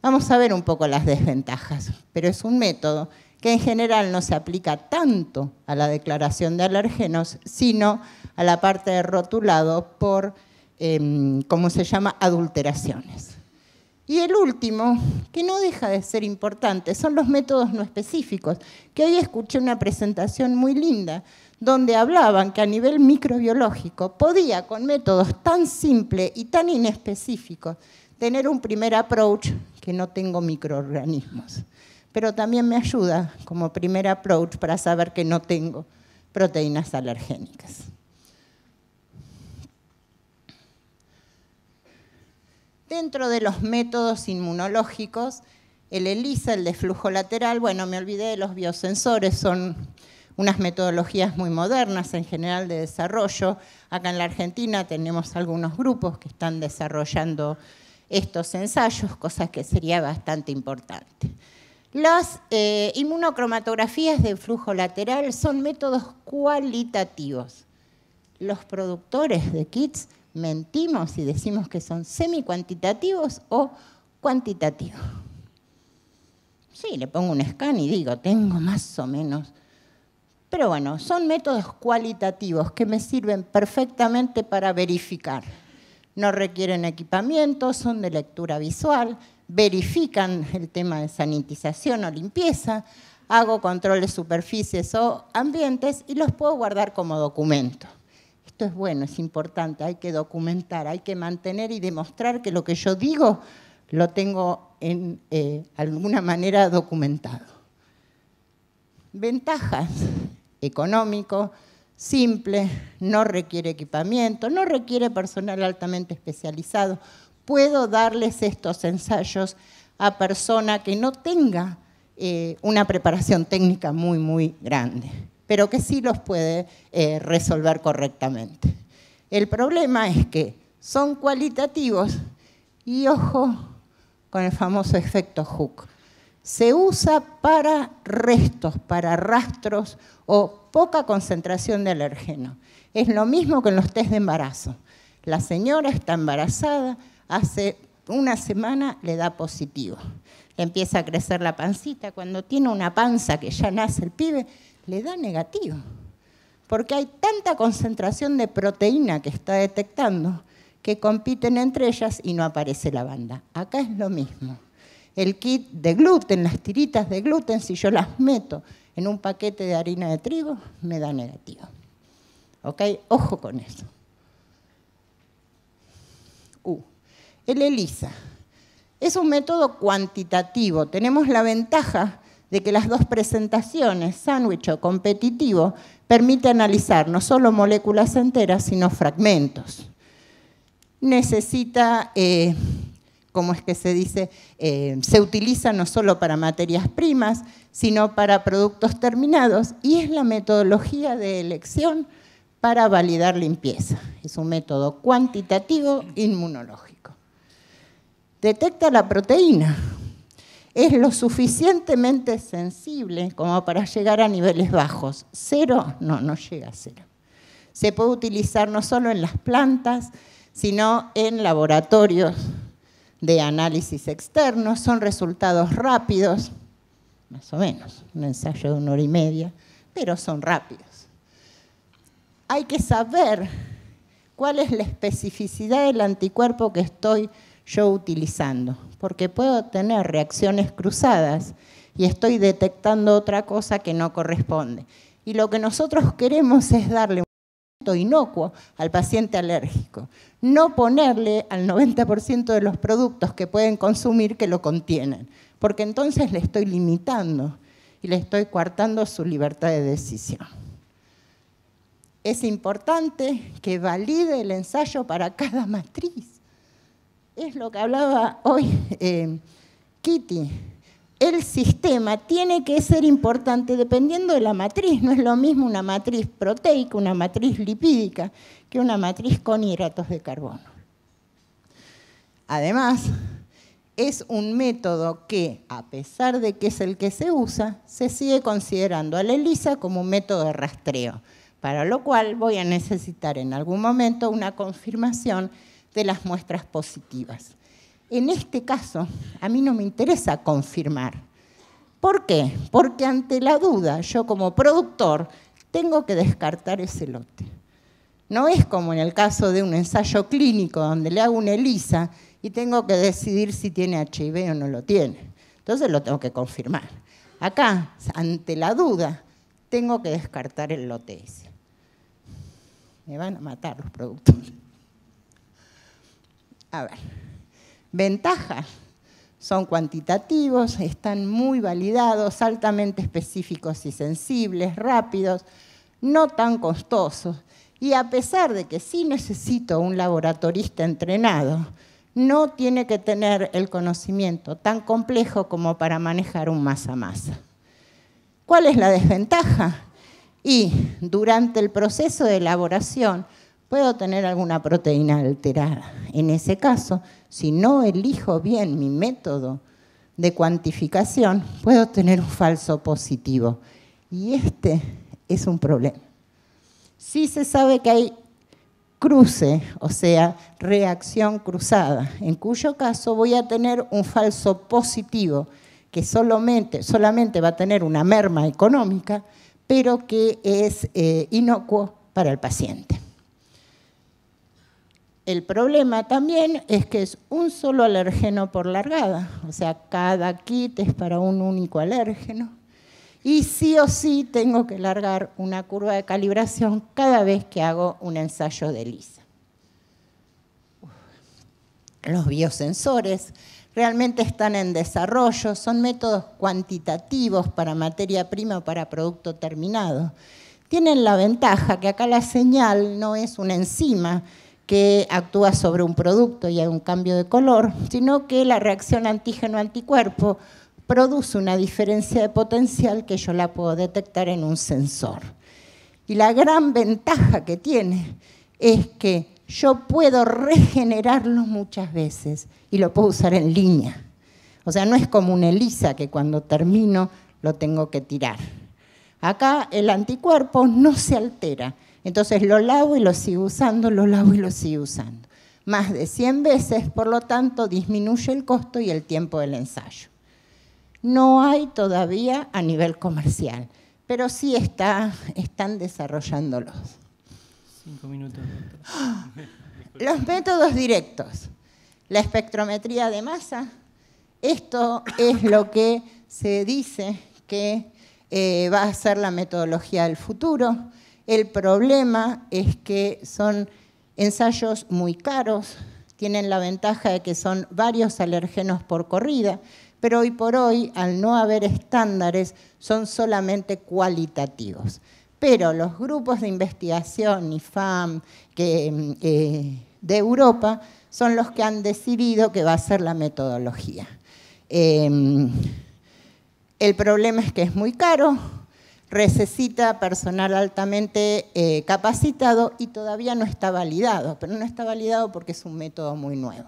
Vamos a ver un poco las desventajas, pero es un método que en general no se aplica tanto a la declaración de alergenos, sino a la parte de rotulado por, em, ¿cómo se llama?, adulteraciones. Y el último, que no deja de ser importante, son los métodos no específicos, que hoy escuché una presentación muy linda donde hablaban que a nivel microbiológico podía, con métodos tan simples y tan inespecíficos, tener un primer approach que no tengo microorganismos pero también me ayuda como primer approach para saber que no tengo proteínas alergénicas. Dentro de los métodos inmunológicos, el ELISA, el de flujo lateral, bueno, me olvidé de los biosensores, son unas metodologías muy modernas en general de desarrollo. Acá en la Argentina tenemos algunos grupos que están desarrollando estos ensayos, cosa que sería bastante importante. Las eh, inmunocromatografías de flujo lateral son métodos cualitativos. Los productores de kits mentimos y decimos que son semi-cuantitativos o cuantitativos. Sí, le pongo un scan y digo, tengo más o menos. Pero bueno, son métodos cualitativos que me sirven perfectamente para verificar. No requieren equipamiento, son de lectura visual, verifican el tema de sanitización o limpieza, hago controles superficies o ambientes y los puedo guardar como documento. Esto es bueno, es importante, hay que documentar, hay que mantener y demostrar que lo que yo digo lo tengo en eh, alguna manera documentado. Ventajas, económico, simple, no requiere equipamiento, no requiere personal altamente especializado, puedo darles estos ensayos a persona que no tenga eh, una preparación técnica muy, muy grande, pero que sí los puede eh, resolver correctamente. El problema es que son cualitativos y ojo con el famoso efecto Hook. Se usa para restos, para rastros o poca concentración de alergeno. Es lo mismo que en los test de embarazo. La señora está embarazada, hace una semana le da positivo. empieza a crecer la pancita. Cuando tiene una panza que ya nace el pibe, le da negativo. Porque hay tanta concentración de proteína que está detectando que compiten entre ellas y no aparece la banda. Acá es lo mismo. El kit de gluten, las tiritas de gluten, si yo las meto en un paquete de harina de trigo, me da negativo. ¿Ok? Ojo con eso. El ELISA. Es un método cuantitativo. Tenemos la ventaja de que las dos presentaciones, sándwich o competitivo, permite analizar no solo moléculas enteras, sino fragmentos. Necesita, eh, como es que se dice? Eh, se utiliza no solo para materias primas, sino para productos terminados y es la metodología de elección para validar limpieza. Es un método cuantitativo inmunológico detecta la proteína. Es lo suficientemente sensible como para llegar a niveles bajos. Cero, no, no llega a cero. Se puede utilizar no solo en las plantas, sino en laboratorios de análisis externos. Son resultados rápidos, más o menos, un ensayo de una hora y media, pero son rápidos. Hay que saber cuál es la especificidad del anticuerpo que estoy yo utilizando, porque puedo tener reacciones cruzadas y estoy detectando otra cosa que no corresponde. Y lo que nosotros queremos es darle un tratamiento inocuo al paciente alérgico, no ponerle al 90% de los productos que pueden consumir que lo contienen, porque entonces le estoy limitando y le estoy coartando su libertad de decisión. Es importante que valide el ensayo para cada matriz es lo que hablaba hoy eh, Kitty. El sistema tiene que ser importante dependiendo de la matriz. No es lo mismo una matriz proteica, una matriz lipídica, que una matriz con hidratos de carbono. Además, es un método que, a pesar de que es el que se usa, se sigue considerando a la ELISA como un método de rastreo, para lo cual voy a necesitar en algún momento una confirmación de las muestras positivas. En este caso, a mí no me interesa confirmar. ¿Por qué? Porque ante la duda, yo como productor, tengo que descartar ese lote. No es como en el caso de un ensayo clínico donde le hago una ELISA y tengo que decidir si tiene HIV o no lo tiene. Entonces lo tengo que confirmar. Acá, ante la duda, tengo que descartar el lote ese. Me van a matar los productores. A ver, ventajas. Son cuantitativos, están muy validados, altamente específicos y sensibles, rápidos, no tan costosos. Y a pesar de que sí necesito un laboratorista entrenado, no tiene que tener el conocimiento tan complejo como para manejar un masa masa. ¿Cuál es la desventaja? Y durante el proceso de elaboración, puedo tener alguna proteína alterada. En ese caso, si no elijo bien mi método de cuantificación, puedo tener un falso positivo. Y este es un problema. Si se sabe que hay cruce, o sea, reacción cruzada, en cuyo caso voy a tener un falso positivo que solamente, va a tener una merma económica, pero que es eh, inocuo para el paciente. El problema también es que es un solo alergeno por largada, o sea, cada kit es para un único alérgeno. Y sí o sí tengo que largar una curva de calibración cada vez que hago un ensayo de lisa. Los biosensores realmente están en desarrollo, son métodos cuantitativos para materia prima o para producto terminado. Tienen la ventaja que acá la señal no es una enzima, que actúa sobre un producto y hay un cambio de color, sino que la reacción antígeno-anticuerpo produce una diferencia de potencial que yo la puedo detectar en un sensor. Y la gran ventaja que tiene es que yo puedo regenerarlo muchas veces y lo puedo usar en línea. O sea, no es como una ELISA que cuando termino lo tengo que tirar. Acá el anticuerpo no se altera entonces lo lavo y lo sigo usando, lo lavo y lo sigo usando. Más de 100 veces, por lo tanto, disminuye el costo y el tiempo del ensayo. No hay todavía a nivel comercial, pero sí están desarrollándolos. Cinco minutos. (gasps) Los métodos directos. La espectrometría de masa. Esto es lo que se dice que eh, va a ser la metodología del futuro el problema es que son ensayos muy caros, tienen la ventaja de que son varios alergenos por corrida, pero hoy por hoy, al no haber estándares, son solamente cualitativos. Pero los grupos de investigación, IFAM, mm, eh, de Europa, son los que han decidido que va a ser la metodología. Em, el problema es que es muy caro, necesita personal altamente eh, capacitado y todavía no está validado, pero no está validado porque es un método muy nuevo.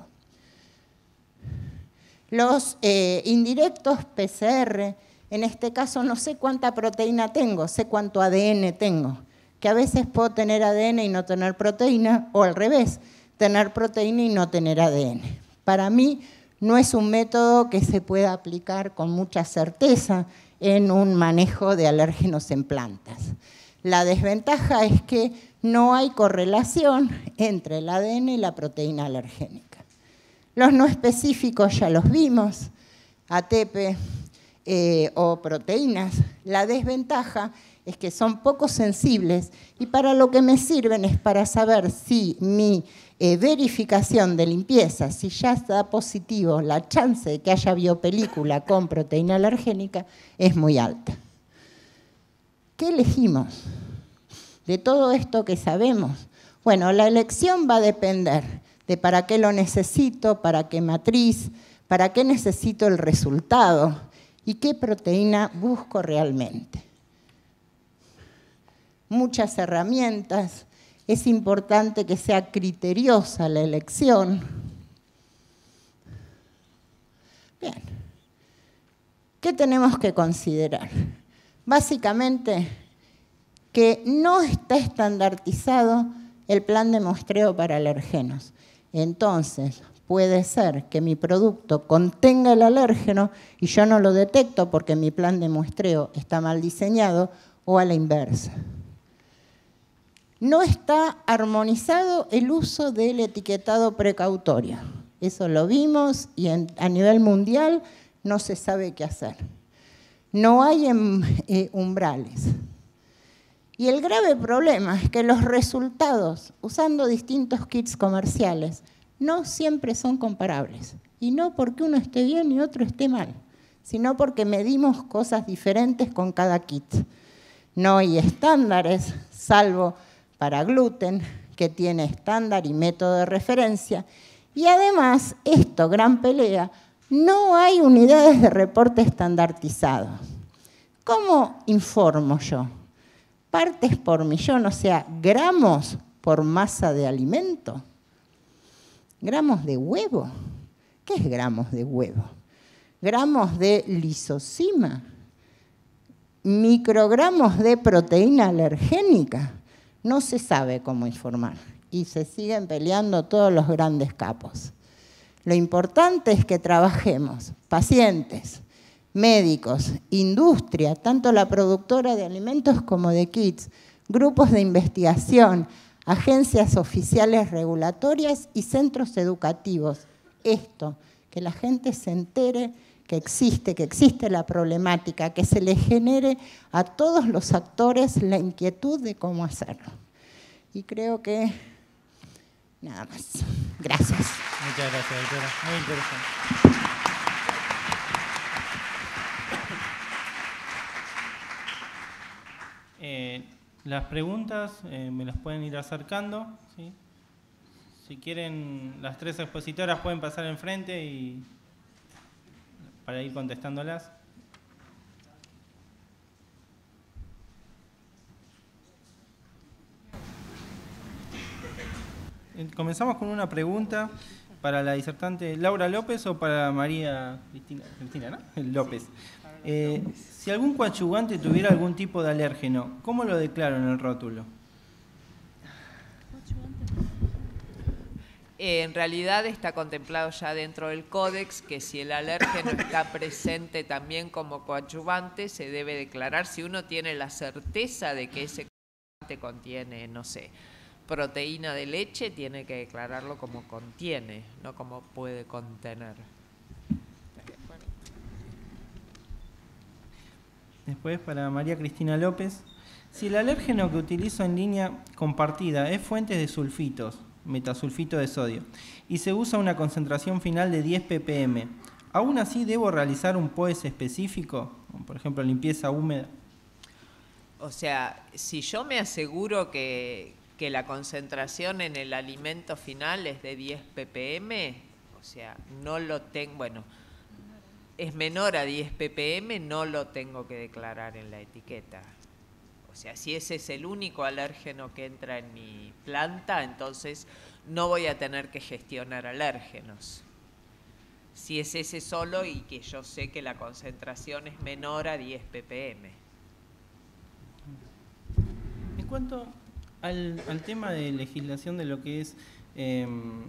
Los eh, indirectos PCR, en este caso no sé cuánta proteína tengo, sé cuánto ADN tengo, que a veces puedo tener ADN y no tener proteína, o al revés, tener proteína y no tener ADN. Para mí no es un método que se pueda aplicar con mucha certeza, en un manejo de alérgenos en plantas. La desventaja es que no hay correlación entre el ADN y la proteína alergénica. Los no específicos ya los vimos, ATP eh, o proteínas. La desventaja es que son poco sensibles y para lo que me sirven es para saber si mi eh, verificación de limpieza, si ya está positivo, la chance de que haya biopelícula con proteína alergénica es muy alta. ¿Qué elegimos de todo esto que sabemos? Bueno, la elección va a depender de para qué lo necesito, para qué matriz, para qué necesito el resultado y qué proteína busco realmente. Muchas herramientas, es importante que sea criteriosa la elección. Bien, ¿qué tenemos que considerar? Básicamente, que no está estandartizado el plan de muestreo para alergenos. Entonces, puede ser que mi producto contenga el alérgeno y yo no lo detecto porque mi plan de muestreo está mal diseñado o a la inversa no está armonizado el uso del etiquetado precautorio. Eso lo vimos y a nivel mundial no se sabe qué hacer. No hay em, eh, umbrales. Y el grave problema es que los resultados, usando distintos kits comerciales, no siempre son comparables. Y no porque uno esté bien y otro esté mal, sino porque medimos cosas diferentes con cada kit. No hay estándares, salvo para gluten, que tiene estándar y método de referencia. Y además, esto, gran pelea, no hay unidades de reporte estandartizado. ¿Cómo informo yo? Partes por millón, o sea, gramos por masa de alimento. Gramos de huevo. ¿Qué es gramos de huevo? Gramos de lisocima. Microgramos de proteína alergénica no se sabe cómo informar y se siguen peleando todos los grandes capos. Lo importante es que trabajemos, pacientes, médicos, industria, tanto la productora de alimentos como de kits, grupos de investigación, agencias oficiales regulatorias y centros educativos. Esto, que la gente se entere existe, que existe la problemática, que se le genere a todos los actores la inquietud de cómo hacerlo. Y creo que nada más. Gracias. Muchas gracias, doctora. Muy interesante. Eh, las preguntas eh, me las pueden ir acercando. Si quieren, las tres expositoras pueden pasar enfrente y para ir contestándolas. Eh, comenzamos con una pregunta para la disertante Laura López o para María Cristina, (laughs) López. Eh, si algún cuachugante tuviera algún tipo de alérgeno, ¿cómo lo declaro en el rótulo? en realidad está contemplado ya dentro del códex que si el alérgeno está presente también como coadyuvante, se debe declarar si uno tiene la certeza de que ese coadyuvante contiene, no sé, proteína de leche, tiene que declararlo como contiene, no como puede contener. Después para María Cristina López. Si el alérgeno que utilizo en línea compartida es fuente de sulfitos, metasulfito de sodio, y se usa una concentración final de 10 ppm. ¿Aún así debo realizar un POES específico? Por ejemplo, limpieza húmeda. O sea, si yo me aseguro que, que la concentración en el alimento final es de 10 ppm, o sea, no lo tengo, bueno, es menor a 10 ppm, no lo tengo que declarar en la etiqueta. O sea, si ese es el único alérgeno que entra en mi planta, entonces no voy a tener que gestionar alérgenos. Si es ese solo y que yo sé que la concentración es menor a 10 ppm. En cuanto al, tema de legislación de lo que es em,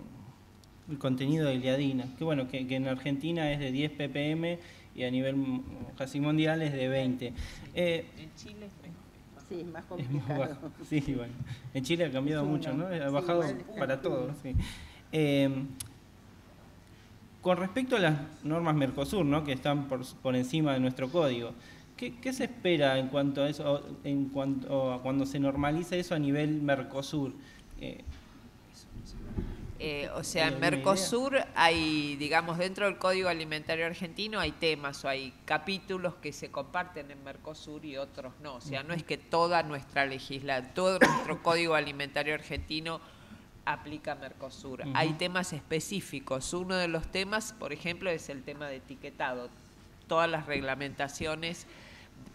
el contenido de gliadina, que bueno, que, en Argentina es de 10 ppm y a nivel mm, casi mundial es de 20. Eh, en Chile es Sí, más complicado. Sí, bueno. En Chile ha cambiado mucho, ¿no? Ha bajado para todo. Em, con respecto a las normas Mercosur, ¿no? Que están por, encima de nuestro código. ¿Qué, se espera en cuanto a eso, en cuanto a cuando se normalice eso a nivel Mercosur? Eh, eh, o sea, en Mercosur hay, digamos, dentro del Código Alimentario Argentino hay temas o hay capítulos que se comparten en Mercosur y otros no. O sea, no es que toda nuestra legislación, todo nuestro (coughs) Código Alimentario Argentino aplica Mercosur. Hay temas específicos. Uno de los temas, por ejemplo, es el tema de etiquetado. Todas las reglamentaciones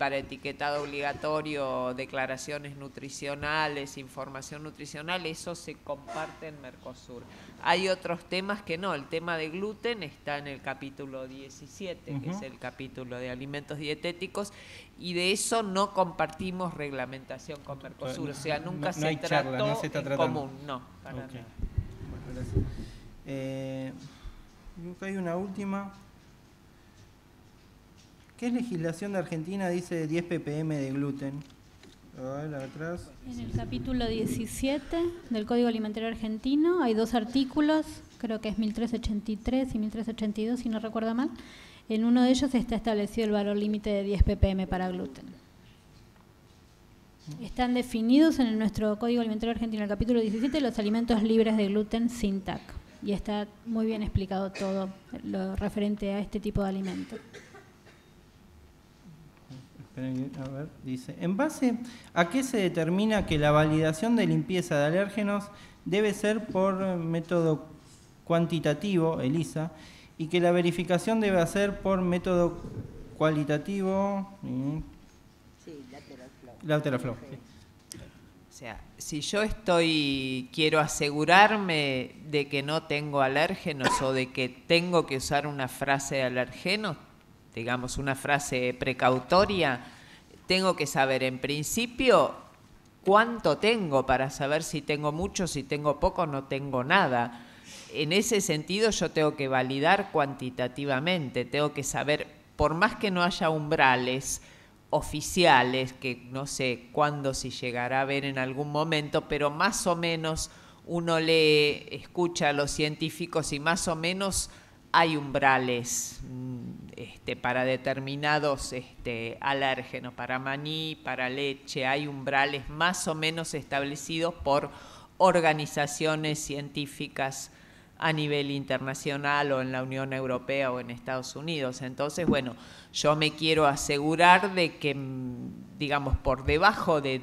para etiquetado obligatorio, declaraciones nutricionales, información nutricional, eso se comparte en Mercosur. Hay otros temas que no, el tema de gluten está en el capítulo 17, que es el capítulo de alimentos dietéticos, y de eso no compartimos reglamentación con Mercosur, o sea, nunca se, trató común, no, para nada. Bueno, eh, hay una última ¿Qué legislación de Argentina dice 10 ppm de gluten? En el capítulo 17 del Código Alimentario Argentino hay dos artículos, creo que es 1383 y 1382, si no recuerdo mal. En uno de ellos está establecido el valor límite de 10 ppm para gluten. Están definidos en nuestro Código Alimentario Argentino, el capítulo 17, los alimentos libres de gluten sin TAC. Y está muy bien explicado todo lo referente a este tipo de alimentos a ver, dice, ¿en base a qué se determina que la validación de limpieza de alérgenos debe ser por método cuantitativo, ELISA, y que la verificación debe hacer por método cualitativo? Sí, lateral flow. La o sea, si yo estoy, quiero asegurarme de que no tengo alérgenos o de que tengo que usar una frase de alérgenos, digamos, una frase precautoria, tengo que saber en principio cuánto tengo para saber si tengo mucho, si tengo poco, no tengo nada. En ese sentido yo tengo que validar cuantitativamente, tengo que saber, por más que no haya umbrales oficiales, que no sé cuándo si llegará a ver en algún momento, pero más o menos uno le escucha a los científicos y más o menos hay umbrales mm, este, para determinados este, alérgenos, para maní, para leche, hay umbrales más o menos establecidos por organizaciones científicas a nivel internacional o en la Unión Europea o en Estados Unidos. Entonces, bueno, yo me quiero asegurar de que, mm, digamos, por debajo de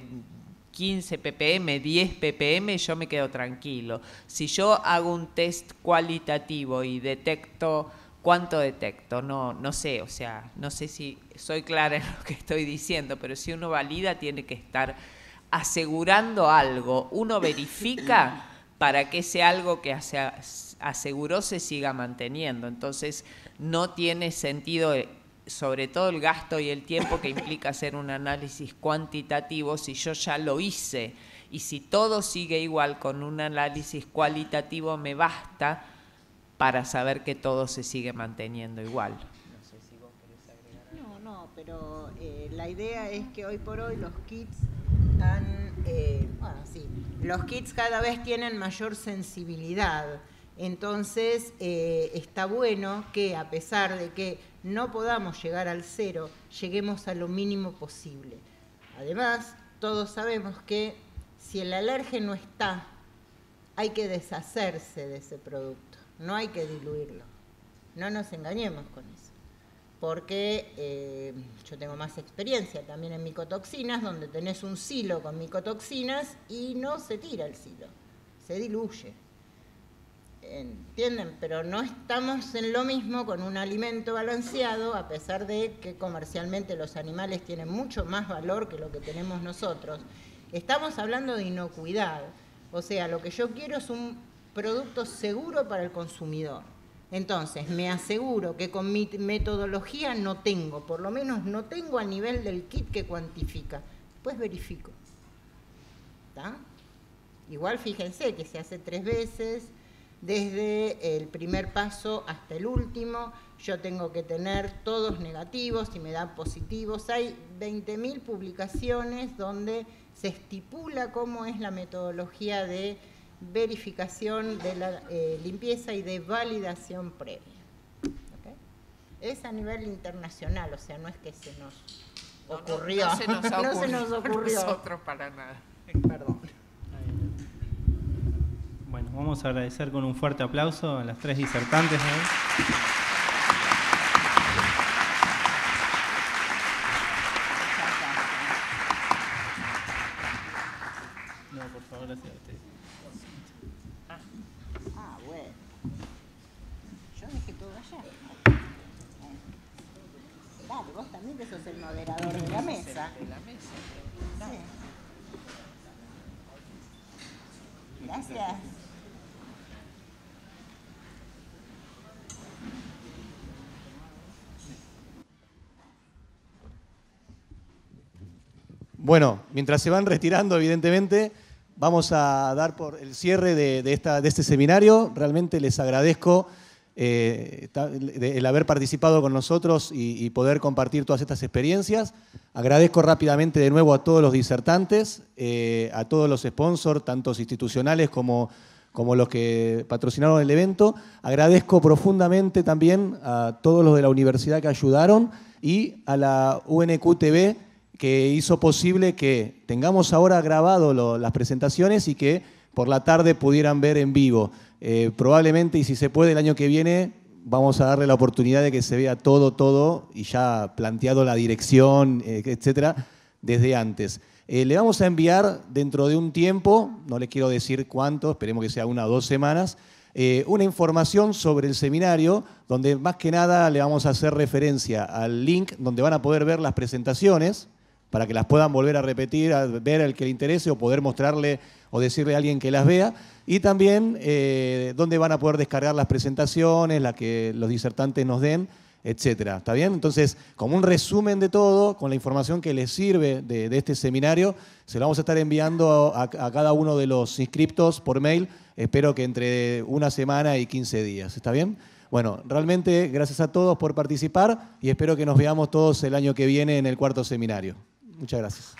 15 ppm, 10 ppm, yo me quedo tranquilo. Si yo hago un test cualitativo y detecto ¿Cuánto detecto? No, no sé, o sea, no sé si soy clara en (laughs) lo que estoy diciendo, pero si uno valida tiene que estar asegurando algo. Uno verifica (coughs) para que ese algo que aseguró se siga manteniendo. Entonces, no tiene sentido, eh, sobre todo el gasto y el tiempo que implica hacer un análisis cuantitativo si yo ya lo hice. Y si todo sigue igual con un análisis cualitativo me basta para saber que todo se sigue manteniendo igual. No, sé si vos querés agregar. no, no, pero eh, la idea es que hoy por hoy los kits eh, sí, los kits cada vez tienen mayor sensibilidad. Entonces eh, está bueno que a pesar de que no podamos llegar al cero, lleguemos a lo mínimo posible. Además, todos sabemos que si el alergen no está, hay que deshacerse de ese producto no hay que diluirlo. No nos engañemos con eso. Porque eh, yo tengo más experiencia también en micotoxinas, donde tenés un silo con micotoxinas y no se tira el silo, se diluye. ¿Entienden? Pero no estamos en lo mismo con un alimento balanceado, a pesar de que comercialmente los animales tienen mucho más valor que lo que tenemos nosotros. Estamos hablando de inocuidad. O sea, lo que yo quiero es un producto seguro para el consumidor. Entonces, me aseguro que con mi metodología no tengo, por lo menos no tengo a nivel del kit que cuantifica. Después verifico. ¿Está? Igual fíjense que se hace tres veces, desde el primer paso hasta el último. Yo tengo que tener todos negativos y me dan positivos. Hay 20.000 publicaciones donde se estipula cómo es la metodología de verificación de la eh, limpieza y de validación previa. Es a nivel internacional, o sea, no es que se nos ocurrió. (laughs) No, se, nos ocurrió, no Nosotros para nada. Perdón. Bueno, vamos a agradecer con un fuerte aplauso a las tres disertantes. Bueno, mientras se van retirando, evidentemente, vamos a dar por el cierre de, este seminario. Realmente les agradezco eh, el haber participado con nosotros y, poder compartir todas estas experiencias. Agradezco rápidamente de nuevo a todos los disertantes, eh, a todos los sponsors, tanto institucionales como, como los que patrocinaron el evento. Agradezco profundamente también a todos los de la universidad que ayudaron y a la UNQTV que hizo posible que tengamos ahora grabado las presentaciones y que por la tarde pudieran ver en vivo. Eh, probablemente, y si se puede, el año que viene vamos a darle la oportunidad de que se vea todo, todo, y ya planteado la dirección, eh, etcétera, desde antes. Eh, le vamos a enviar dentro de un tiempo, no le quiero decir cuánto, esperemos que sea una o dos semanas, una información sobre el seminario, donde más que nada le vamos a hacer referencia al link donde van a poder ver las presentaciones, para que las puedan volver a repetir, a ver el que le interese o poder mostrarle o decirle a alguien que las vea. Y también eh, dónde van a poder descargar las presentaciones, las que los disertantes nos den, etcétera. ¿Está bien? Entonces, como un resumen de todo, con la información que les sirve de, este seminario, se lo vamos a estar enviando a, a, cada uno de los inscriptos por mail. Espero que entre una semana y 15 días. ¿Está bien? Bueno, realmente gracias a todos por participar y espero que nos veamos todos el año que viene en el cuarto seminario. Muchas gracias.